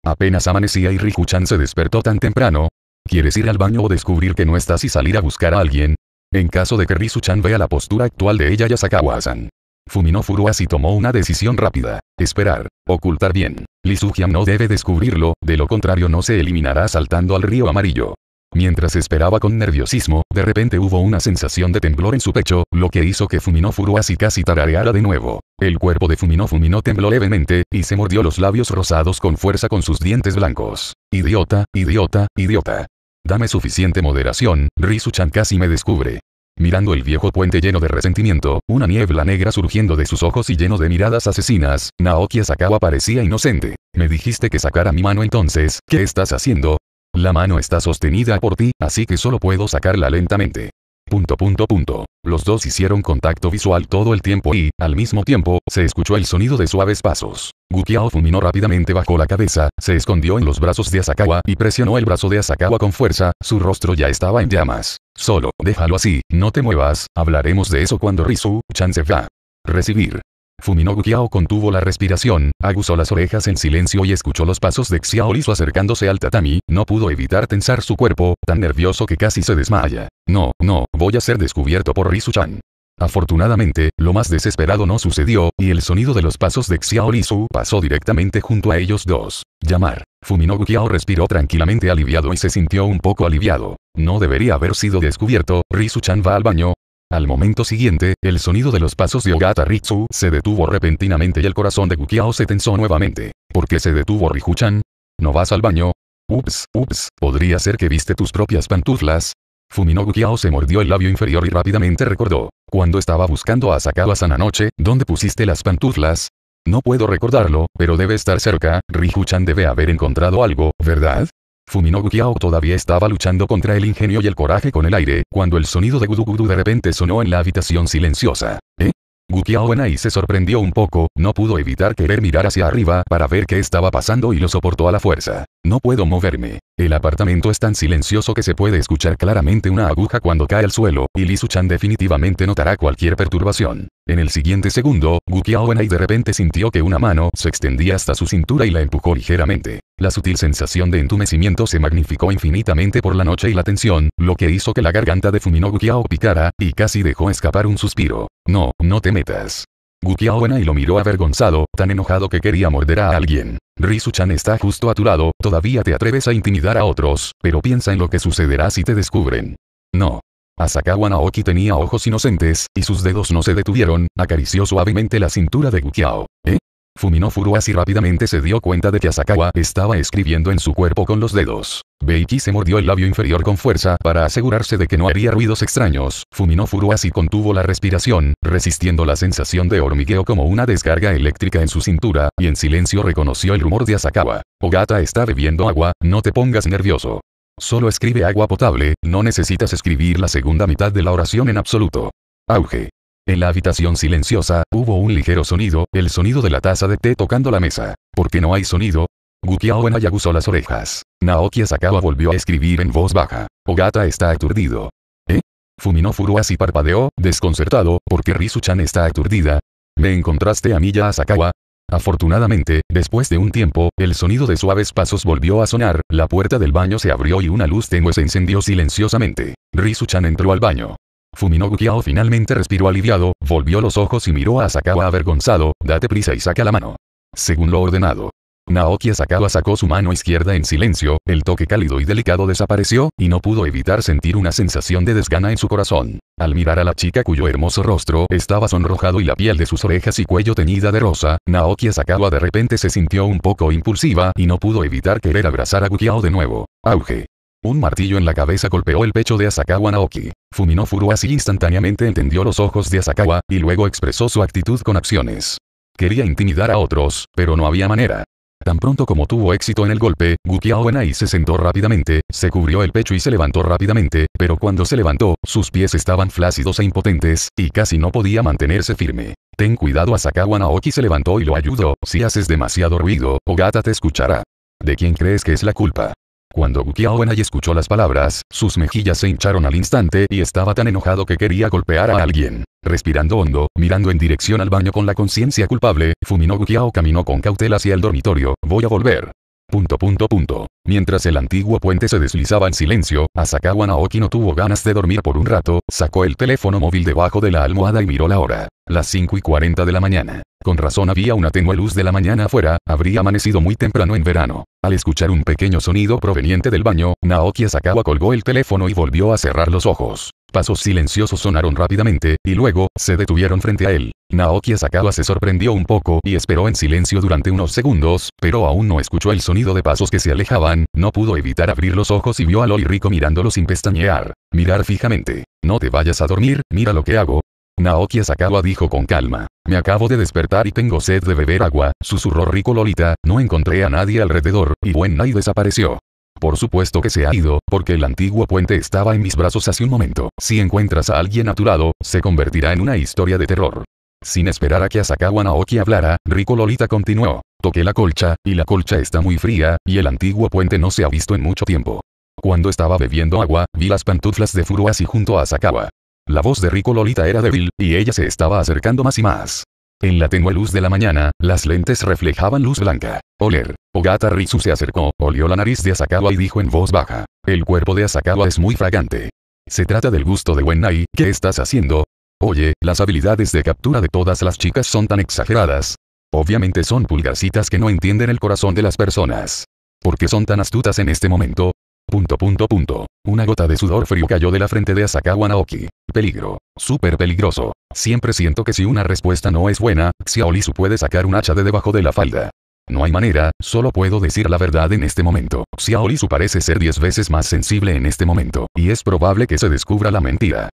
Apenas amanecía y Rihuchan se despertó tan temprano, ¿Quieres ir al baño o descubrir que no estás y salir a buscar a alguien? En caso de que Risu-chan vea la postura actual de ella a san Fumino Furuasi tomó una decisión rápida. Esperar. Ocultar bien. Lizujian no debe descubrirlo, de lo contrario no se eliminará saltando al río amarillo. Mientras esperaba con nerviosismo, de repente hubo una sensación de temblor en su pecho, lo que hizo que Fumino Furuasi casi tarareara de nuevo. El cuerpo de Fumino Fumino tembló levemente, y se mordió los labios rosados con fuerza con sus dientes blancos. Idiota, idiota, idiota. Dame suficiente moderación, risu casi me descubre. Mirando el viejo puente lleno de resentimiento, una niebla negra surgiendo de sus ojos y lleno de miradas asesinas, Naoki Asakawa parecía inocente. Me dijiste que sacara mi mano entonces, ¿qué estás haciendo? La mano está sostenida por ti, así que solo puedo sacarla lentamente. Punto punto punto. Los dos hicieron contacto visual todo el tiempo y, al mismo tiempo, se escuchó el sonido de suaves pasos. Gukiao fuminó rápidamente bajo la cabeza, se escondió en los brazos de Asakawa y presionó el brazo de Asakawa con fuerza, su rostro ya estaba en llamas. Solo, déjalo así, no te muevas, hablaremos de eso cuando Rizu, Chan se va. Recibir. Fuminó Gukiao contuvo la respiración, aguzó las orejas en silencio y escuchó los pasos de Xiao acercándose al tatami, no pudo evitar tensar su cuerpo, tan nervioso que casi se desmaya. No, no, voy a ser descubierto por Rizu-chan. Afortunadamente, lo más desesperado no sucedió, y el sonido de los pasos de Xiao Rizu pasó directamente junto a ellos dos. Llamar. Fuminogu Kiao respiró tranquilamente aliviado y se sintió un poco aliviado. No debería haber sido descubierto, rizu chan va al baño. Al momento siguiente, el sonido de los pasos de Ogata Ritsu se detuvo repentinamente y el corazón de Gukiao se tensó nuevamente. ¿Por qué se detuvo Riju-chan? ¿No vas al baño? Ups, ups, podría ser que viste tus propias pantuflas, Fuminobu se mordió el labio inferior y rápidamente recordó. Cuando estaba buscando a Sakawa-san anoche, ¿dónde pusiste las pantuflas? No puedo recordarlo, pero debe estar cerca, Riju-chan debe haber encontrado algo, ¿verdad? Fuminogu todavía estaba luchando contra el ingenio y el coraje con el aire, cuando el sonido de gudu de repente sonó en la habitación silenciosa. ¿Eh? Gu ahí se sorprendió un poco, no pudo evitar querer mirar hacia arriba para ver qué estaba pasando y lo soportó a la fuerza. No puedo moverme. El apartamento es tan silencioso que se puede escuchar claramente una aguja cuando cae al suelo, y Li Chan definitivamente notará cualquier perturbación. En el siguiente segundo, Guki y de repente sintió que una mano se extendía hasta su cintura y la empujó ligeramente. La sutil sensación de entumecimiento se magnificó infinitamente por la noche y la tensión, lo que hizo que la garganta de Fumino Gukiao picara, y casi dejó escapar un suspiro. No, no te metas. y lo miró avergonzado, tan enojado que quería morder a alguien. risuchan está justo a tu lado, todavía te atreves a intimidar a otros, pero piensa en lo que sucederá si te descubren. No, Asakawa Naoki tenía ojos inocentes, y sus dedos no se detuvieron, acarició suavemente la cintura de Gukiao. ¿Eh? Fumino Furuasi rápidamente se dio cuenta de que Asakawa estaba escribiendo en su cuerpo con los dedos. Beiki se mordió el labio inferior con fuerza para asegurarse de que no había ruidos extraños. Fumino Furuasi contuvo la respiración, resistiendo la sensación de hormigueo como una descarga eléctrica en su cintura, y en silencio reconoció el rumor de Asakawa. Ogata está bebiendo agua, no te pongas nervioso. Solo escribe agua potable, no necesitas escribir la segunda mitad de la oración en absoluto. Auge. En la habitación silenciosa, hubo un ligero sonido, el sonido de la taza de té tocando la mesa. ¿Por qué no hay sonido? Gukiao en las orejas. Naoki Asakawa volvió a escribir en voz baja. Ogata está aturdido. ¿Eh? Fuminó y parpadeó, desconcertado, porque Risuchan está aturdida? ¿Me encontraste a Miya Asakawa? Afortunadamente, después de un tiempo, el sonido de suaves pasos volvió a sonar, la puerta del baño se abrió y una luz tenue se encendió silenciosamente. risuchan entró al baño. Fuminogukiao finalmente respiró aliviado, volvió los ojos y miró a Sakawa avergonzado, date prisa y saca la mano. Según lo ordenado. Naoki Asakawa sacó su mano izquierda en silencio, el toque cálido y delicado desapareció, y no pudo evitar sentir una sensación de desgana en su corazón. Al mirar a la chica cuyo hermoso rostro estaba sonrojado y la piel de sus orejas y cuello teñida de rosa, Naoki Asakawa de repente se sintió un poco impulsiva y no pudo evitar querer abrazar a Gukiao de nuevo. Auge. Un martillo en la cabeza golpeó el pecho de Asakawa Naoki. Fumino Furu así instantáneamente entendió los ojos de Asakawa, y luego expresó su actitud con acciones. Quería intimidar a otros, pero no había manera. Tan pronto como tuvo éxito en el golpe, Guki se sentó rápidamente, se cubrió el pecho y se levantó rápidamente, pero cuando se levantó, sus pies estaban flácidos e impotentes, y casi no podía mantenerse firme. Ten cuidado Asakawa Naoki se levantó y lo ayudó, si haces demasiado ruido, Ogata te escuchará. ¿De quién crees que es la culpa? Cuando Enai escuchó las palabras, sus mejillas se hincharon al instante y estaba tan enojado que quería golpear a alguien. Respirando hondo, mirando en dirección al baño con la conciencia culpable, Fumino Gukiao caminó con cautela hacia el dormitorio, voy a volver. Punto punto punto. Mientras el antiguo puente se deslizaba en silencio, Asakawa Naoki no tuvo ganas de dormir por un rato, sacó el teléfono móvil debajo de la almohada y miró la hora. Las 5 y 40 de la mañana. Con razón había una tenue luz de la mañana afuera, habría amanecido muy temprano en verano. Al escuchar un pequeño sonido proveniente del baño, Naoki Asakawa colgó el teléfono y volvió a cerrar los ojos. Pasos silenciosos sonaron rápidamente, y luego, se detuvieron frente a él. Naoki Asakawa se sorprendió un poco y esperó en silencio durante unos segundos, pero aún no escuchó el sonido de pasos que se alejaban, no pudo evitar abrir los ojos y vio a Loli Rico mirándolo sin pestañear. Mirar fijamente. No te vayas a dormir, mira lo que hago, Naoki Asakawa dijo con calma. Me acabo de despertar y tengo sed de beber agua, susurró Rico Lolita, no encontré a nadie alrededor, y Nai desapareció. Por supuesto que se ha ido, porque el antiguo puente estaba en mis brazos hace un momento. Si encuentras a alguien a tu lado, se convertirá en una historia de terror. Sin esperar a que Asakawa Naoki hablara, Rico Lolita continuó. Toqué la colcha, y la colcha está muy fría, y el antiguo puente no se ha visto en mucho tiempo. Cuando estaba bebiendo agua, vi las pantuflas de Furuasi junto a Asakawa. La voz de Rico Lolita era débil, y ella se estaba acercando más y más. En la tenue luz de la mañana, las lentes reflejaban luz blanca. Oler. Ogata Rizu se acercó, olió la nariz de Asakawa y dijo en voz baja. El cuerpo de Asakawa es muy fragante. Se trata del gusto de Wennai, ¿qué estás haciendo? Oye, las habilidades de captura de todas las chicas son tan exageradas. Obviamente son pulgarcitas que no entienden el corazón de las personas. ¿Por qué son tan astutas en este momento? Punto punto punto. Una gota de sudor frío cayó de la frente de Asakawa Naoki. Peligro. Súper peligroso. Siempre siento que si una respuesta no es buena, Xiaolisu puede sacar un hacha de debajo de la falda. No hay manera, solo puedo decir la verdad en este momento. Xiaolisu parece ser diez veces más sensible en este momento, y es probable que se descubra la mentira.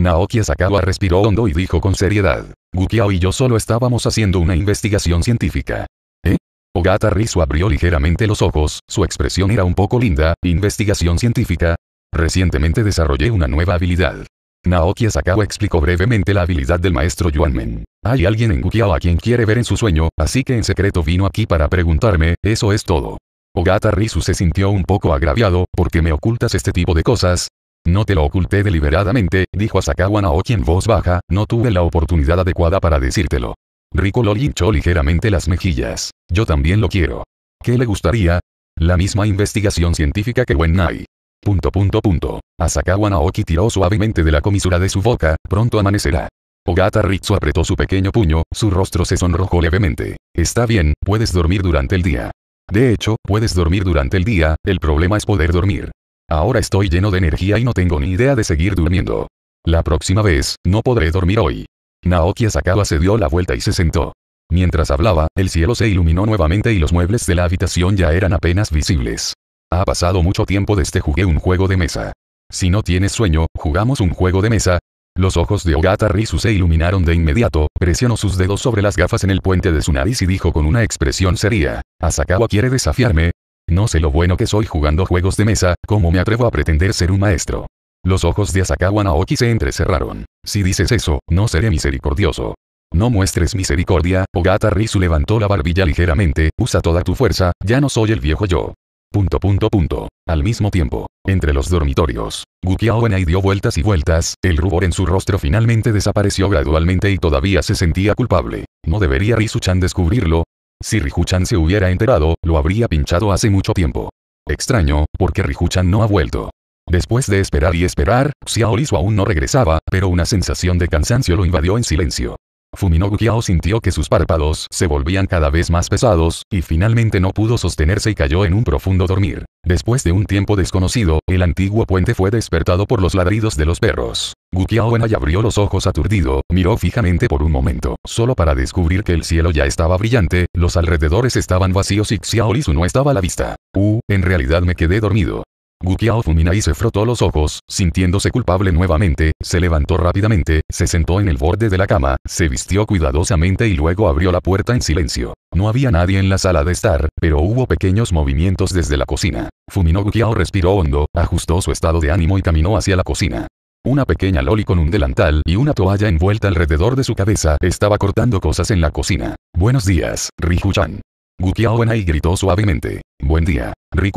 Naoki Asakawa respiró hondo y dijo con seriedad. Gukiao y yo solo estábamos haciendo una investigación científica. ¿Eh? Ogata Risu abrió ligeramente los ojos, su expresión era un poco linda, investigación científica, Recientemente desarrollé una nueva habilidad. Naoki Asakawa explicó brevemente la habilidad del maestro Yuanmen. Hay alguien en Gukiao a quien quiere ver en su sueño, así que en secreto vino aquí para preguntarme, eso es todo. Ogata Risu se sintió un poco agraviado, ¿por qué me ocultas este tipo de cosas? No te lo oculté deliberadamente, dijo Asakawa Naoki en voz baja, no tuve la oportunidad adecuada para decírtelo. Rico lo hinchó ligeramente las mejillas. Yo también lo quiero. ¿Qué le gustaría? La misma investigación científica que Wennai. Punto punto punto. Asakawa Naoki tiró suavemente de la comisura de su boca, pronto amanecerá. Ogata Ritsu apretó su pequeño puño, su rostro se sonrojó levemente. Está bien, puedes dormir durante el día. De hecho, puedes dormir durante el día, el problema es poder dormir. Ahora estoy lleno de energía y no tengo ni idea de seguir durmiendo. La próxima vez, no podré dormir hoy. Naoki Asakawa se dio la vuelta y se sentó. Mientras hablaba, el cielo se iluminó nuevamente y los muebles de la habitación ya eran apenas visibles. Ha pasado mucho tiempo desde jugué un juego de mesa. Si no tienes sueño, jugamos un juego de mesa. Los ojos de Ogata Risu se iluminaron de inmediato, presionó sus dedos sobre las gafas en el puente de su nariz y dijo con una expresión seria, Asakawa quiere desafiarme. No sé lo bueno que soy jugando juegos de mesa, ¿cómo me atrevo a pretender ser un maestro? Los ojos de Asakawa Naoki se entrecerraron. Si dices eso, no seré misericordioso. No muestres misericordia, Ogata Risu levantó la barbilla ligeramente, usa toda tu fuerza, ya no soy el viejo yo. Punto punto punto. Al mismo tiempo, entre los dormitorios, Gu y dio vueltas y vueltas, el rubor en su rostro finalmente desapareció gradualmente y todavía se sentía culpable. ¿No debería Rizuchan descubrirlo? Si rihu se hubiera enterado, lo habría pinchado hace mucho tiempo. Extraño, porque rihu no ha vuelto. Después de esperar y esperar, Xiao aún no regresaba, pero una sensación de cansancio lo invadió en silencio. Fumino Kiao sintió que sus párpados se volvían cada vez más pesados, y finalmente no pudo sostenerse y cayó en un profundo dormir. Después de un tiempo desconocido, el antiguo puente fue despertado por los ladridos de los perros. Gukiao ahí abrió los ojos aturdido, miró fijamente por un momento, solo para descubrir que el cielo ya estaba brillante, los alrededores estaban vacíos y Xiaolisu no estaba a la vista. Uh, en realidad me quedé dormido. Gukiao Fuminai se frotó los ojos, sintiéndose culpable nuevamente, se levantó rápidamente, se sentó en el borde de la cama, se vistió cuidadosamente y luego abrió la puerta en silencio. No había nadie en la sala de estar, pero hubo pequeños movimientos desde la cocina. Fumino Gukiao respiró hondo, ajustó su estado de ánimo y caminó hacia la cocina. Una pequeña loli con un delantal y una toalla envuelta alrededor de su cabeza estaba cortando cosas en la cocina. Buenos días, rihu chan Gukiao y gritó suavemente. Buen día.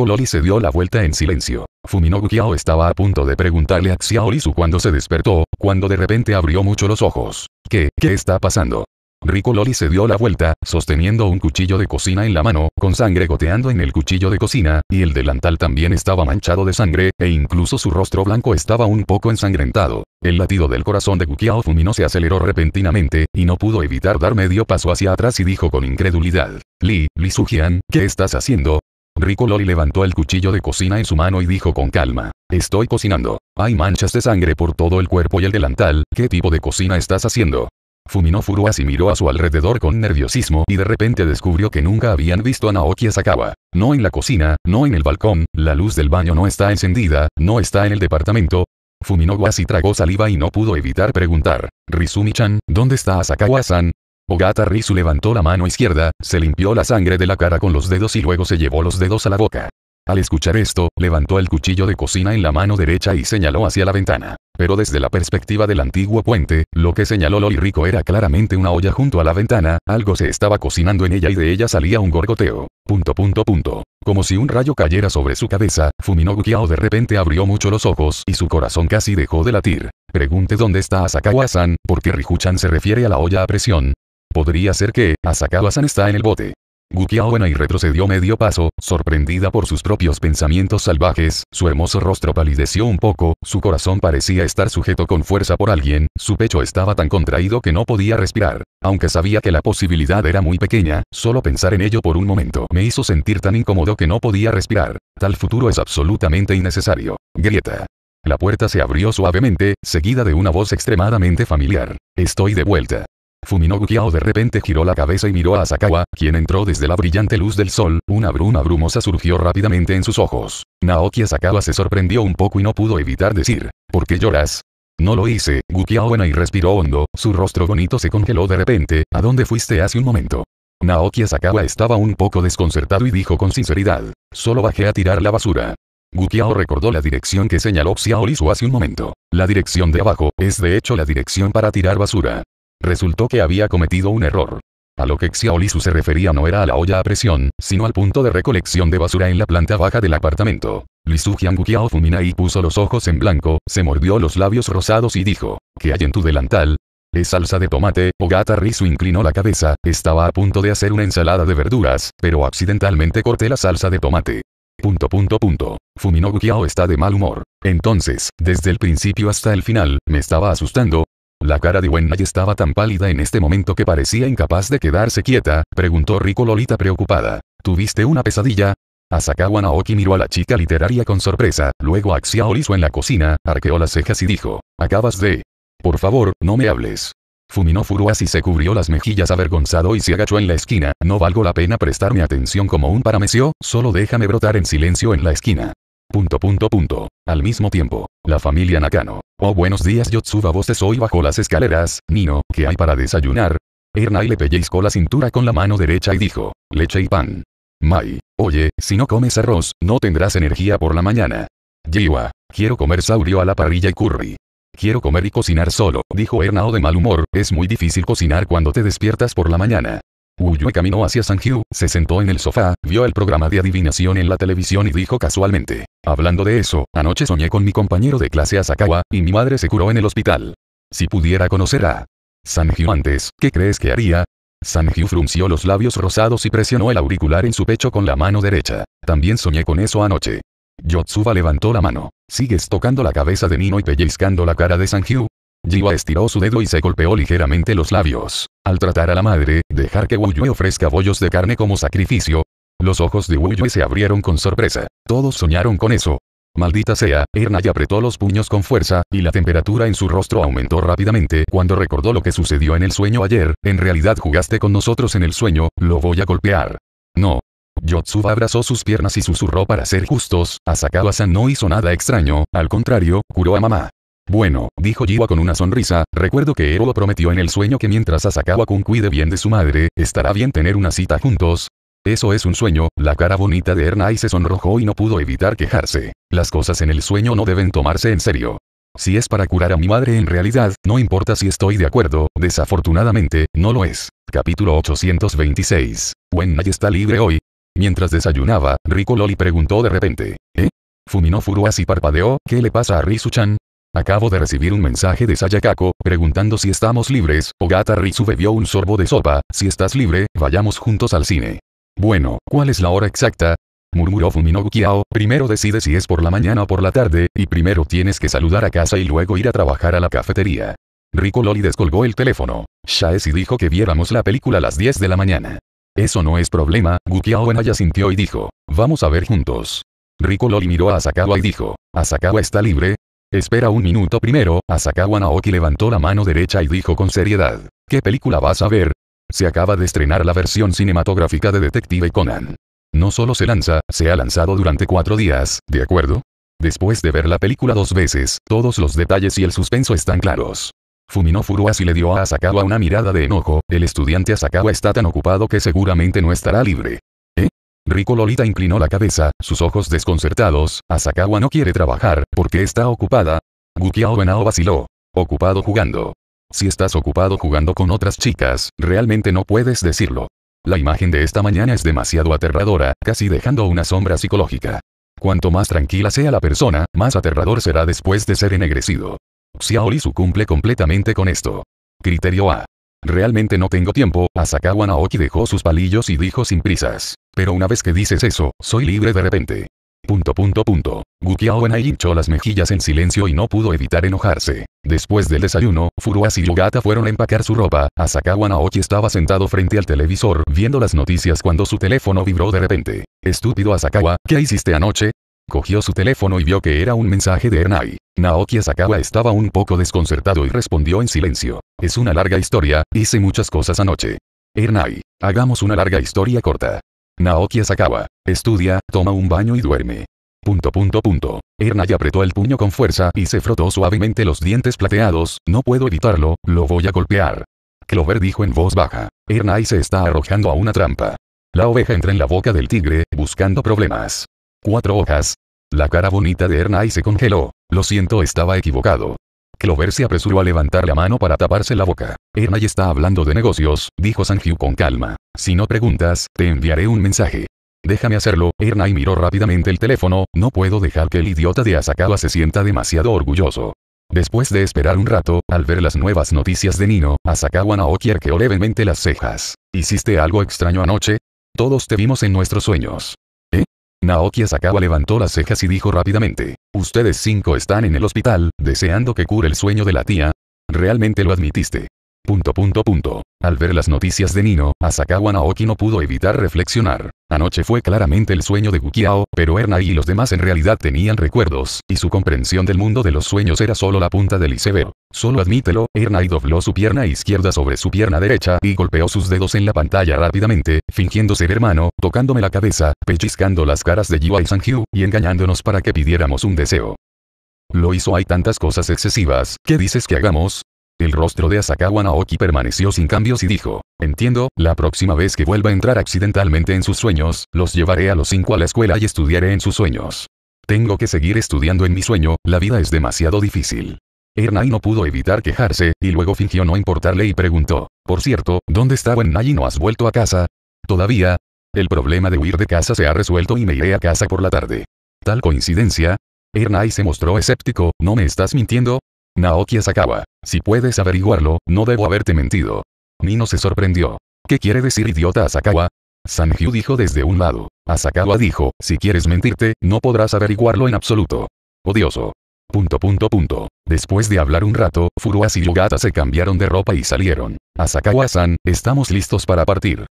Loli se dio la vuelta en silencio. Fumino Gukiao estaba a punto de preguntarle a xiaorisu cuando se despertó, cuando de repente abrió mucho los ojos. ¿Qué, qué está pasando? Loli se dio la vuelta, sosteniendo un cuchillo de cocina en la mano, con sangre goteando en el cuchillo de cocina, y el delantal también estaba manchado de sangre, e incluso su rostro blanco estaba un poco ensangrentado. El latido del corazón de Gukiao Fumino se aceleró repentinamente, y no pudo evitar dar medio paso hacia atrás y dijo con incredulidad. Li, Li Sujian, ¿qué estás haciendo? Rico levantó el cuchillo de cocina en su mano y dijo con calma. Estoy cocinando. Hay manchas de sangre por todo el cuerpo y el delantal. ¿Qué tipo de cocina estás haciendo? Fuminó furuasi miró a su alrededor con nerviosismo y de repente descubrió que nunca habían visto a Naoki Asakawa. No en la cocina, no en el balcón, la luz del baño no está encendida, no está en el departamento. Fuminó furuasi tragó saliva y no pudo evitar preguntar. Rizumi-chan, ¿dónde está Asakawa-san? Ogata Risu levantó la mano izquierda, se limpió la sangre de la cara con los dedos y luego se llevó los dedos a la boca. Al escuchar esto, levantó el cuchillo de cocina en la mano derecha y señaló hacia la ventana. Pero desde la perspectiva del antiguo puente, lo que señaló Rico era claramente una olla junto a la ventana, algo se estaba cocinando en ella y de ella salía un gorgoteo. Punto punto punto. Como si un rayo cayera sobre su cabeza, Fuminogukiao de repente abrió mucho los ojos y su corazón casi dejó de latir. Pregunte dónde está Asakawa-san, porque Rihuchan se refiere a la olla a presión, Podría ser que, Asakawa-san está en el bote. buena y retrocedió medio paso, sorprendida por sus propios pensamientos salvajes, su hermoso rostro palideció un poco, su corazón parecía estar sujeto con fuerza por alguien, su pecho estaba tan contraído que no podía respirar. Aunque sabía que la posibilidad era muy pequeña, solo pensar en ello por un momento me hizo sentir tan incómodo que no podía respirar. Tal futuro es absolutamente innecesario. Grieta. La puerta se abrió suavemente, seguida de una voz extremadamente familiar. Estoy de vuelta. Fuminobu Gukiao de repente giró la cabeza y miró a Asakawa, quien entró desde la brillante luz del sol, una bruma brumosa surgió rápidamente en sus ojos. Naoki Asakawa se sorprendió un poco y no pudo evitar decir, ¿por qué lloras? No lo hice, en y respiró hondo, su rostro bonito se congeló de repente, ¿a dónde fuiste hace un momento? Naoki Asakawa estaba un poco desconcertado y dijo con sinceridad, solo bajé a tirar la basura. Gukiao recordó la dirección que señaló Xiao hace un momento. La dirección de abajo, es de hecho la dirección para tirar basura. Resultó que había cometido un error. A lo que Xiaolisu se refería no era a la olla a presión, sino al punto de recolección de basura en la planta baja del apartamento. Lisu Jianguqiao y puso los ojos en blanco, se mordió los labios rosados y dijo, ¿qué hay en tu delantal? ¿Es salsa de tomate? Ogata Risu inclinó la cabeza, estaba a punto de hacer una ensalada de verduras, pero accidentalmente corté la salsa de tomate. Punto punto punto. Fumino está de mal humor. Entonces, desde el principio hasta el final, me estaba asustando, la cara de y estaba tan pálida en este momento que parecía incapaz de quedarse quieta, preguntó Rico Lolita preocupada. ¿Tuviste una pesadilla? Asakawa Naoki miró a la chica literaria con sorpresa, luego Axia en la cocina, arqueó las cejas y dijo, acabas de... Por favor, no me hables. Fuminó y se cubrió las mejillas avergonzado y se agachó en la esquina, no valgo la pena prestarme atención como un paramecio, solo déjame brotar en silencio en la esquina. Punto punto punto. Al mismo tiempo, la familia Nakano. Oh buenos días Yotsuba te hoy bajo las escaleras, Nino, ¿qué hay para desayunar? Ernai le pellizcó la cintura con la mano derecha y dijo, leche y pan. Mai, oye, si no comes arroz, no tendrás energía por la mañana. Jiwa, quiero comer saurio a la parrilla y curry. Quiero comer y cocinar solo, dijo Ernao oh, de mal humor, es muy difícil cocinar cuando te despiertas por la mañana. Uyue caminó hacia Sanjiu, se sentó en el sofá, vio el programa de adivinación en la televisión y dijo casualmente. Hablando de eso, anoche soñé con mi compañero de clase Asakawa, y mi madre se curó en el hospital. Si pudiera conocer a Sanjiu antes, ¿qué crees que haría? Sanjiu frunció los labios rosados y presionó el auricular en su pecho con la mano derecha. También soñé con eso anoche. Yotsuba levantó la mano. Sigues tocando la cabeza de Nino y pellizcando la cara de Sanjiu, Jiwa estiró su dedo y se golpeó ligeramente los labios. Al tratar a la madre, dejar que Wuyue ofrezca bollos de carne como sacrificio. Los ojos de Wuyue se abrieron con sorpresa. Todos soñaron con eso. Maldita sea, Ernay apretó los puños con fuerza, y la temperatura en su rostro aumentó rápidamente cuando recordó lo que sucedió en el sueño ayer, en realidad jugaste con nosotros en el sueño, lo voy a golpear. No. Yotsuba abrazó sus piernas y susurró para ser justos, A san no hizo nada extraño, al contrario, curó a mamá. Bueno, dijo Jiwa con una sonrisa, recuerdo que Ero lo prometió en el sueño que mientras Asakawa-kun cuide bien de su madre, estará bien tener una cita juntos. Eso es un sueño, la cara bonita de Ernai se sonrojó y no pudo evitar quejarse. Las cosas en el sueño no deben tomarse en serio. Si es para curar a mi madre en realidad, no importa si estoy de acuerdo, desafortunadamente, no lo es. Capítulo 826. Wennai está libre hoy. Mientras desayunaba, Rico Loli preguntó de repente. ¿Eh? Fuminó y parpadeó, ¿qué le pasa a risuchan Acabo de recibir un mensaje de Sayakako, preguntando si estamos libres, Ogata Ritsu bebió un sorbo de sopa, si estás libre, vayamos juntos al cine. Bueno, ¿cuál es la hora exacta? murmuró Fumino Gukiao, primero decide si es por la mañana o por la tarde, y primero tienes que saludar a casa y luego ir a trabajar a la cafetería. Rico Loli descolgó el teléfono. Shaesi dijo que viéramos la película a las 10 de la mañana. Eso no es problema, Gukiao Enaya sintió y dijo, vamos a ver juntos. Rico Loli miró a Asakawa y dijo, Asakawa está libre, Espera un minuto primero, Asakawa Naoki levantó la mano derecha y dijo con seriedad. ¿Qué película vas a ver? Se acaba de estrenar la versión cinematográfica de Detective Conan. No solo se lanza, se ha lanzado durante cuatro días, ¿de acuerdo? Después de ver la película dos veces, todos los detalles y el suspenso están claros. Fuminó Furuasi le dio a Asakawa una mirada de enojo, el estudiante Asakawa está tan ocupado que seguramente no estará libre. Rico Lolita inclinó la cabeza, sus ojos desconcertados, Asakawa no quiere trabajar, porque está ocupada. Gukiao Benao vaciló. Ocupado jugando. Si estás ocupado jugando con otras chicas, realmente no puedes decirlo. La imagen de esta mañana es demasiado aterradora, casi dejando una sombra psicológica. Cuanto más tranquila sea la persona, más aterrador será después de ser ennegrecido. su cumple completamente con esto. Criterio A. Realmente no tengo tiempo, Asakawa Naoki dejó sus palillos y dijo sin prisas. Pero una vez que dices eso, soy libre de repente. Punto punto punto. Gukiao hinchó las mejillas en silencio y no pudo evitar enojarse. Después del desayuno, Furuashi y Yogata fueron a empacar su ropa, Asakawa Naoki estaba sentado frente al televisor viendo las noticias cuando su teléfono vibró de repente. Estúpido Asakawa, ¿qué hiciste anoche? Cogió su teléfono y vio que era un mensaje de Ernai. Naoki Asakawa estaba un poco desconcertado y respondió en silencio. Es una larga historia, hice muchas cosas anoche. Ernai, hagamos una larga historia corta. Naoki Asakawa, estudia, toma un baño y duerme. Punto punto punto. Ernai apretó el puño con fuerza y se frotó suavemente los dientes plateados, no puedo evitarlo, lo voy a golpear. Clover dijo en voz baja. Ernai se está arrojando a una trampa. La oveja entra en la boca del tigre, buscando problemas. Cuatro hojas. La cara bonita de Ernai se congeló. Lo siento, estaba equivocado. Clover se apresuró a levantar la mano para taparse la boca. Ernay está hablando de negocios, dijo Sanju con calma. Si no preguntas, te enviaré un mensaje. Déjame hacerlo, y miró rápidamente el teléfono, no puedo dejar que el idiota de Asakawa se sienta demasiado orgulloso. Después de esperar un rato, al ver las nuevas noticias de Nino, Asakawa Naoki arqueó levemente las cejas. ¿Hiciste algo extraño anoche? Todos te vimos en nuestros sueños. Naoki Asakawa levantó las cejas y dijo rápidamente. Ustedes cinco están en el hospital, deseando que cure el sueño de la tía. Realmente lo admitiste. Punto punto punto. Al ver las noticias de Nino, Asakawa Naoki no pudo evitar reflexionar. Anoche fue claramente el sueño de Gukiao, pero Erna y los demás en realidad tenían recuerdos, y su comprensión del mundo de los sueños era solo la punta del iceberg. Solo admítelo, y dobló su pierna izquierda sobre su pierna derecha y golpeó sus dedos en la pantalla rápidamente, fingiendo ser hermano, tocándome la cabeza, pellizcando las caras de Yiwa y Sanju, y engañándonos para que pidiéramos un deseo. Lo hizo hay tantas cosas excesivas, ¿qué dices que hagamos? El rostro de Asakawa Naoki permaneció sin cambios y dijo, entiendo, la próxima vez que vuelva a entrar accidentalmente en sus sueños, los llevaré a los cinco a la escuela y estudiaré en sus sueños. Tengo que seguir estudiando en mi sueño, la vida es demasiado difícil. Ernai no pudo evitar quejarse, y luego fingió no importarle y preguntó, por cierto, ¿dónde está Wennai y no has vuelto a casa? Todavía. El problema de huir de casa se ha resuelto y me iré a casa por la tarde. ¿Tal coincidencia? Ernai se mostró escéptico, ¿no me estás mintiendo? Naoki Asakawa. Si puedes averiguarlo, no debo haberte mentido. Nino se sorprendió. ¿Qué quiere decir idiota Asakawa? Sanjiu dijo desde un lado. Asakawa dijo, si quieres mentirte, no podrás averiguarlo en absoluto. Odioso. Punto punto punto. Después de hablar un rato, Furuas y yugata se cambiaron de ropa y salieron. Asakawa-san, estamos listos para partir.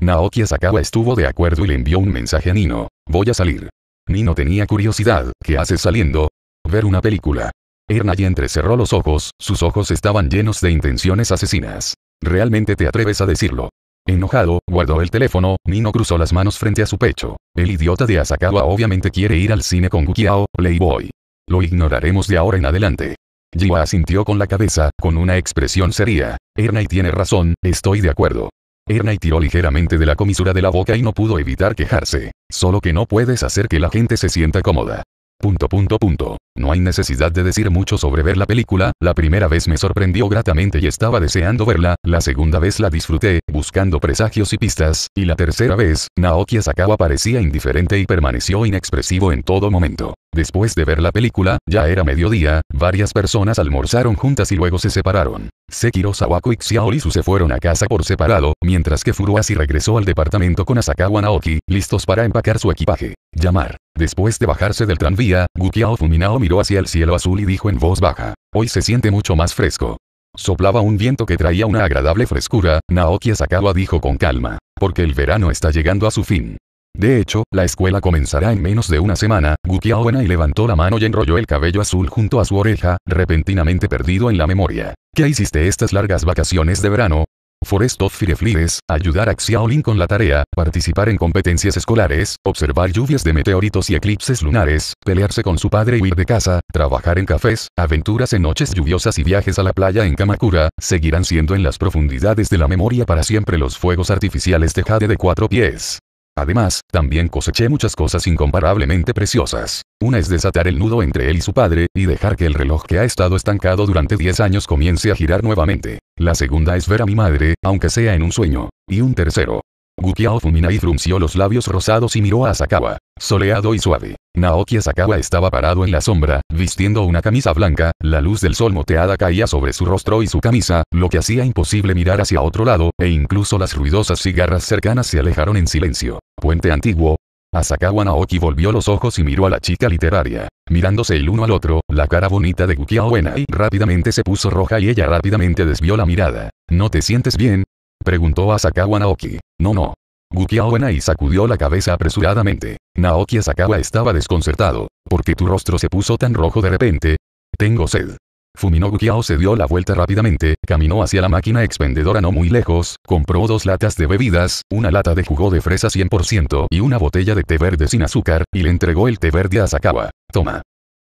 Naoki Asakawa estuvo de acuerdo y le envió un mensaje a Nino. Voy a salir. Nino tenía curiosidad, ¿qué haces saliendo? Ver una película. Ernay entrecerró los ojos, sus ojos estaban llenos de intenciones asesinas. ¿Realmente te atreves a decirlo? Enojado, guardó el teléfono, Nino cruzó las manos frente a su pecho. El idiota de Asakawa obviamente quiere ir al cine con Gukiao, Playboy. Lo ignoraremos de ahora en adelante. Jiwa asintió con la cabeza, con una expresión seria. Ernai tiene razón, estoy de acuerdo. Ernai tiró ligeramente de la comisura de la boca y no pudo evitar quejarse. Solo que no puedes hacer que la gente se sienta cómoda. Punto punto punto. No hay necesidad de decir mucho sobre ver la película, la primera vez me sorprendió gratamente y estaba deseando verla, la segunda vez la disfruté, buscando presagios y pistas, y la tercera vez, Naoki Asakawa parecía indiferente y permaneció inexpresivo en todo momento. Después de ver la película, ya era mediodía, varias personas almorzaron juntas y luego se separaron. Sekiro Sawako y Xiaolisu se fueron a casa por separado, mientras que Furuasi regresó al departamento con Asakawa Naoki, listos para empacar su equipaje. Llamar. Después de bajarse del tranvía, Gukiao Fuminao miró hacia el cielo azul y dijo en voz baja. Hoy se siente mucho más fresco. Soplaba un viento que traía una agradable frescura, Naoki Asakawa dijo con calma. Porque el verano está llegando a su fin. De hecho, la escuela comenzará en menos de una semana, Gukiao y levantó la mano y enrolló el cabello azul junto a su oreja, repentinamente perdido en la memoria. ¿Qué hiciste estas largas vacaciones de verano? Forest of Fireflies, ayudar a Xiaolin con la tarea, participar en competencias escolares, observar lluvias de meteoritos y eclipses lunares, pelearse con su padre y huir de casa, trabajar en cafés, aventuras en noches lluviosas y viajes a la playa en Kamakura, seguirán siendo en las profundidades de la memoria para siempre los fuegos artificiales de jade de cuatro pies. Además, también coseché muchas cosas incomparablemente preciosas. Una es desatar el nudo entre él y su padre, y dejar que el reloj que ha estado estancado durante 10 años comience a girar nuevamente. La segunda es ver a mi madre, aunque sea en un sueño. Y un tercero. Gukiao Fuminai frunció los labios rosados y miró a Sakawa. Soleado y suave. Naoki Sakawa estaba parado en la sombra, vistiendo una camisa blanca, la luz del sol moteada caía sobre su rostro y su camisa, lo que hacía imposible mirar hacia otro lado, e incluso las ruidosas cigarras cercanas se alejaron en silencio. Puente antiguo, Asakawa Naoki volvió los ojos y miró a la chica literaria. Mirándose el uno al otro, la cara bonita de Gukia y rápidamente se puso roja y ella rápidamente desvió la mirada. ¿No te sientes bien? Preguntó Asakawa Naoki. No no. Gukia y sacudió la cabeza apresuradamente. Naoki Asakawa estaba desconcertado. ¿Por qué tu rostro se puso tan rojo de repente? Tengo sed. Fuminobu Kiao se dio la vuelta rápidamente, caminó hacia la máquina expendedora no muy lejos, compró dos latas de bebidas, una lata de jugo de fresa 100% y una botella de té verde sin azúcar, y le entregó el té verde a Sakawa. Toma.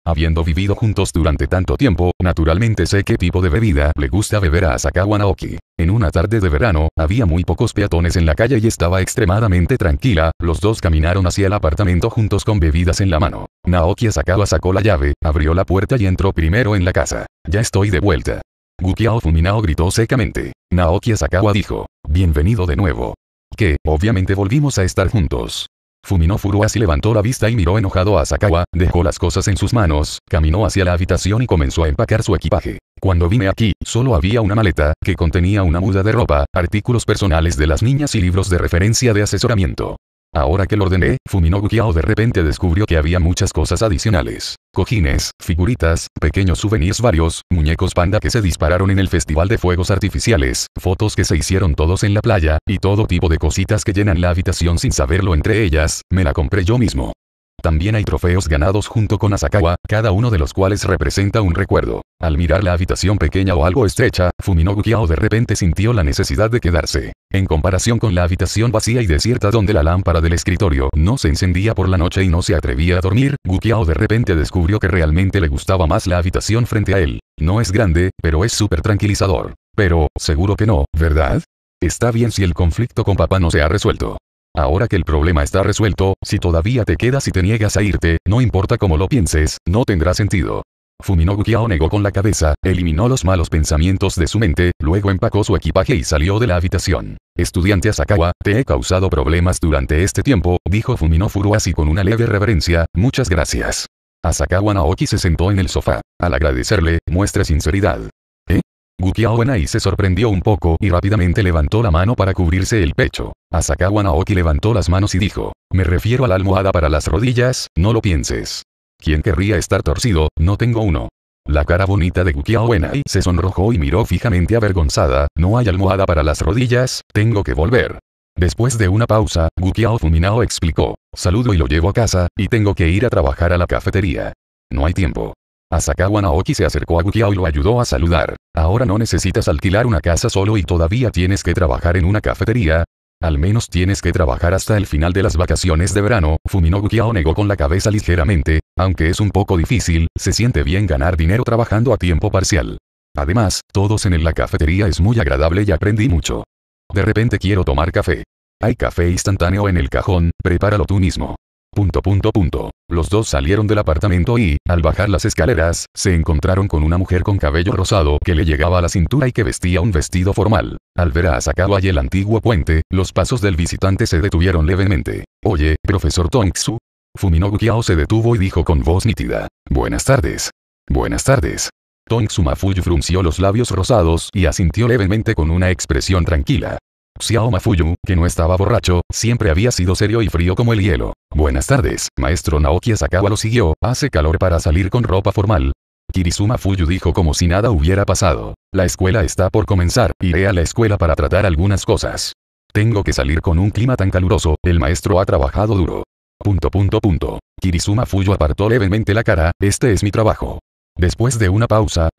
Habiendo vivido juntos durante tanto tiempo, naturalmente sé qué tipo de bebida le gusta beber a Asakawa Naoki. En una tarde de verano, había muy pocos peatones en la calle y estaba extremadamente tranquila, los dos caminaron hacia el apartamento juntos con bebidas en la mano. Naoki Asakawa sacó la llave, abrió la puerta y entró primero en la casa. Ya estoy de vuelta. Gukiao Fuminao gritó secamente. Naoki Asakawa dijo, bienvenido de nuevo. Que, obviamente volvimos a estar juntos. Fuminó Furuasi levantó la vista y miró enojado a Sakawa. dejó las cosas en sus manos, caminó hacia la habitación y comenzó a empacar su equipaje. Cuando vine aquí, solo había una maleta, que contenía una muda de ropa, artículos personales de las niñas y libros de referencia de asesoramiento. Ahora que lo ordené, Fumino de repente descubrió que había muchas cosas adicionales. Cojines, figuritas, pequeños souvenirs varios, muñecos panda que se dispararon en el festival de fuegos artificiales, fotos que se hicieron todos en la playa, y todo tipo de cositas que llenan la habitación sin saberlo entre ellas, me la compré yo mismo. También hay trofeos ganados junto con Asakawa, cada uno de los cuales representa un recuerdo. Al mirar la habitación pequeña o algo estrecha, Fumino Gukiao de repente sintió la necesidad de quedarse. En comparación con la habitación vacía y desierta donde la lámpara del escritorio no se encendía por la noche y no se atrevía a dormir, Gukiao de repente descubrió que realmente le gustaba más la habitación frente a él. No es grande, pero es súper tranquilizador. Pero, seguro que no, ¿verdad? Está bien si el conflicto con papá no se ha resuelto. Ahora que el problema está resuelto, si todavía te quedas y te niegas a irte, no importa cómo lo pienses, no tendrá sentido. Fuminogu negó con la cabeza, eliminó los malos pensamientos de su mente, luego empacó su equipaje y salió de la habitación. Estudiante Asakawa, te he causado problemas durante este tiempo, dijo Fumino Furuasi con una leve reverencia, muchas gracias. Asakawa Naoki se sentó en el sofá. Al agradecerle, muestra sinceridad. Gukiao Enai se sorprendió un poco y rápidamente levantó la mano para cubrirse el pecho. Asakawa Naoki levantó las manos y dijo, me refiero a la almohada para las rodillas, no lo pienses. ¿Quién querría estar torcido? No tengo uno. La cara bonita de Gukiao Enai se sonrojó y miró fijamente avergonzada, no hay almohada para las rodillas, tengo que volver. Después de una pausa, Gukiao Fuminao explicó, saludo y lo llevo a casa, y tengo que ir a trabajar a la cafetería. No hay tiempo. Asakawa Naoki se acercó a Gukiao y lo ayudó a saludar. Ahora no necesitas alquilar una casa solo y todavía tienes que trabajar en una cafetería. Al menos tienes que trabajar hasta el final de las vacaciones de verano, Fumino Gukiao negó con la cabeza ligeramente, aunque es un poco difícil, se siente bien ganar dinero trabajando a tiempo parcial. Además, todos en la cafetería es muy agradable y aprendí mucho. De repente quiero tomar café. Hay café instantáneo en el cajón, prepáralo tú mismo. Punto punto punto. Los dos salieron del apartamento y, al bajar las escaleras, se encontraron con una mujer con cabello rosado que le llegaba a la cintura y que vestía un vestido formal. Al ver a Asakawa y el antiguo puente, los pasos del visitante se detuvieron levemente. Oye, profesor Tonksu. Fuminogu Kiao se detuvo y dijo con voz nítida. Buenas tardes. Buenas tardes. Tonksu Mafuyu frunció los labios rosados y asintió levemente con una expresión tranquila. Xiao Mafuyu, que no estaba borracho, siempre había sido serio y frío como el hielo. Buenas tardes, maestro Naoki Asakawa lo siguió, hace calor para salir con ropa formal. Kirisuma Fuyu dijo como si nada hubiera pasado. La escuela está por comenzar, iré a la escuela para tratar algunas cosas. Tengo que salir con un clima tan caluroso, el maestro ha trabajado duro. Punto punto punto. Fuyu apartó levemente la cara, este es mi trabajo. Después de una pausa,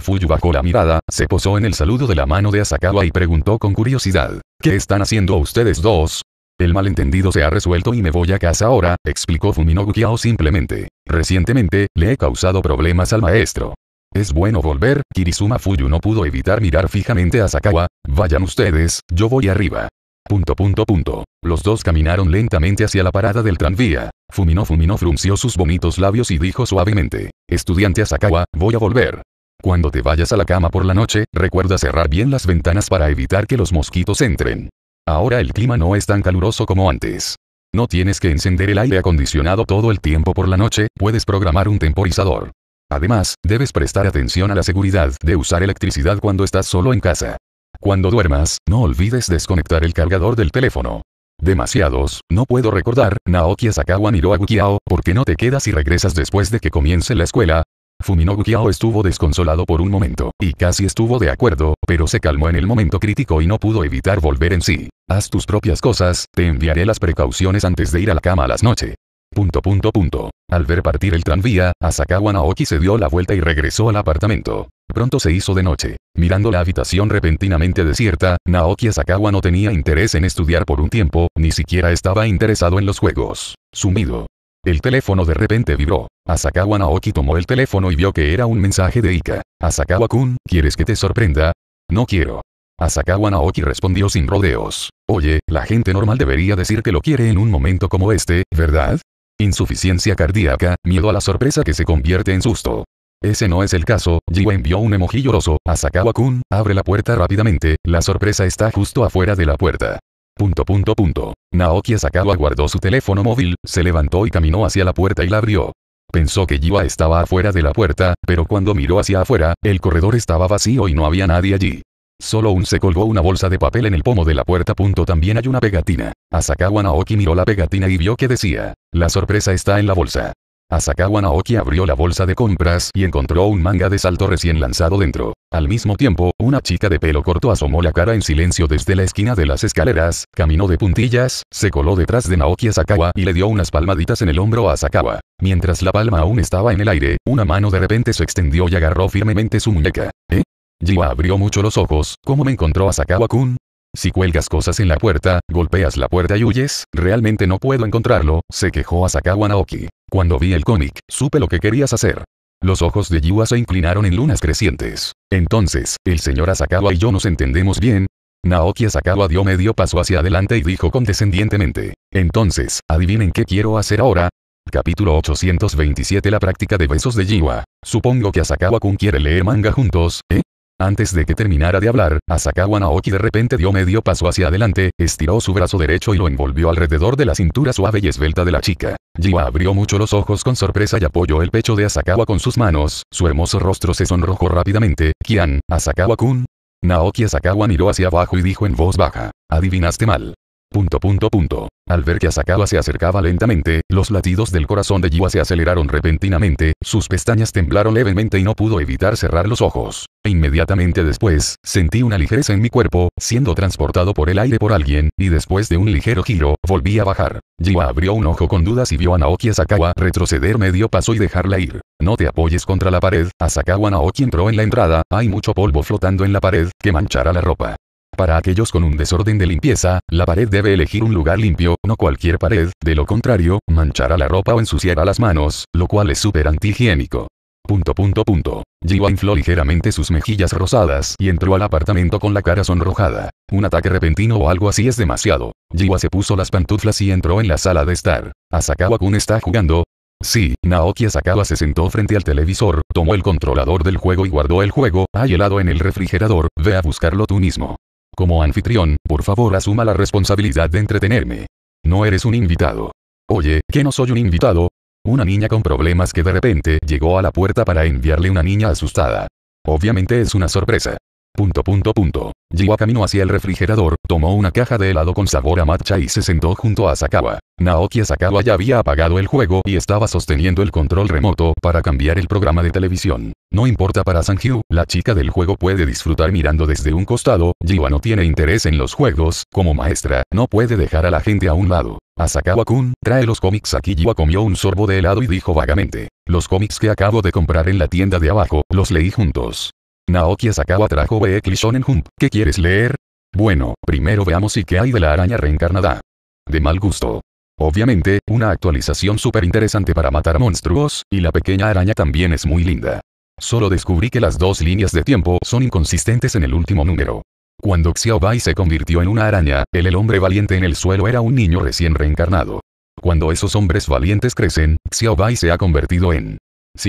Fuyu bajó la mirada, se posó en el saludo de la mano de Asakawa y preguntó con curiosidad. ¿Qué están haciendo ustedes dos? El malentendido se ha resuelto y me voy a casa ahora, explicó Fuminobu simplemente. Recientemente, le he causado problemas al maestro. Es bueno volver, Kirisuma Fuyu no pudo evitar mirar fijamente a Asakawa. Vayan ustedes, yo voy arriba. Punto punto punto. Los dos caminaron lentamente hacia la parada del tranvía. Fumino Fumino frunció sus bonitos labios y dijo suavemente. Estudiante Asakawa, voy a volver. Cuando te vayas a la cama por la noche, recuerda cerrar bien las ventanas para evitar que los mosquitos entren. Ahora el clima no es tan caluroso como antes. No tienes que encender el aire acondicionado todo el tiempo por la noche, puedes programar un temporizador. Además, debes prestar atención a la seguridad de usar electricidad cuando estás solo en casa. Cuando duermas, no olvides desconectar el cargador del teléfono. Demasiados, no puedo recordar, Naoki Asakawa miró a Gukiao, ¿por qué no te quedas y regresas después de que comience la escuela? Fumino Gukiao estuvo desconsolado por un momento, y casi estuvo de acuerdo, pero se calmó en el momento crítico y no pudo evitar volver en sí. Haz tus propias cosas, te enviaré las precauciones antes de ir a la cama a las noches. Punto punto punto. Al ver partir el tranvía, Asakawa Naoki se dio la vuelta y regresó al apartamento. Pronto se hizo de noche. Mirando la habitación repentinamente desierta, Naoki Asakawa no tenía interés en estudiar por un tiempo, ni siquiera estaba interesado en los juegos. Sumido. El teléfono de repente vibró. Asakawa Naoki tomó el teléfono y vio que era un mensaje de Ika. Asakawa-kun, ¿quieres que te sorprenda? No quiero. Asakawa Naoki respondió sin rodeos. Oye, la gente normal debería decir que lo quiere en un momento como este, ¿verdad? Insuficiencia cardíaca, miedo a la sorpresa que se convierte en susto. Ese no es el caso, Jiwa envió un emoji lloroso, Asakawa-kun, abre la puerta rápidamente, la sorpresa está justo afuera de la puerta. Punto punto punto. Naoki Asakawa guardó su teléfono móvil, se levantó y caminó hacia la puerta y la abrió. Pensó que Jiwa estaba afuera de la puerta, pero cuando miró hacia afuera, el corredor estaba vacío y no había nadie allí. Solo un se colgó una bolsa de papel en el pomo de la puerta. Punto también hay una pegatina. Asakawa Naoki miró la pegatina y vio que decía, la sorpresa está en la bolsa. Asakawa Naoki abrió la bolsa de compras y encontró un manga de salto recién lanzado dentro. Al mismo tiempo, una chica de pelo corto asomó la cara en silencio desde la esquina de las escaleras, caminó de puntillas, se coló detrás de Naoki Asakawa y le dio unas palmaditas en el hombro a Asakawa. Mientras la palma aún estaba en el aire, una mano de repente se extendió y agarró firmemente su muñeca. ¿Eh? Jiwa abrió mucho los ojos, ¿cómo me encontró Asakawa-kun? Si cuelgas cosas en la puerta, golpeas la puerta y huyes, realmente no puedo encontrarlo, se quejó Asakawa Naoki. Cuando vi el cómic, supe lo que querías hacer. Los ojos de Yua se inclinaron en lunas crecientes. Entonces, el señor Asakawa y yo nos entendemos bien. Naoki Asakawa dio medio paso hacia adelante y dijo condescendientemente. Entonces, adivinen qué quiero hacer ahora. Capítulo 827 La práctica de besos de Jiwa. Supongo que Asakawa-kun quiere leer manga juntos, ¿eh? Antes de que terminara de hablar, Asakawa Naoki de repente dio medio paso hacia adelante, estiró su brazo derecho y lo envolvió alrededor de la cintura suave y esbelta de la chica. Jiwa abrió mucho los ojos con sorpresa y apoyó el pecho de Asakawa con sus manos, su hermoso rostro se sonrojó rápidamente. Kian, Asakawa-kun. Naoki Asakawa miró hacia abajo y dijo en voz baja, adivinaste mal. Punto punto punto. Al ver que Asakawa se acercaba lentamente, los latidos del corazón de Jiwa se aceleraron repentinamente, sus pestañas temblaron levemente y no pudo evitar cerrar los ojos. E inmediatamente después, sentí una ligereza en mi cuerpo, siendo transportado por el aire por alguien, y después de un ligero giro, volví a bajar. Jiwa abrió un ojo con dudas y vio a Naoki Asakawa retroceder medio paso y dejarla ir. No te apoyes contra la pared, Asakawa Naoki entró en la entrada, hay mucho polvo flotando en la pared, que manchará la ropa. Para aquellos con un desorden de limpieza, la pared debe elegir un lugar limpio, no cualquier pared, de lo contrario, manchará la ropa o ensuciará las manos, lo cual es súper antihigiénico. Punto punto punto. Jiwa infló ligeramente sus mejillas rosadas y entró al apartamento con la cara sonrojada. Un ataque repentino o algo así es demasiado. Jiwa se puso las pantuflas y entró en la sala de estar. Asakawa-kun está jugando, Sí, Naoki Asakawa se sentó frente al televisor, tomó el controlador del juego y guardó el juego, hay helado en el refrigerador, ve a buscarlo tú mismo. Como anfitrión, por favor asuma la responsabilidad de entretenerme. No eres un invitado. Oye, ¿que no soy un invitado? Una niña con problemas que de repente llegó a la puerta para enviarle una niña asustada. Obviamente es una sorpresa. Punto punto punto. Jiwa caminó hacia el refrigerador, tomó una caja de helado con sabor a matcha y se sentó junto a Sakawa. Naoki Sakawa ya había apagado el juego y estaba sosteniendo el control remoto para cambiar el programa de televisión. No importa para Sanju, la chica del juego puede disfrutar mirando desde un costado, Jiwa no tiene interés en los juegos, como maestra, no puede dejar a la gente a un lado. Asakawa-kun, trae los cómics aquí. Jiwa comió un sorbo de helado y dijo vagamente. Los cómics que acabo de comprar en la tienda de abajo, los leí juntos. Naoki Asakawa trajo Beekly Shonen Jump. ¿Qué quieres leer? Bueno, primero veamos si qué hay de la araña reencarnada. De mal gusto. Obviamente, una actualización súper interesante para matar monstruos, y la pequeña araña también es muy linda. Solo descubrí que las dos líneas de tiempo son inconsistentes en el último número. Cuando Xiaobai se convirtió en una araña, el, hombre valiente en el suelo era un niño recién reencarnado. Cuando esos hombres valientes crecen, Xiaobai se ha convertido en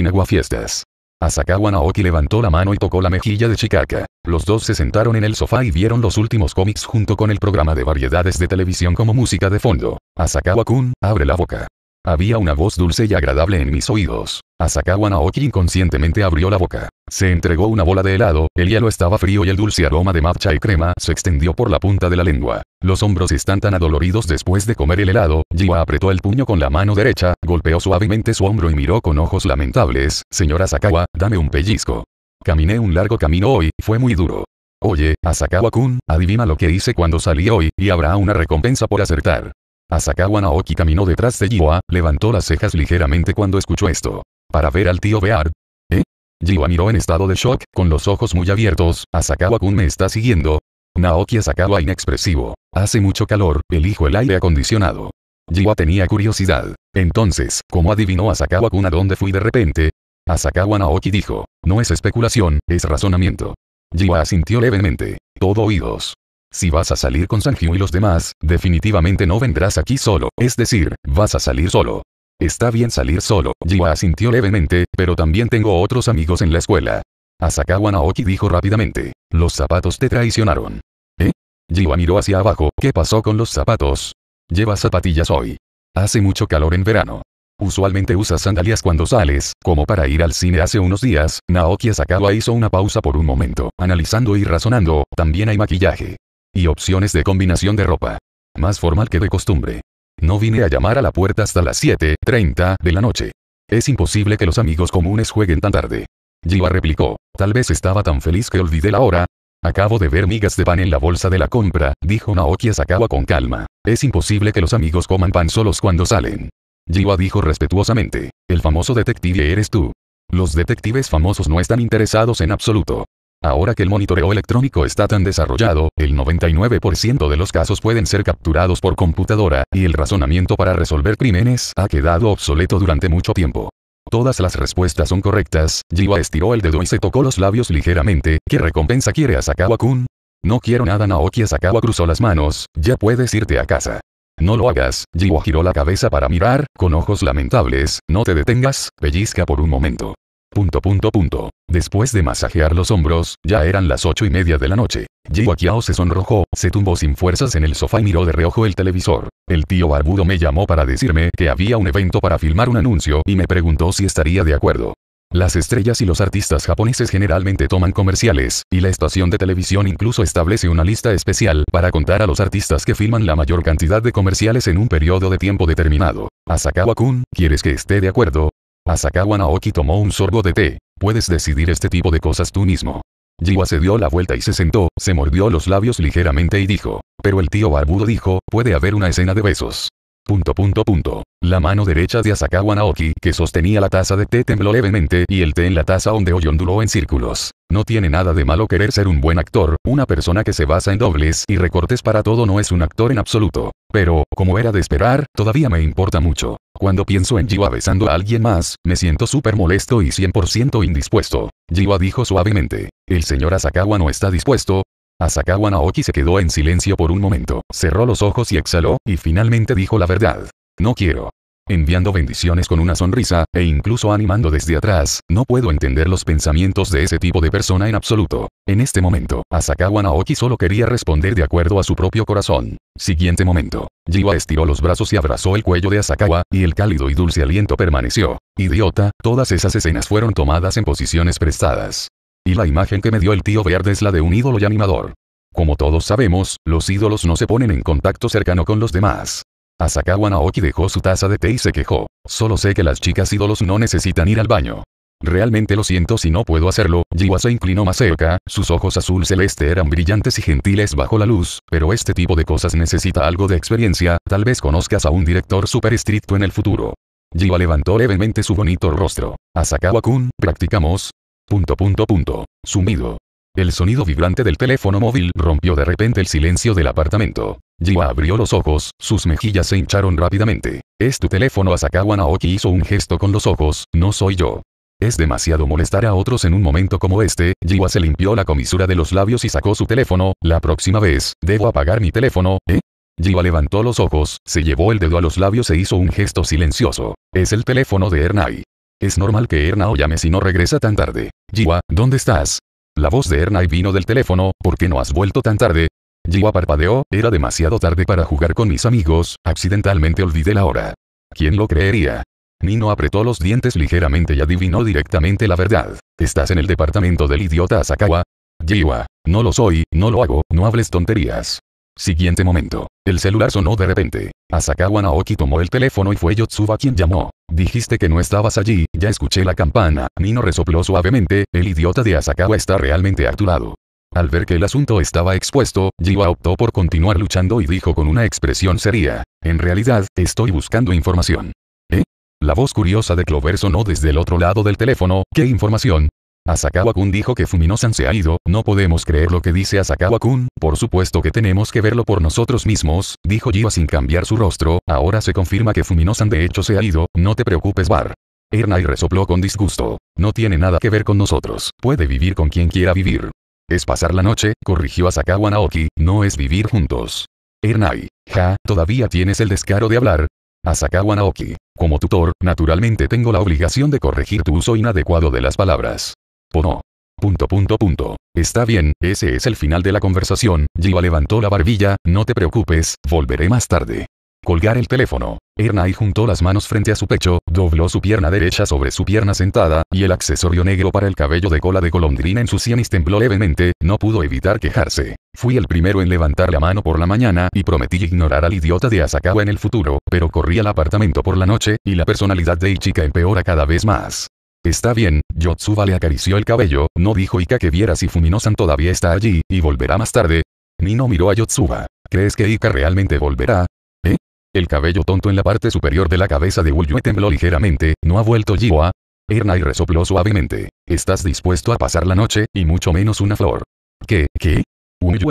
agua Fiestas. Asakawa Naoki levantó la mano y tocó la mejilla de Chikaka. Los dos se sentaron en el sofá y vieron los últimos cómics junto con el programa de variedades de televisión como música de fondo. Asakawa-kun, abre la boca. Había una voz dulce y agradable en mis oídos. Asakawa Naoki inconscientemente abrió la boca. Se entregó una bola de helado, el hielo estaba frío y el dulce aroma de matcha y crema se extendió por la punta de la lengua. Los hombros están tan adoloridos después de comer el helado, Jiwa apretó el puño con la mano derecha, golpeó suavemente su hombro y miró con ojos lamentables, señora Asakawa, dame un pellizco. Caminé un largo camino hoy, fue muy duro. Oye, Asakawa-kun, adivina lo que hice cuando salí hoy, y habrá una recompensa por acertar. Asakawa Naoki caminó detrás de Jiwa, levantó las cejas ligeramente cuando escuchó esto. Para ver al tío Bear. ¿Eh? Jiwa miró en estado de shock, con los ojos muy abiertos, Asakawa-kun me está siguiendo. Naoki Asakawa inexpresivo. Hace mucho calor, elijo el aire acondicionado. Jiwa tenía curiosidad. Entonces, ¿cómo adivinó Asakawa-kun a dónde fui de repente? Asakawa Naoki dijo. No es especulación, es razonamiento. Jiwa asintió levemente. Todo oídos. Si vas a salir con Sanjiu y los demás, definitivamente no vendrás aquí solo, es decir, vas a salir solo. Está bien salir solo, Jiwa asintió levemente, pero también tengo otros amigos en la escuela. Asakawa Naoki dijo rápidamente. Los zapatos te traicionaron. ¿Eh? Jiwa miró hacia abajo, ¿qué pasó con los zapatos? Llevas zapatillas hoy. Hace mucho calor en verano. Usualmente usas sandalias cuando sales, como para ir al cine hace unos días, Naoki Asakawa hizo una pausa por un momento, analizando y razonando, también hay maquillaje y opciones de combinación de ropa. Más formal que de costumbre. No vine a llamar a la puerta hasta las 7.30 de la noche. Es imposible que los amigos comunes jueguen tan tarde. Jiwa replicó, tal vez estaba tan feliz que olvidé la hora. Acabo de ver migas de pan en la bolsa de la compra, dijo Naoki Sakawa con calma. Es imposible que los amigos coman pan solos cuando salen. Jiwa dijo respetuosamente, el famoso detective eres tú. Los detectives famosos no están interesados en absoluto. Ahora que el monitoreo electrónico está tan desarrollado, el 99% de los casos pueden ser capturados por computadora, y el razonamiento para resolver crímenes ha quedado obsoleto durante mucho tiempo. Todas las respuestas son correctas, Jiwa estiró el dedo y se tocó los labios ligeramente, ¿qué recompensa quiere Sakawa kun No quiero nada Naoki Sakawa cruzó las manos, ya puedes irte a casa. No lo hagas, Jiwa giró la cabeza para mirar, con ojos lamentables, no te detengas, pellizca por un momento. Punto punto punto. Después de masajear los hombros, ya eran las ocho y media de la noche. Jiwa Kiao se sonrojó, se tumbó sin fuerzas en el sofá y miró de reojo el televisor. El tío barbudo me llamó para decirme que había un evento para filmar un anuncio y me preguntó si estaría de acuerdo. Las estrellas y los artistas japoneses generalmente toman comerciales, y la estación de televisión incluso establece una lista especial para contar a los artistas que filman la mayor cantidad de comerciales en un periodo de tiempo determinado. Asakawa-kun, ¿quieres que esté de acuerdo? Asakawa Naoki tomó un sorbo de té. Puedes decidir este tipo de cosas tú mismo. Jiwa se dio la vuelta y se sentó, se mordió los labios ligeramente y dijo. Pero el tío barbudo dijo, puede haber una escena de besos. Punto punto punto. La mano derecha de Asakawa Naoki, que sostenía la taza de té tembló levemente y el té en la taza ondeó y onduló en círculos. No tiene nada de malo querer ser un buen actor, una persona que se basa en dobles y recortes para todo no es un actor en absoluto. Pero, como era de esperar, todavía me importa mucho. Cuando pienso en Jiwa besando a alguien más, me siento súper molesto y 100% indispuesto. Jiwa dijo suavemente. El señor Asakawa no está dispuesto, Asakawa Naoki se quedó en silencio por un momento, cerró los ojos y exhaló, y finalmente dijo la verdad. No quiero. Enviando bendiciones con una sonrisa, e incluso animando desde atrás, no puedo entender los pensamientos de ese tipo de persona en absoluto. En este momento, Asakawa Naoki solo quería responder de acuerdo a su propio corazón. Siguiente momento. Jiwa estiró los brazos y abrazó el cuello de Asakawa, y el cálido y dulce aliento permaneció. Idiota, todas esas escenas fueron tomadas en posiciones prestadas. Y la imagen que me dio el tío Verde es la de un ídolo y animador. Como todos sabemos, los ídolos no se ponen en contacto cercano con los demás. Asakawa Naoki dejó su taza de té y se quejó. Solo sé que las chicas ídolos no necesitan ir al baño. Realmente lo siento si no puedo hacerlo. Jiwa se inclinó más cerca, sus ojos azul celeste eran brillantes y gentiles bajo la luz, pero este tipo de cosas necesita algo de experiencia, tal vez conozcas a un director súper estricto en el futuro. Jiwa levantó levemente su bonito rostro. Asakawa-kun, ¿practicamos? Punto punto punto. Sumido. El sonido vibrante del teléfono móvil rompió de repente el silencio del apartamento. Jiwa abrió los ojos, sus mejillas se hincharon rápidamente. Es tu teléfono Asakawa Naoki hizo un gesto con los ojos, no soy yo. Es demasiado molestar a otros en un momento como este, Jiwa se limpió la comisura de los labios y sacó su teléfono, la próxima vez, debo apagar mi teléfono, ¿eh? Jiwa levantó los ojos, se llevó el dedo a los labios e hizo un gesto silencioso. Es el teléfono de Ernai. Es normal que o llame si no regresa tan tarde. Jiwa, ¿dónde estás? La voz de y vino del teléfono, ¿por qué no has vuelto tan tarde? Jiwa parpadeó, era demasiado tarde para jugar con mis amigos, accidentalmente olvidé la hora. ¿Quién lo creería? Nino apretó los dientes ligeramente y adivinó directamente la verdad. ¿Estás en el departamento del idiota Asakawa? Jiwa, no lo soy, no lo hago, no hables tonterías. Siguiente momento. El celular sonó de repente. Asakawa Naoki tomó el teléfono y fue Yotsuba quien llamó. Dijiste que no estabas allí, ya escuché la campana. Nino resopló suavemente, el idiota de Asakawa está realmente a tu lado. Al ver que el asunto estaba expuesto, Jiwa optó por continuar luchando y dijo con una expresión seria, en realidad, estoy buscando información. ¿Eh? La voz curiosa de Clover sonó desde el otro lado del teléfono, ¿qué información? Asakawa-kun dijo que Fuminosan se ha ido, no podemos creer lo que dice Asakawa-kun, por supuesto que tenemos que verlo por nosotros mismos, dijo Jiwa sin cambiar su rostro, ahora se confirma que Fuminosan de hecho se ha ido, no te preocupes Bar. Ernai resopló con disgusto. No tiene nada que ver con nosotros, puede vivir con quien quiera vivir. Es pasar la noche, corrigió Asakawa Naoki, no es vivir juntos. Ernai, ja, todavía tienes el descaro de hablar, Asakawa Naoki. Como tutor, naturalmente tengo la obligación de corregir tu uso inadecuado de las palabras no? Punto punto punto. Está bien, ese es el final de la conversación. Jiwa levantó la barbilla, no te preocupes, volveré más tarde. Colgar el teléfono. y juntó las manos frente a su pecho, dobló su pierna derecha sobre su pierna sentada, y el accesorio negro para el cabello de cola de colondrina en sus sienes tembló levemente, no pudo evitar quejarse. Fui el primero en levantar la mano por la mañana y prometí ignorar al idiota de Asakawa en el futuro, pero corrí al apartamento por la noche, y la personalidad de Ichika empeora cada vez más. Está bien, Yotsuba le acarició el cabello, no dijo Ika que viera si Fuminosan todavía está allí, y volverá más tarde. Nino miró a Yotsuba. ¿Crees que Ika realmente volverá? ¿Eh? El cabello tonto en la parte superior de la cabeza de Uyue tembló ligeramente, ¿no ha vuelto Jiwa? Ernai resopló suavemente. ¿Estás dispuesto a pasar la noche, y mucho menos una flor? ¿Qué, qué?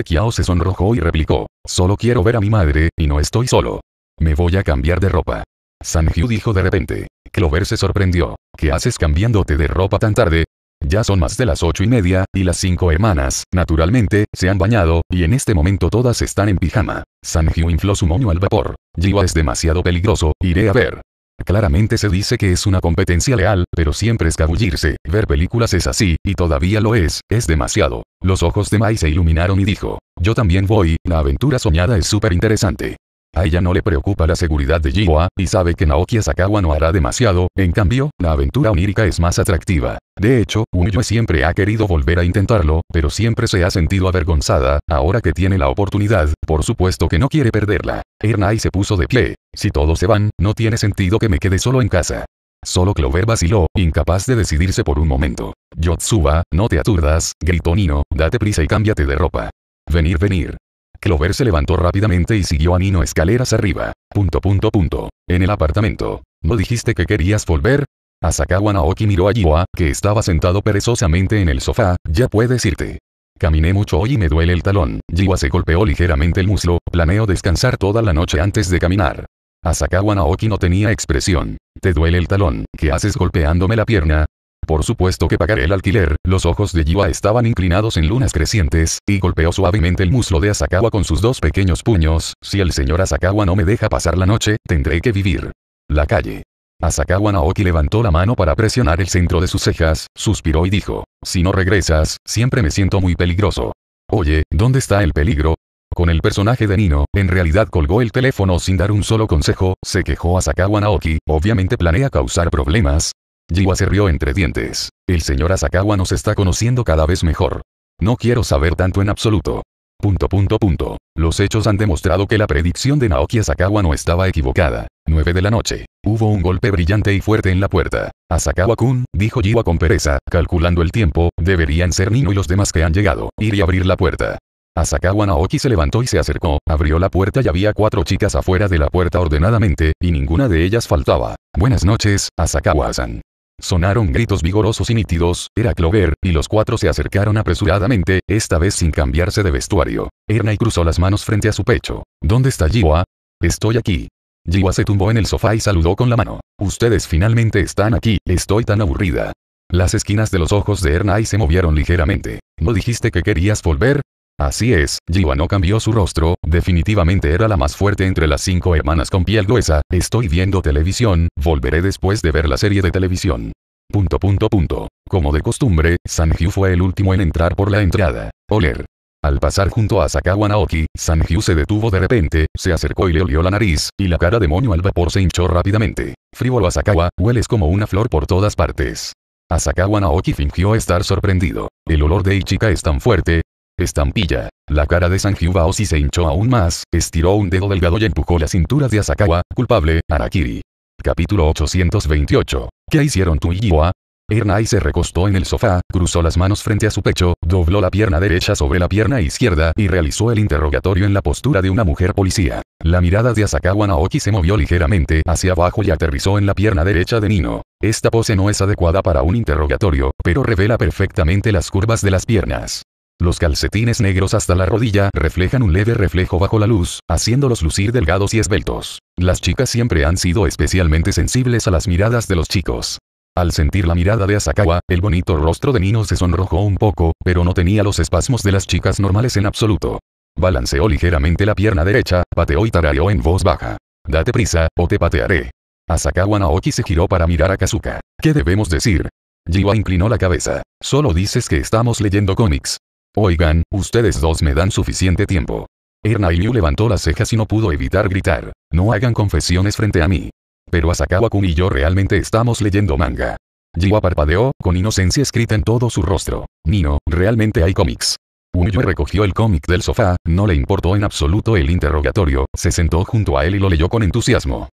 Kiao se sonrojó y replicó. Solo quiero ver a mi madre, y no estoy solo. Me voy a cambiar de ropa. Sanju dijo de repente. Clover se sorprendió. ¿Qué haces cambiándote de ropa tan tarde? Ya son más de las ocho y media, y las cinco hermanas, naturalmente, se han bañado, y en este momento todas están en pijama. Sanju infló su moño al vapor. Jiwa es demasiado peligroso, iré a ver. Claramente se dice que es una competencia leal, pero siempre escabullirse, ver películas es así, y todavía lo es, es demasiado. Los ojos de Mai se iluminaron y dijo, yo también voy, la aventura soñada es súper interesante. A ella no le preocupa la seguridad de Jiwa, y sabe que Naoki Asakawa no hará demasiado, en cambio, la aventura onírica es más atractiva. De hecho, Unyo siempre ha querido volver a intentarlo, pero siempre se ha sentido avergonzada, ahora que tiene la oportunidad, por supuesto que no quiere perderla. Ernai se puso de pie. Si todos se van, no tiene sentido que me quede solo en casa. Solo Clover vaciló, incapaz de decidirse por un momento. Yotsuba, no te aturdas, gritó Nino, date prisa y cámbiate de ropa. Venir, venir. Clover se levantó rápidamente y siguió a Nino escaleras arriba. Punto punto punto. En el apartamento. ¿No dijiste que querías volver? Asakawa Naoki miró a Jiwa, que estaba sentado perezosamente en el sofá, ya puedes irte. Caminé mucho hoy y me duele el talón. Jiwa se golpeó ligeramente el muslo, planeo descansar toda la noche antes de caminar. Asakawa Naoki no tenía expresión. ¿Te duele el talón? ¿Qué haces golpeándome la pierna? Por supuesto que pagaré el alquiler, los ojos de Jiwa estaban inclinados en lunas crecientes, y golpeó suavemente el muslo de Asakawa con sus dos pequeños puños, si el señor Asakawa no me deja pasar la noche, tendré que vivir. La calle. Asakawa Naoki levantó la mano para presionar el centro de sus cejas, suspiró y dijo, si no regresas, siempre me siento muy peligroso. Oye, ¿dónde está el peligro? Con el personaje de Nino, en realidad colgó el teléfono sin dar un solo consejo, se quejó Asakawa Naoki, obviamente planea causar problemas, Jiwa se rió entre dientes. El señor Asakawa nos está conociendo cada vez mejor. No quiero saber tanto en absoluto. Punto punto punto. Los hechos han demostrado que la predicción de Naoki Asakawa no estaba equivocada. 9 de la noche. Hubo un golpe brillante y fuerte en la puerta. Asakawa-kun, dijo Jiwa con pereza, calculando el tiempo, deberían ser Nino y los demás que han llegado, ir y abrir la puerta. Asakawa Naoki se levantó y se acercó, abrió la puerta y había cuatro chicas afuera de la puerta ordenadamente, y ninguna de ellas faltaba. Buenas noches, Asakawa-san. Sonaron gritos vigorosos y nítidos, era Clover, y los cuatro se acercaron apresuradamente, esta vez sin cambiarse de vestuario. Ernai cruzó las manos frente a su pecho. ¿Dónde está Jiwa? Estoy aquí. Jiwa se tumbó en el sofá y saludó con la mano. Ustedes finalmente están aquí, estoy tan aburrida. Las esquinas de los ojos de Ernai se movieron ligeramente. ¿No dijiste que querías volver? Así es, Jiwa no cambió su rostro, definitivamente era la más fuerte entre las cinco hermanas con piel gruesa, estoy viendo televisión, volveré después de ver la serie de televisión. Punto punto punto. Como de costumbre, Sanju fue el último en entrar por la entrada. Oler. Al pasar junto a Sakawa Naoki, Sanju se detuvo de repente, se acercó y le olió la nariz, y la cara demonio al vapor se hinchó rápidamente. Frívolo Asakawa, hueles como una flor por todas partes. Asakawa Naoki fingió estar sorprendido. El olor de Ichika es tan fuerte, Estampilla. La cara de Sanjiubaoshi oh, se hinchó aún más, estiró un dedo delgado y empujó la cintura de Asakawa, culpable, Arakiri. Capítulo 828. ¿Qué hicieron tú y ah? Ernai se recostó en el sofá, cruzó las manos frente a su pecho, dobló la pierna derecha sobre la pierna izquierda y realizó el interrogatorio en la postura de una mujer policía. La mirada de Asakawa Naoki se movió ligeramente hacia abajo y aterrizó en la pierna derecha de Nino. Esta pose no es adecuada para un interrogatorio, pero revela perfectamente las curvas de las piernas. Los calcetines negros hasta la rodilla reflejan un leve reflejo bajo la luz, haciéndolos lucir delgados y esbeltos. Las chicas siempre han sido especialmente sensibles a las miradas de los chicos. Al sentir la mirada de Asakawa, el bonito rostro de Nino se sonrojó un poco, pero no tenía los espasmos de las chicas normales en absoluto. Balanceó ligeramente la pierna derecha, pateó y tarareó en voz baja. Date prisa, o te patearé. Asakawa Naoki se giró para mirar a Kazuka. ¿Qué debemos decir? Jiwa inclinó la cabeza. Solo dices que estamos leyendo cómics. Oigan, ustedes dos me dan suficiente tiempo. Erna y Liu levantó las cejas y no pudo evitar gritar. No hagan confesiones frente a mí. Pero Asakawa-kun y yo realmente estamos leyendo manga. Jiwa parpadeó, con inocencia escrita en todo su rostro. Nino, realmente hay cómics. Unyu recogió el cómic del sofá, no le importó en absoluto el interrogatorio, se sentó junto a él y lo leyó con entusiasmo.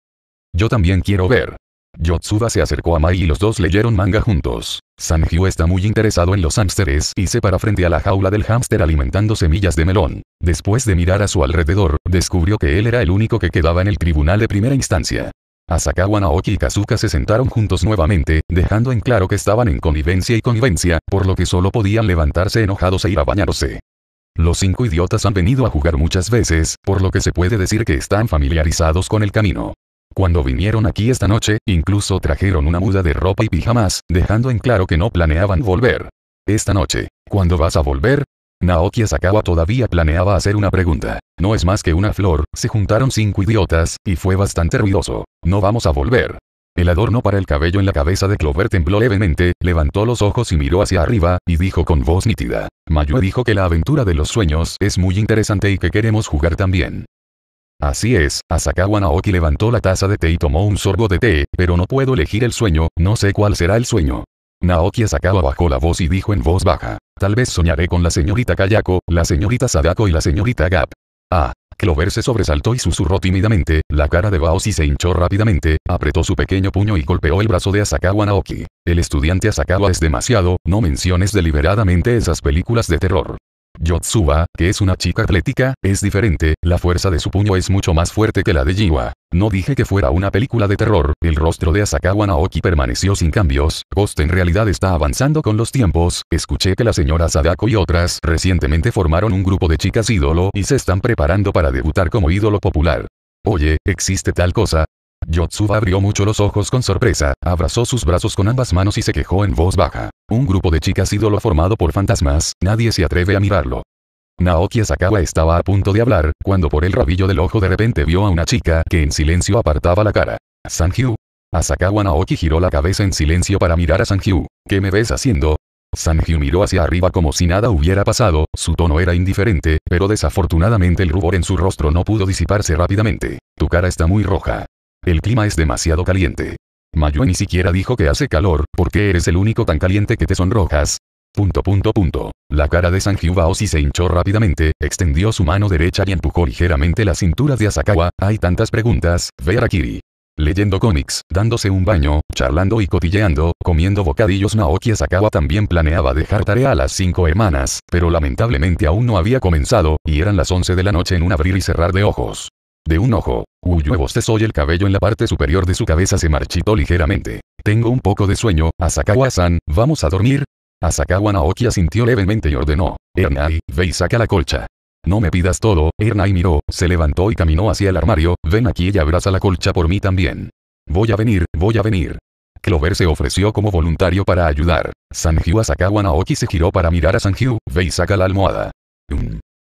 Yo también quiero ver. Yotsuba se acercó a Mai y los dos leyeron manga juntos. Sanjiu está muy interesado en los hámsteres y se para frente a la jaula del hámster alimentando semillas de melón. Después de mirar a su alrededor, descubrió que él era el único que quedaba en el tribunal de primera instancia. Asakawa Naoki y Kazuka se sentaron juntos nuevamente, dejando en claro que estaban en convivencia y convivencia, por lo que solo podían levantarse enojados e ir a bañarse. Los cinco idiotas han venido a jugar muchas veces, por lo que se puede decir que están familiarizados con el camino. Cuando vinieron aquí esta noche, incluso trajeron una muda de ropa y pijamas, dejando en claro que no planeaban volver. Esta noche, ¿cuándo vas a volver? Naoki Asakawa todavía planeaba hacer una pregunta. No es más que una flor, se juntaron cinco idiotas, y fue bastante ruidoso. No vamos a volver. El adorno para el cabello en la cabeza de Clover tembló levemente, levantó los ojos y miró hacia arriba, y dijo con voz nítida. "Mayu dijo que la aventura de los sueños es muy interesante y que queremos jugar también. Así es, Asakawa Naoki levantó la taza de té y tomó un sorbo de té, pero no puedo elegir el sueño, no sé cuál será el sueño. Naoki Asakawa bajó la voz y dijo en voz baja. Tal vez soñaré con la señorita Kayako, la señorita Sadako y la señorita Gap. Ah. Clover se sobresaltó y susurró tímidamente, la cara de Baosi se hinchó rápidamente, apretó su pequeño puño y golpeó el brazo de Asakawa Naoki. El estudiante Asakawa es demasiado, no menciones deliberadamente esas películas de terror. Yotsuba, que es una chica atlética, es diferente, la fuerza de su puño es mucho más fuerte que la de Jiwa. No dije que fuera una película de terror, el rostro de Asakawa Naoki permaneció sin cambios, Ghost en realidad está avanzando con los tiempos, escuché que la señora Sadako y otras recientemente formaron un grupo de chicas ídolo y se están preparando para debutar como ídolo popular. Oye, ¿existe tal cosa? Yotsuba abrió mucho los ojos con sorpresa, abrazó sus brazos con ambas manos y se quejó en voz baja. Un grupo de chicas ídolo formado por fantasmas, nadie se atreve a mirarlo. Naoki Asakawa estaba a punto de hablar, cuando por el rabillo del ojo de repente vio a una chica que en silencio apartaba la cara. Sanhyu. Asakawa Naoki giró la cabeza en silencio para mirar a Sanhyu. ¿Qué me ves haciendo? Sanhyu miró hacia arriba como si nada hubiera pasado, su tono era indiferente, pero desafortunadamente el rubor en su rostro no pudo disiparse rápidamente. Tu cara está muy roja. El clima es demasiado caliente. Mayue ni siquiera dijo que hace calor, porque eres el único tan caliente que te sonrojas. Punto punto punto. La cara de Sanjiu Baoshi se hinchó rápidamente, extendió su mano derecha y empujó ligeramente la cintura de Asakawa, hay tantas preguntas, ve Arakiri. Leyendo cómics, dándose un baño, charlando y cotilleando, comiendo bocadillos Naoki Asakawa también planeaba dejar tarea a las cinco hermanas, pero lamentablemente aún no había comenzado, y eran las 11 de la noche en un abrir y cerrar de ojos de un ojo. huevo se y el cabello en la parte superior de su cabeza se marchitó ligeramente. Tengo un poco de sueño, Asakawa-san, ¿vamos a dormir? Asakawa Naoki asintió levemente y ordenó. Ernai, ve y saca la colcha. No me pidas todo, Ernai miró, se levantó y caminó hacia el armario, ven aquí y abraza la colcha por mí también. Voy a venir, voy a venir. Clover se ofreció como voluntario para ayudar. Sanjiu Asakawa Naoki se giró para mirar a Sanjiu, ve y saca la almohada.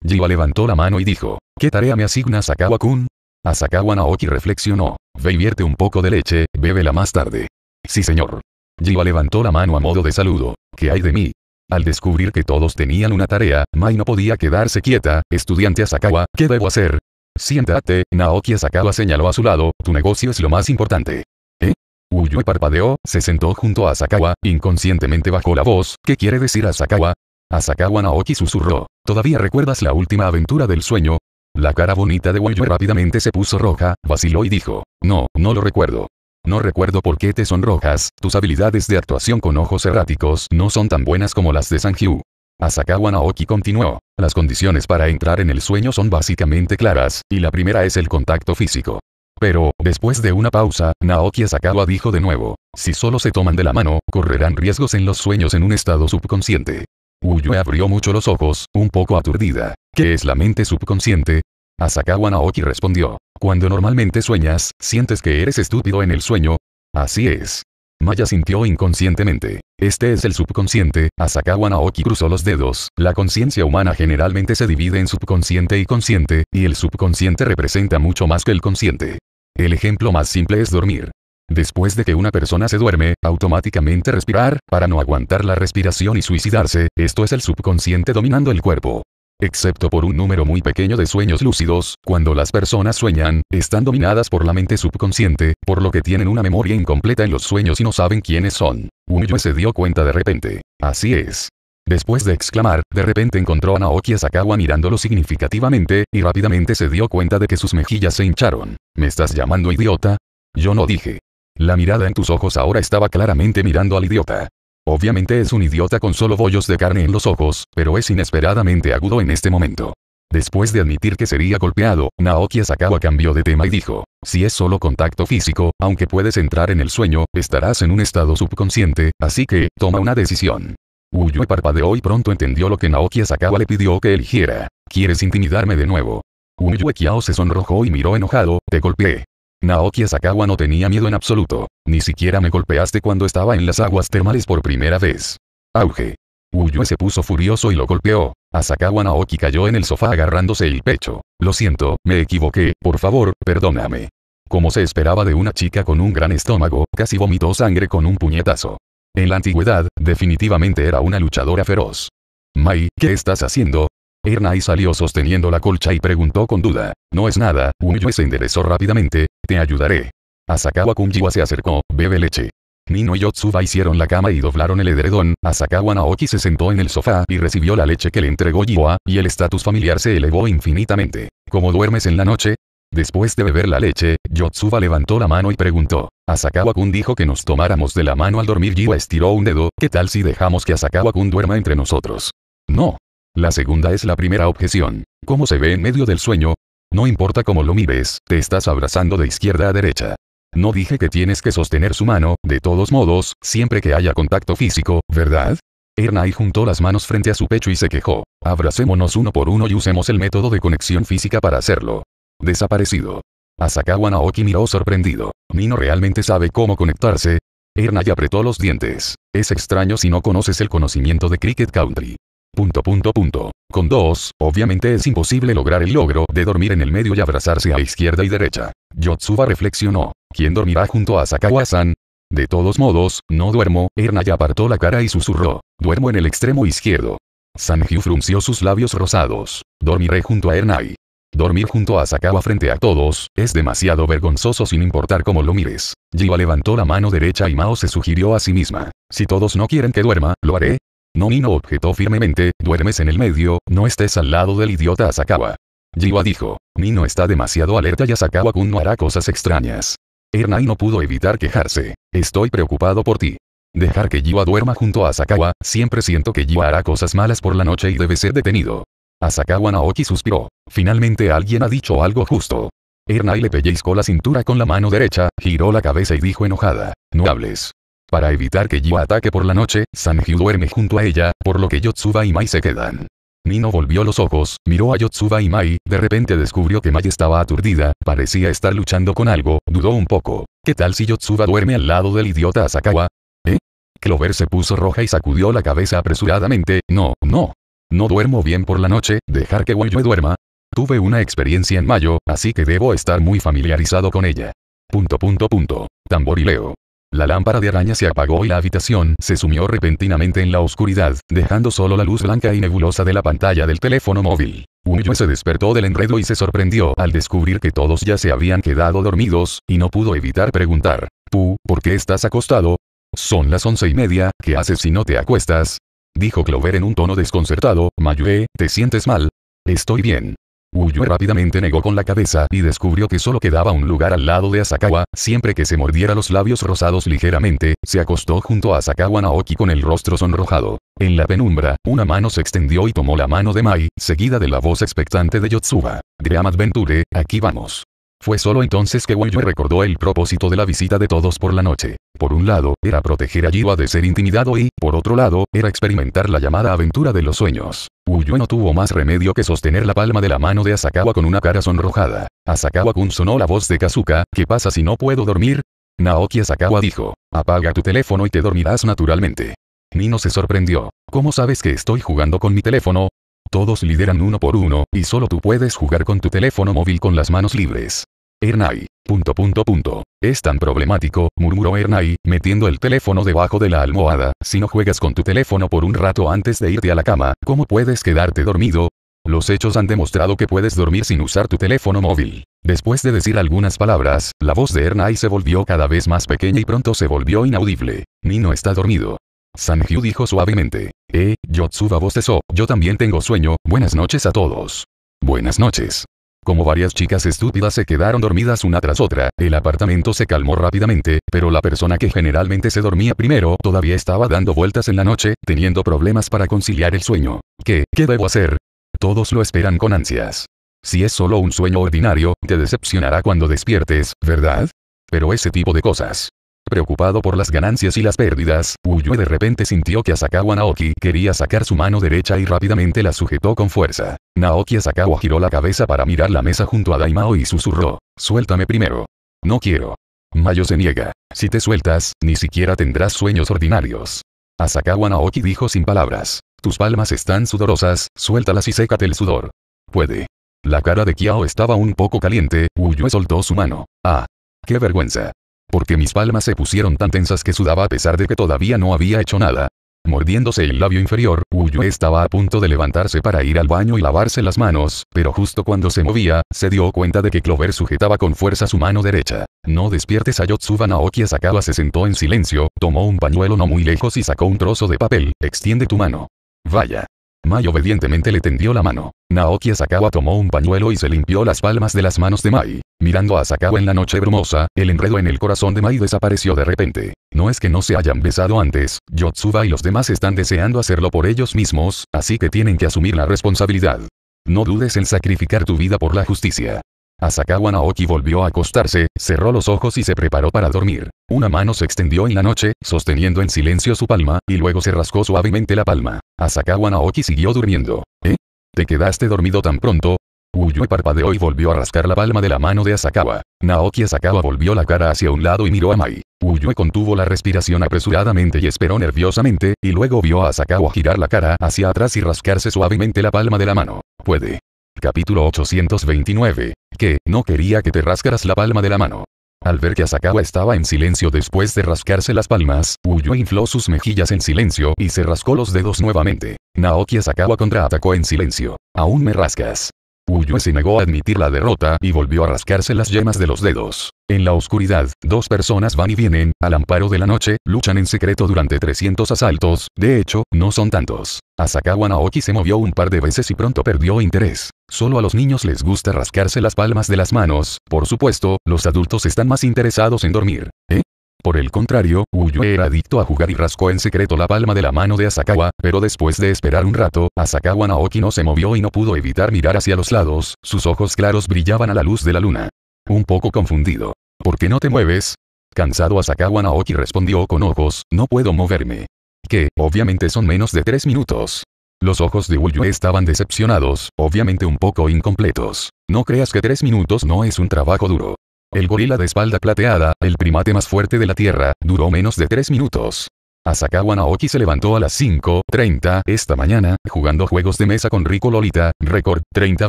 Jiwa levantó la mano y dijo, ¿qué tarea me asigna Sakawa-kun? Asakawa Naoki reflexionó, ve y vierte un poco de leche, bébela más tarde. Sí señor. Jiwa levantó la mano a modo de saludo, ¿qué hay de mí? Al descubrir que todos tenían una tarea, Mai no podía quedarse quieta, estudiante Asakawa, ¿qué debo hacer? Siéntate, Naoki Asakawa señaló a su lado, tu negocio es lo más importante. ¿Eh? Uyue parpadeó, se sentó junto a Asakawa, inconscientemente bajó la voz, ¿qué quiere decir Asakawa? Asakawa Naoki susurró, ¿Todavía recuerdas la última aventura del sueño? La cara bonita de Wayu rápidamente se puso roja, vaciló y dijo, no, no lo recuerdo. No recuerdo por qué te sonrojas, tus habilidades de actuación con ojos erráticos no son tan buenas como las de Sanju. Asakawa Naoki continuó. Las condiciones para entrar en el sueño son básicamente claras, y la primera es el contacto físico. Pero, después de una pausa, Naoki Asakawa dijo de nuevo, si solo se toman de la mano, correrán riesgos en los sueños en un estado subconsciente. Uyue abrió mucho los ojos, un poco aturdida. ¿Qué es la mente subconsciente? Asakawa Naoki respondió. Cuando normalmente sueñas, sientes que eres estúpido en el sueño. Así es. Maya sintió inconscientemente. Este es el subconsciente, Asakawa Naoki cruzó los dedos, la conciencia humana generalmente se divide en subconsciente y consciente, y el subconsciente representa mucho más que el consciente. El ejemplo más simple es dormir. Después de que una persona se duerme, automáticamente respirar, para no aguantar la respiración y suicidarse, esto es el subconsciente dominando el cuerpo. Excepto por un número muy pequeño de sueños lúcidos, cuando las personas sueñan, están dominadas por la mente subconsciente, por lo que tienen una memoria incompleta en los sueños y no saben quiénes son. Uyue se dio cuenta de repente. Así es. Después de exclamar, de repente encontró a Naoki Asakawa mirándolo significativamente, y rápidamente se dio cuenta de que sus mejillas se hincharon. ¿Me estás llamando idiota? Yo no dije. La mirada en tus ojos ahora estaba claramente mirando al idiota. Obviamente es un idiota con solo bollos de carne en los ojos, pero es inesperadamente agudo en este momento. Después de admitir que sería golpeado, Naoki Asakawa cambió de tema y dijo, si es solo contacto físico, aunque puedes entrar en el sueño, estarás en un estado subconsciente, así que, toma una decisión. Uyue parpadeó y pronto entendió lo que Naoki Asakawa le pidió que eligiera. ¿Quieres intimidarme de nuevo? Uyue Kiao se sonrojó y miró enojado, te golpeé. Naoki Asakawa no tenía miedo en absoluto. Ni siquiera me golpeaste cuando estaba en las aguas termales por primera vez. Auge. Uyue se puso furioso y lo golpeó. Asakawa Naoki cayó en el sofá agarrándose el pecho. Lo siento, me equivoqué, por favor, perdóname. Como se esperaba de una chica con un gran estómago, casi vomitó sangre con un puñetazo. En la antigüedad, definitivamente era una luchadora feroz. Mai, ¿qué estás haciendo? Ernai salió sosteniendo la colcha y preguntó con duda. No es nada, yue se enderezó rápidamente, te ayudaré. Asakawa Kunjiwa se acercó, bebe leche. Nino y Yotsuba hicieron la cama y doblaron el edredón, Asakawa Naoki se sentó en el sofá y recibió la leche que le entregó Jiwa, y el estatus familiar se elevó infinitamente. ¿Cómo duermes en la noche? Después de beber la leche, Yotsuba levantó la mano y preguntó. Asakawa-kun dijo que nos tomáramos de la mano al dormir Jiwa estiró un dedo, ¿qué tal si dejamos que Asakawa-kun duerma entre nosotros? No, la segunda es la primera objeción. ¿Cómo se ve en medio del sueño? No importa cómo lo mires, te estás abrazando de izquierda a derecha. No dije que tienes que sostener su mano, de todos modos, siempre que haya contacto físico, ¿verdad? Ernai juntó las manos frente a su pecho y se quejó. Abracémonos uno por uno y usemos el método de conexión física para hacerlo. Desaparecido. Asakawa Naoki miró sorprendido. ¿Nino realmente sabe cómo conectarse? Ernai apretó los dientes. Es extraño si no conoces el conocimiento de Cricket Country. Punto punto punto. Con dos, obviamente es imposible lograr el logro de dormir en el medio y abrazarse a izquierda y derecha. Yotsuba reflexionó. ¿Quién dormirá junto a Sakawa-san? De todos modos, no duermo, ya apartó la cara y susurró. Duermo en el extremo izquierdo. Sanjiu frunció sus labios rosados. Dormiré junto a Ernai. Dormir junto a Sakawa frente a todos, es demasiado vergonzoso sin importar cómo lo mires. Jiwa levantó la mano derecha y Mao se sugirió a sí misma. Si todos no quieren que duerma, lo haré, Nino objetó firmemente, duermes en el medio, no estés al lado del idiota Asakawa. Jiwa dijo, Nino está demasiado alerta y Asakawa-kun no hará cosas extrañas. Ernai no pudo evitar quejarse. Estoy preocupado por ti. Dejar que Jiwa duerma junto a Asakawa, siempre siento que Jiwa hará cosas malas por la noche y debe ser detenido. Asakawa Naoki suspiró. Finalmente alguien ha dicho algo justo. Ernai le pellizcó la cintura con la mano derecha, giró la cabeza y dijo enojada, no hables. Para evitar que Yo ataque por la noche, Sanji duerme junto a ella, por lo que Yotsuba y Mai se quedan. Nino volvió los ojos, miró a Yotsuba y Mai, de repente descubrió que Mai estaba aturdida, parecía estar luchando con algo, dudó un poco. ¿Qué tal si Yotsuba duerme al lado del idiota Asakawa? ¿Eh? Clover se puso roja y sacudió la cabeza apresuradamente, no, no. No duermo bien por la noche, dejar que Wayue duerma. Tuve una experiencia en mayo, así que debo estar muy familiarizado con ella. Punto punto punto. Tamborileo. La lámpara de araña se apagó y la habitación se sumió repentinamente en la oscuridad, dejando solo la luz blanca y nebulosa de la pantalla del teléfono móvil. Unyue se despertó del enredo y se sorprendió al descubrir que todos ya se habían quedado dormidos, y no pudo evitar preguntar, ¿Tú, por qué estás acostado? Son las once y media, ¿qué haces si no te acuestas? Dijo Clover en un tono desconcertado, Mayue, ¿te sientes mal? Estoy bien. Uyu rápidamente negó con la cabeza y descubrió que solo quedaba un lugar al lado de Asakawa, siempre que se mordiera los labios rosados ligeramente, se acostó junto a Asakawa Naoki con el rostro sonrojado. En la penumbra, una mano se extendió y tomó la mano de Mai, seguida de la voz expectante de Yotsuba. Dream Adventure, aquí vamos. Fue solo entonces que Uyue recordó el propósito de la visita de todos por la noche. Por un lado, era proteger a Jiwa de ser intimidado y, por otro lado, era experimentar la llamada aventura de los sueños. Uyo no tuvo más remedio que sostener la palma de la mano de Asakawa con una cara sonrojada. Asakawa-kun sonó la voz de Kazuka, ¿qué pasa si no puedo dormir? Naoki Asakawa dijo, apaga tu teléfono y te dormirás naturalmente. Nino se sorprendió. ¿Cómo sabes que estoy jugando con mi teléfono? Todos lideran uno por uno, y solo tú puedes jugar con tu teléfono móvil con las manos libres. Ernai. Punto punto punto. Es tan problemático, murmuró Ernai, metiendo el teléfono debajo de la almohada, si no juegas con tu teléfono por un rato antes de irte a la cama, ¿cómo puedes quedarte dormido? Los hechos han demostrado que puedes dormir sin usar tu teléfono móvil. Después de decir algunas palabras, la voz de Ernai se volvió cada vez más pequeña y pronto se volvió inaudible. Nino está dormido. Sanju dijo suavemente. Eh, Yotsuba bostezó, yo también tengo sueño, buenas noches a todos. Buenas noches. Como varias chicas estúpidas se quedaron dormidas una tras otra, el apartamento se calmó rápidamente, pero la persona que generalmente se dormía primero todavía estaba dando vueltas en la noche, teniendo problemas para conciliar el sueño. ¿Qué, qué debo hacer? Todos lo esperan con ansias. Si es solo un sueño ordinario, te decepcionará cuando despiertes, ¿verdad? Pero ese tipo de cosas preocupado por las ganancias y las pérdidas, Uyue de repente sintió que Asakawa Naoki quería sacar su mano derecha y rápidamente la sujetó con fuerza. Naoki Asakawa giró la cabeza para mirar la mesa junto a Daimao y susurró, suéltame primero. No quiero. Mayo se niega. Si te sueltas, ni siquiera tendrás sueños ordinarios. Asakawa Naoki dijo sin palabras. Tus palmas están sudorosas, suéltalas y sécate el sudor. Puede. La cara de Kiao estaba un poco caliente, Uyue soltó su mano. Ah. ¡Qué vergüenza! porque mis palmas se pusieron tan tensas que sudaba a pesar de que todavía no había hecho nada. Mordiéndose el labio inferior, Uyu estaba a punto de levantarse para ir al baño y lavarse las manos, pero justo cuando se movía, se dio cuenta de que Clover sujetaba con fuerza su mano derecha. No despiertes a Yotsuba Naoki Asakawa se sentó en silencio, tomó un pañuelo no muy lejos y sacó un trozo de papel, extiende tu mano. Vaya. Mai obedientemente le tendió la mano. Naoki Asakawa tomó un pañuelo y se limpió las palmas de las manos de Mai. Mirando a Asakawa en la noche brumosa, el enredo en el corazón de Mai desapareció de repente. No es que no se hayan besado antes, Yotsuba y los demás están deseando hacerlo por ellos mismos, así que tienen que asumir la responsabilidad. No dudes en sacrificar tu vida por la justicia. Asakawa Naoki volvió a acostarse, cerró los ojos y se preparó para dormir. Una mano se extendió en la noche, sosteniendo en silencio su palma, y luego se rascó suavemente la palma. Asakawa Naoki siguió durmiendo. ¿Eh? ¿Te quedaste dormido tan pronto? Uyue parpadeó y volvió a rascar la palma de la mano de Asakawa. Naoki Asakawa volvió la cara hacia un lado y miró a Mai. Uyue contuvo la respiración apresuradamente y esperó nerviosamente, y luego vio a Asakawa girar la cara hacia atrás y rascarse suavemente la palma de la mano. Puede. Capítulo 829. Que, no quería que te rascaras la palma de la mano. Al ver que Asakawa estaba en silencio después de rascarse las palmas, Uyo infló sus mejillas en silencio y se rascó los dedos nuevamente. Naoki Asakawa contraatacó en silencio. Aún me rascas. Uyue se negó a admitir la derrota y volvió a rascarse las yemas de los dedos. En la oscuridad, dos personas van y vienen, al amparo de la noche, luchan en secreto durante 300 asaltos, de hecho, no son tantos. Asakawa Naoki se movió un par de veces y pronto perdió interés. Solo a los niños les gusta rascarse las palmas de las manos, por supuesto, los adultos están más interesados en dormir. ¿Eh? Por el contrario, Uyu era adicto a jugar y rascó en secreto la palma de la mano de Asakawa, pero después de esperar un rato, Asakawa Naoki no se movió y no pudo evitar mirar hacia los lados, sus ojos claros brillaban a la luz de la luna. Un poco confundido. ¿Por qué no te mueves? Cansado Asakawa Naoki respondió con ojos, no puedo moverme. Que, obviamente son menos de tres minutos. Los ojos de Uyu estaban decepcionados, obviamente un poco incompletos. No creas que tres minutos no es un trabajo duro. El gorila de espalda plateada, el primate más fuerte de la Tierra, duró menos de 3 minutos. Asakawa Naoki se levantó a las 5.30 esta mañana, jugando juegos de mesa con Rico Lolita, récord, 30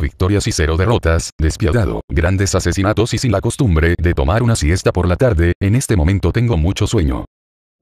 victorias y 0 derrotas, despiadado, grandes asesinatos y sin la costumbre de tomar una siesta por la tarde, en este momento tengo mucho sueño.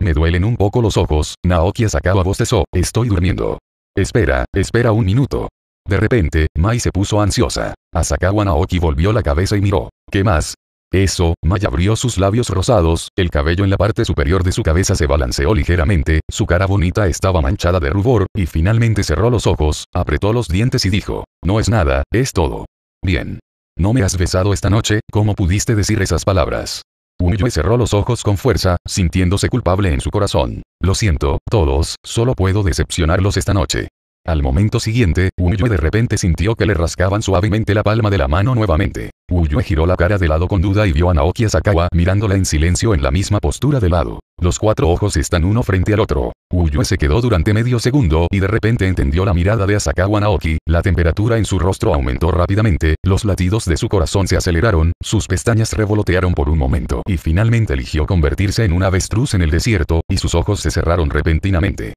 Me duelen un poco los ojos, Naoki Asakawa bostezó, estoy durmiendo. Espera, espera un minuto. De repente, Mai se puso ansiosa. Asakawa Naoki volvió la cabeza y miró. ¿Qué más? Eso, Maya abrió sus labios rosados, el cabello en la parte superior de su cabeza se balanceó ligeramente, su cara bonita estaba manchada de rubor, y finalmente cerró los ojos, apretó los dientes y dijo, no es nada, es todo. Bien. No me has besado esta noche, ¿cómo pudiste decir esas palabras? Uyue cerró los ojos con fuerza, sintiéndose culpable en su corazón. Lo siento, todos, solo puedo decepcionarlos esta noche. Al momento siguiente, Uyue de repente sintió que le rascaban suavemente la palma de la mano nuevamente. Uyue giró la cara de lado con duda y vio a Naoki Asakawa mirándola en silencio en la misma postura de lado. Los cuatro ojos están uno frente al otro. Uyue se quedó durante medio segundo y de repente entendió la mirada de Asakawa Naoki, la temperatura en su rostro aumentó rápidamente, los latidos de su corazón se aceleraron, sus pestañas revolotearon por un momento y finalmente eligió convertirse en un avestruz en el desierto, y sus ojos se cerraron repentinamente.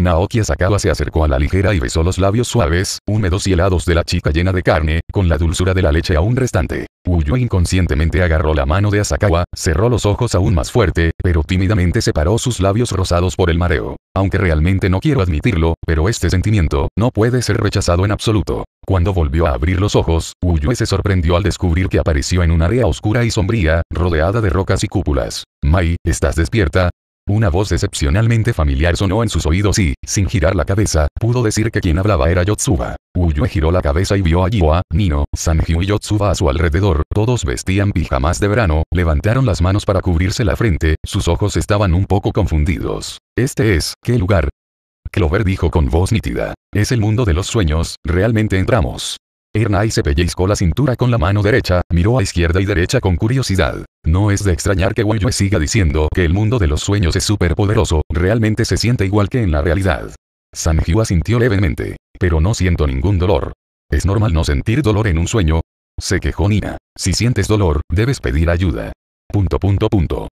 Naoki Asakawa se acercó a la ligera y besó los labios suaves, húmedos y helados de la chica llena de carne, con la dulzura de la leche aún restante. Uyue inconscientemente agarró la mano de Asakawa, cerró los ojos aún más fuerte, pero tímidamente separó sus labios rosados por el mareo. Aunque realmente no quiero admitirlo, pero este sentimiento, no puede ser rechazado en absoluto. Cuando volvió a abrir los ojos, Uyue se sorprendió al descubrir que apareció en un área oscura y sombría, rodeada de rocas y cúpulas. Mai, ¿estás despierta? Una voz excepcionalmente familiar sonó en sus oídos y, sin girar la cabeza, pudo decir que quien hablaba era Yotsuba. Uyue giró la cabeza y vio a Yua, Nino, Sanji y Yotsuba a su alrededor, todos vestían pijamas de verano, levantaron las manos para cubrirse la frente, sus ojos estaban un poco confundidos. Este es, ¿qué lugar? Clover dijo con voz nítida. Es el mundo de los sueños, realmente entramos. Ernai se pellizcó la cintura con la mano derecha, miró a izquierda y derecha con curiosidad. No es de extrañar que Weiyue siga diciendo que el mundo de los sueños es superpoderoso, realmente se siente igual que en la realidad. Sanju sintió levemente. Pero no siento ningún dolor. ¿Es normal no sentir dolor en un sueño? Se quejó Nina. Si sientes dolor, debes pedir ayuda. Punto punto punto.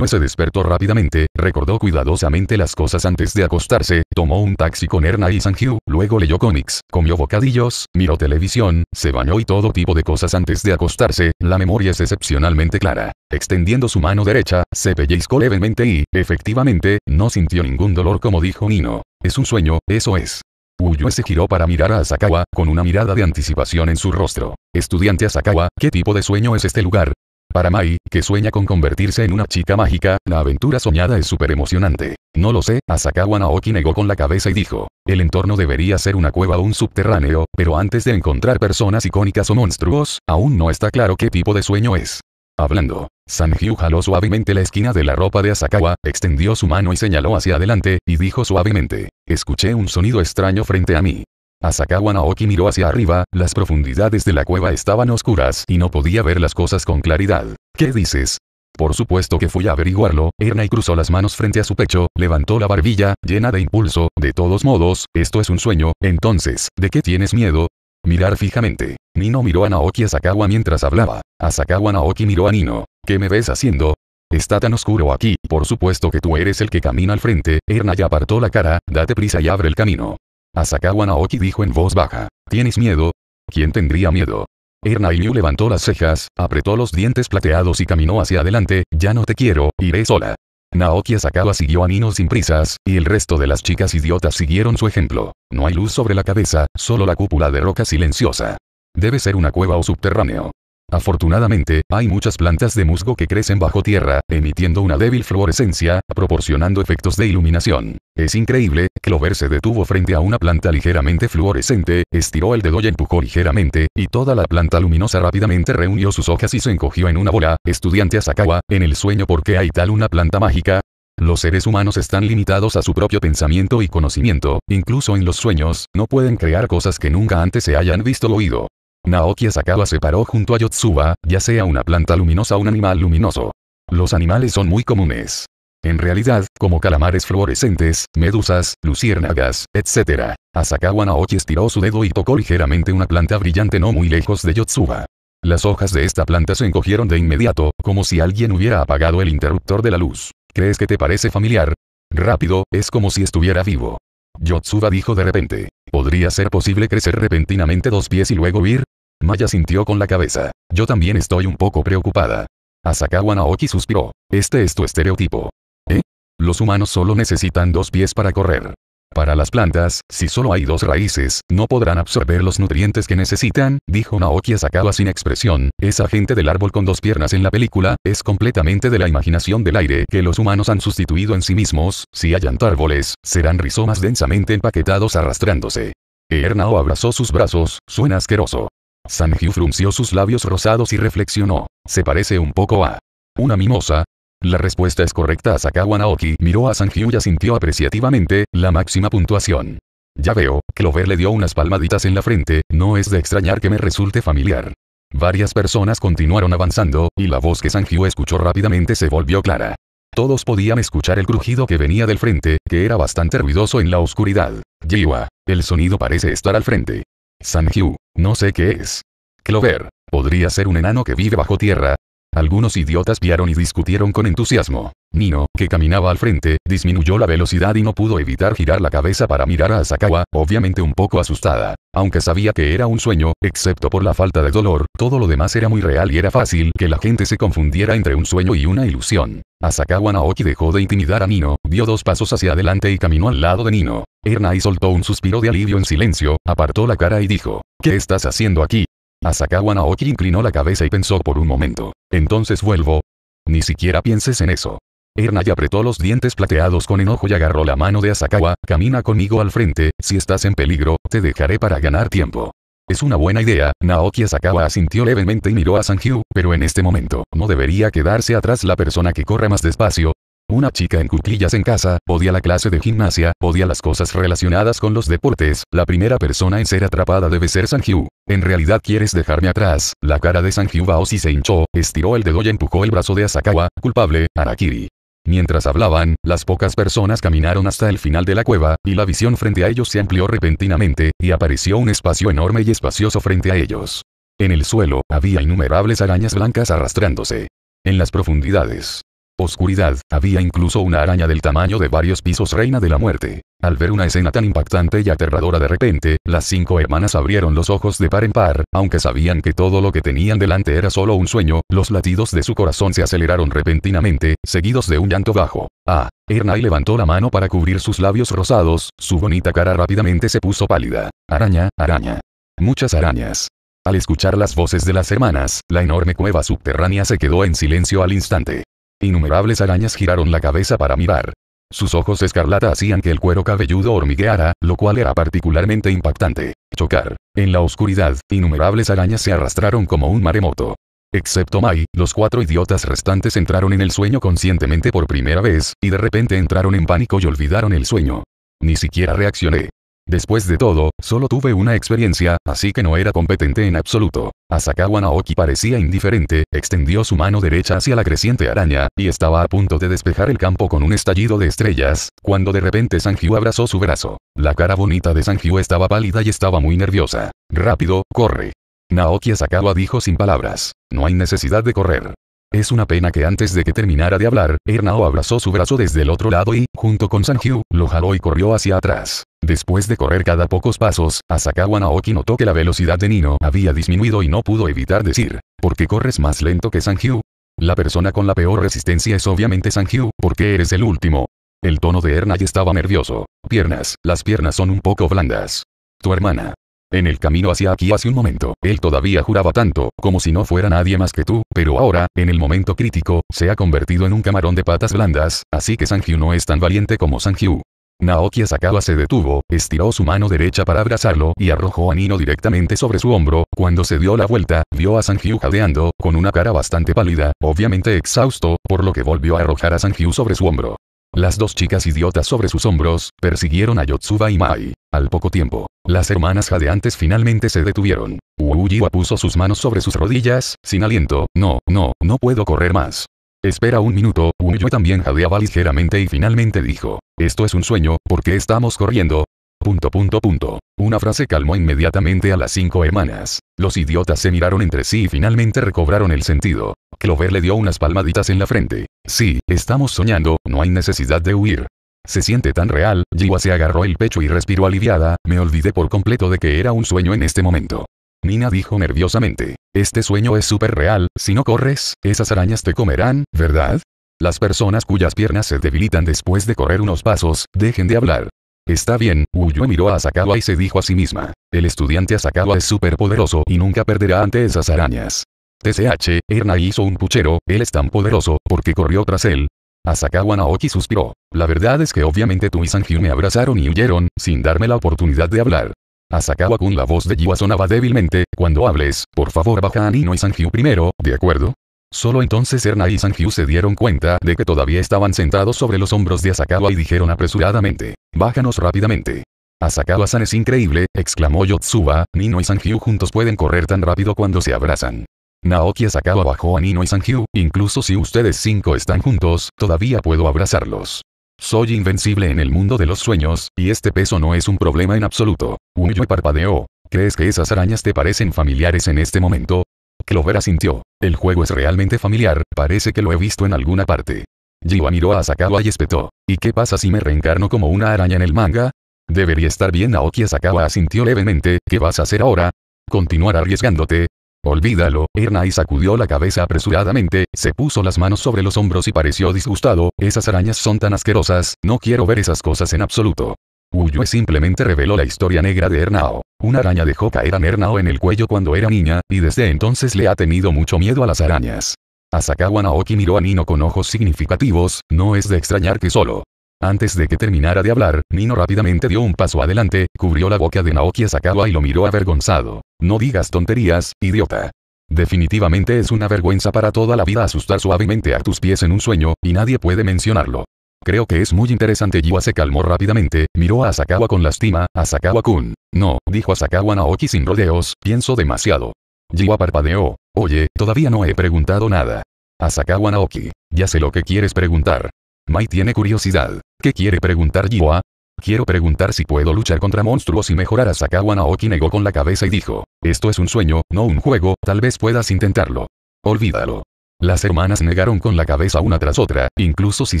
se despertó rápidamente, recordó cuidadosamente las cosas antes de acostarse, tomó un taxi con Erna y Sanju, luego leyó cómics, comió bocadillos, miró televisión, se bañó y todo tipo de cosas antes de acostarse, la memoria es excepcionalmente clara. Extendiendo su mano derecha, se pellizcó levemente y, efectivamente, no sintió ningún dolor como dijo Nino. Es un sueño, eso es. Uyue se giró para mirar a Asakawa, con una mirada de anticipación en su rostro. Estudiante Asakawa, ¿qué tipo de sueño es este lugar? Para Mai, que sueña con convertirse en una chica mágica, la aventura soñada es súper emocionante. No lo sé, Asakawa Naoki negó con la cabeza y dijo, el entorno debería ser una cueva o un subterráneo, pero antes de encontrar personas icónicas o monstruos, aún no está claro qué tipo de sueño es. Hablando, Sanjiu jaló suavemente la esquina de la ropa de Asakawa, extendió su mano y señaló hacia adelante, y dijo suavemente, escuché un sonido extraño frente a mí. Asakawa Naoki miró hacia arriba, las profundidades de la cueva estaban oscuras y no podía ver las cosas con claridad. ¿Qué dices? Por supuesto que fui a averiguarlo, y cruzó las manos frente a su pecho, levantó la barbilla, llena de impulso, de todos modos, esto es un sueño, entonces, ¿de qué tienes miedo? Mirar fijamente. Nino miró a Naoki Asakawa mientras hablaba. Asakawa Naoki miró a Nino. ¿Qué me ves haciendo? Está tan oscuro aquí, por supuesto que tú eres el que camina al frente, ya apartó la cara, date prisa y abre el camino. Asakawa Naoki dijo en voz baja. ¿Tienes miedo? ¿Quién tendría miedo? Erna levantó las cejas, apretó los dientes plateados y caminó hacia adelante, ya no te quiero, iré sola. Naoki Asakawa siguió a Nino sin prisas, y el resto de las chicas idiotas siguieron su ejemplo. No hay luz sobre la cabeza, solo la cúpula de roca silenciosa. Debe ser una cueva o subterráneo. Afortunadamente, hay muchas plantas de musgo que crecen bajo tierra, emitiendo una débil fluorescencia, proporcionando efectos de iluminación. Es increíble, Clover se detuvo frente a una planta ligeramente fluorescente, estiró el dedo y empujó ligeramente, y toda la planta luminosa rápidamente reunió sus hojas y se encogió en una bola, estudiante Asakawa, en el sueño ¿Por qué hay tal una planta mágica, los seres humanos están limitados a su propio pensamiento y conocimiento, incluso en los sueños, no pueden crear cosas que nunca antes se hayan visto o oído. Naoki Asakawa se paró junto a Yotsuba, ya sea una planta luminosa o un animal luminoso. Los animales son muy comunes. En realidad, como calamares fluorescentes, medusas, luciérnagas, etc. Asakawa Naoki estiró su dedo y tocó ligeramente una planta brillante no muy lejos de Yotsuba. Las hojas de esta planta se encogieron de inmediato, como si alguien hubiera apagado el interruptor de la luz. ¿Crees que te parece familiar? Rápido, es como si estuviera vivo. Yotsuba dijo de repente. ¿Podría ser posible crecer repentinamente dos pies y luego huir? Maya sintió con la cabeza. Yo también estoy un poco preocupada. Asakawa Naoki suspiró. Este es tu estereotipo. ¿Eh? Los humanos solo necesitan dos pies para correr. Para las plantas, si solo hay dos raíces, no podrán absorber los nutrientes que necesitan, dijo Naoki Sakawa sin expresión. Esa gente del árbol con dos piernas en la película, es completamente de la imaginación del aire que los humanos han sustituido en sí mismos, si hay árboles, serán rizomas densamente empaquetados arrastrándose. Ernao abrazó sus brazos, suena asqueroso. Sanji frunció sus labios rosados y reflexionó. Se parece un poco a una mimosa, la respuesta es correcta. Asakawa Naoki miró a Sanjiu y asintió apreciativamente, la máxima puntuación. Ya veo, Clover le dio unas palmaditas en la frente, no es de extrañar que me resulte familiar. Varias personas continuaron avanzando, y la voz que Sanjiu escuchó rápidamente se volvió clara. Todos podían escuchar el crujido que venía del frente, que era bastante ruidoso en la oscuridad. Jiwa, el sonido parece estar al frente. Sanjiu, no sé qué es. Clover, podría ser un enano que vive bajo tierra, algunos idiotas piaron y discutieron con entusiasmo. Nino, que caminaba al frente, disminuyó la velocidad y no pudo evitar girar la cabeza para mirar a Asakawa, obviamente un poco asustada. Aunque sabía que era un sueño, excepto por la falta de dolor, todo lo demás era muy real y era fácil que la gente se confundiera entre un sueño y una ilusión. Asakawa Naoki dejó de intimidar a Nino, dio dos pasos hacia adelante y caminó al lado de Nino. Ernai soltó un suspiro de alivio en silencio, apartó la cara y dijo, ¿Qué estás haciendo aquí? Asakawa Naoki inclinó la cabeza y pensó por un momento. Entonces vuelvo. Ni siquiera pienses en eso. Ernai apretó los dientes plateados con enojo y agarró la mano de Asakawa, camina conmigo al frente, si estás en peligro, te dejaré para ganar tiempo. Es una buena idea, Naoki Asakawa asintió levemente y miró a Sanju, pero en este momento, no debería quedarse atrás la persona que corre más despacio. Una chica en cuclillas en casa, odia la clase de gimnasia, odia las cosas relacionadas con los deportes, la primera persona en ser atrapada debe ser Sanjiu. En realidad quieres dejarme atrás, la cara de Sanjiu y se hinchó, estiró el dedo y empujó el brazo de Asakawa, culpable, Arakiri. Mientras hablaban, las pocas personas caminaron hasta el final de la cueva, y la visión frente a ellos se amplió repentinamente, y apareció un espacio enorme y espacioso frente a ellos. En el suelo, había innumerables arañas blancas arrastrándose. En las profundidades, Oscuridad, había incluso una araña del tamaño de varios pisos reina de la muerte. Al ver una escena tan impactante y aterradora de repente, las cinco hermanas abrieron los ojos de par en par, aunque sabían que todo lo que tenían delante era solo un sueño, los latidos de su corazón se aceleraron repentinamente, seguidos de un llanto bajo. Ah, Ernai levantó la mano para cubrir sus labios rosados, su bonita cara rápidamente se puso pálida. Araña, araña. Muchas arañas. Al escuchar las voces de las hermanas, la enorme cueva subterránea se quedó en silencio al instante. Innumerables arañas giraron la cabeza para mirar. Sus ojos escarlata hacían que el cuero cabelludo hormigueara, lo cual era particularmente impactante. Chocar. En la oscuridad, innumerables arañas se arrastraron como un maremoto. Excepto Mai, los cuatro idiotas restantes entraron en el sueño conscientemente por primera vez, y de repente entraron en pánico y olvidaron el sueño. Ni siquiera reaccioné. Después de todo, solo tuve una experiencia, así que no era competente en absoluto. Asakawa Naoki parecía indiferente, extendió su mano derecha hacia la creciente araña, y estaba a punto de despejar el campo con un estallido de estrellas, cuando de repente Sanjiu abrazó su brazo. La cara bonita de Sanjiu estaba pálida y estaba muy nerviosa. Rápido, corre. Naoki Asakawa dijo sin palabras. No hay necesidad de correr. Es una pena que antes de que terminara de hablar, Ernao abrazó su brazo desde el otro lado y, junto con Sanjiu, lo jaló y corrió hacia atrás. Después de correr cada pocos pasos, Asakawa Naoki notó que la velocidad de Nino había disminuido y no pudo evitar decir, ¿por qué corres más lento que Sanjiu? La persona con la peor resistencia es obviamente Sanjiu, porque eres el último. El tono de Ernai estaba nervioso. Piernas, las piernas son un poco blandas. Tu hermana. En el camino hacia aquí hace un momento, él todavía juraba tanto, como si no fuera nadie más que tú, pero ahora, en el momento crítico, se ha convertido en un camarón de patas blandas, así que Sanjiu no es tan valiente como Sanjiu. Naoki Asakawa se detuvo, estiró su mano derecha para abrazarlo y arrojó a Nino directamente sobre su hombro, cuando se dio la vuelta, vio a Sanjiu jadeando, con una cara bastante pálida, obviamente exhausto, por lo que volvió a arrojar a Sanjiu sobre su hombro. Las dos chicas idiotas sobre sus hombros, persiguieron a Yotsuba y Mai. Al poco tiempo, las hermanas jadeantes finalmente se detuvieron. Ujiwa puso sus manos sobre sus rodillas, sin aliento, no, no, no puedo correr más. Espera un minuto, yo también jadeaba ligeramente y finalmente dijo. Esto es un sueño, porque estamos corriendo? Punto punto punto. Una frase calmó inmediatamente a las cinco hermanas. Los idiotas se miraron entre sí y finalmente recobraron el sentido. Clover le dio unas palmaditas en la frente. Sí, estamos soñando, no hay necesidad de huir. Se siente tan real, Jiwa se agarró el pecho y respiró aliviada, me olvidé por completo de que era un sueño en este momento. Nina dijo nerviosamente. Este sueño es súper real, si no corres, esas arañas te comerán, ¿verdad? Las personas cuyas piernas se debilitan después de correr unos pasos, dejen de hablar. Está bien, Uyue miró a Asakawa y se dijo a sí misma. El estudiante Asakawa es súper poderoso y nunca perderá ante esas arañas. TCH, Erna hizo un puchero, él es tan poderoso, porque corrió tras él. Asakawa Naoki suspiró. La verdad es que obviamente tú y Sanji me abrazaron y huyeron, sin darme la oportunidad de hablar. Asakawa-kun la voz de Jiwa sonaba débilmente, cuando hables, por favor baja a Nino y Sanjiu primero, ¿de acuerdo? Solo entonces Erna y Sanjiu se dieron cuenta de que todavía estaban sentados sobre los hombros de Asakawa y dijeron apresuradamente, bájanos rápidamente. Asakawa-san es increíble, exclamó Yotsuba, Nino y Sanjiu juntos pueden correr tan rápido cuando se abrazan. Naoki Asakawa bajó a Nino y Sanjiu, incluso si ustedes cinco están juntos, todavía puedo abrazarlos. Soy invencible en el mundo de los sueños, y este peso no es un problema en absoluto. Uyue parpadeó. ¿Crees que esas arañas te parecen familiares en este momento? Clover asintió. El juego es realmente familiar, parece que lo he visto en alguna parte. Jiwa miró a Sakawa y espetó. ¿Y qué pasa si me reencarno como una araña en el manga? Debería estar bien Aoki Sakawa asintió levemente, ¿qué vas a hacer ahora? ¿Continuar arriesgándote? Olvídalo, y sacudió la cabeza apresuradamente, se puso las manos sobre los hombros y pareció disgustado, esas arañas son tan asquerosas, no quiero ver esas cosas en absoluto. Uyue simplemente reveló la historia negra de Ernao. Una araña dejó caer a Ernao en el cuello cuando era niña, y desde entonces le ha tenido mucho miedo a las arañas. Asakawa Naoki miró a Nino con ojos significativos, no es de extrañar que solo. Antes de que terminara de hablar, Nino rápidamente dio un paso adelante, cubrió la boca de Naoki Asakawa y lo miró avergonzado. No digas tonterías, idiota. Definitivamente es una vergüenza para toda la vida asustar suavemente a tus pies en un sueño, y nadie puede mencionarlo. Creo que es muy interesante. Yua se calmó rápidamente, miró a Asakawa con lástima, Asakawa-kun. No, dijo Asakawa Naoki sin rodeos, pienso demasiado. Yua parpadeó. Oye, todavía no he preguntado nada. Asakawa Naoki. Ya sé lo que quieres preguntar. Mai tiene curiosidad. ¿Qué quiere preguntar Yua? Quiero preguntar si puedo luchar contra monstruos y mejorar a Sakawa Naoki negó con la cabeza y dijo, esto es un sueño, no un juego, tal vez puedas intentarlo. Olvídalo. Las hermanas negaron con la cabeza una tras otra, incluso si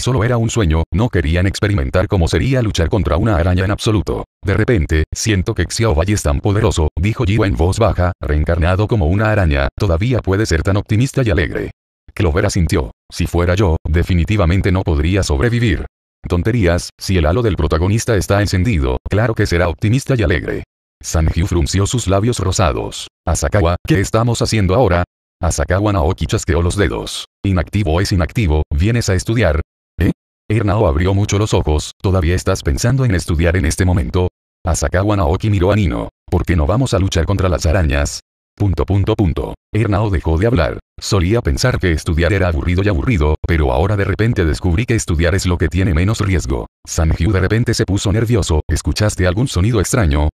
solo era un sueño, no querían experimentar cómo sería luchar contra una araña en absoluto. De repente, siento que Xiaobai es tan poderoso, dijo Jiwa en voz baja, reencarnado como una araña, todavía puede ser tan optimista y alegre. Clover asintió. Si fuera yo, definitivamente no podría sobrevivir. Tonterías, si el halo del protagonista está encendido, claro que será optimista y alegre. Sanji frunció sus labios rosados. Asakawa, ¿qué estamos haciendo ahora? Asakawa Naoki chasqueó los dedos. Inactivo es inactivo, ¿vienes a estudiar? ¿Eh? Ernao abrió mucho los ojos, ¿todavía estás pensando en estudiar en este momento? Asakawa Naoki miró a Nino. ¿Por qué no vamos a luchar contra las arañas? Punto punto punto. Ernao dejó de hablar. Solía pensar que estudiar era aburrido y aburrido, pero ahora de repente descubrí que estudiar es lo que tiene menos riesgo. San de repente se puso nervioso. ¿Escuchaste algún sonido extraño?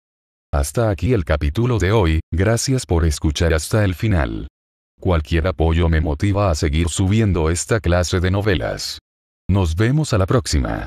Hasta aquí el capítulo de hoy, gracias por escuchar hasta el final. Cualquier apoyo me motiva a seguir subiendo esta clase de novelas. Nos vemos a la próxima.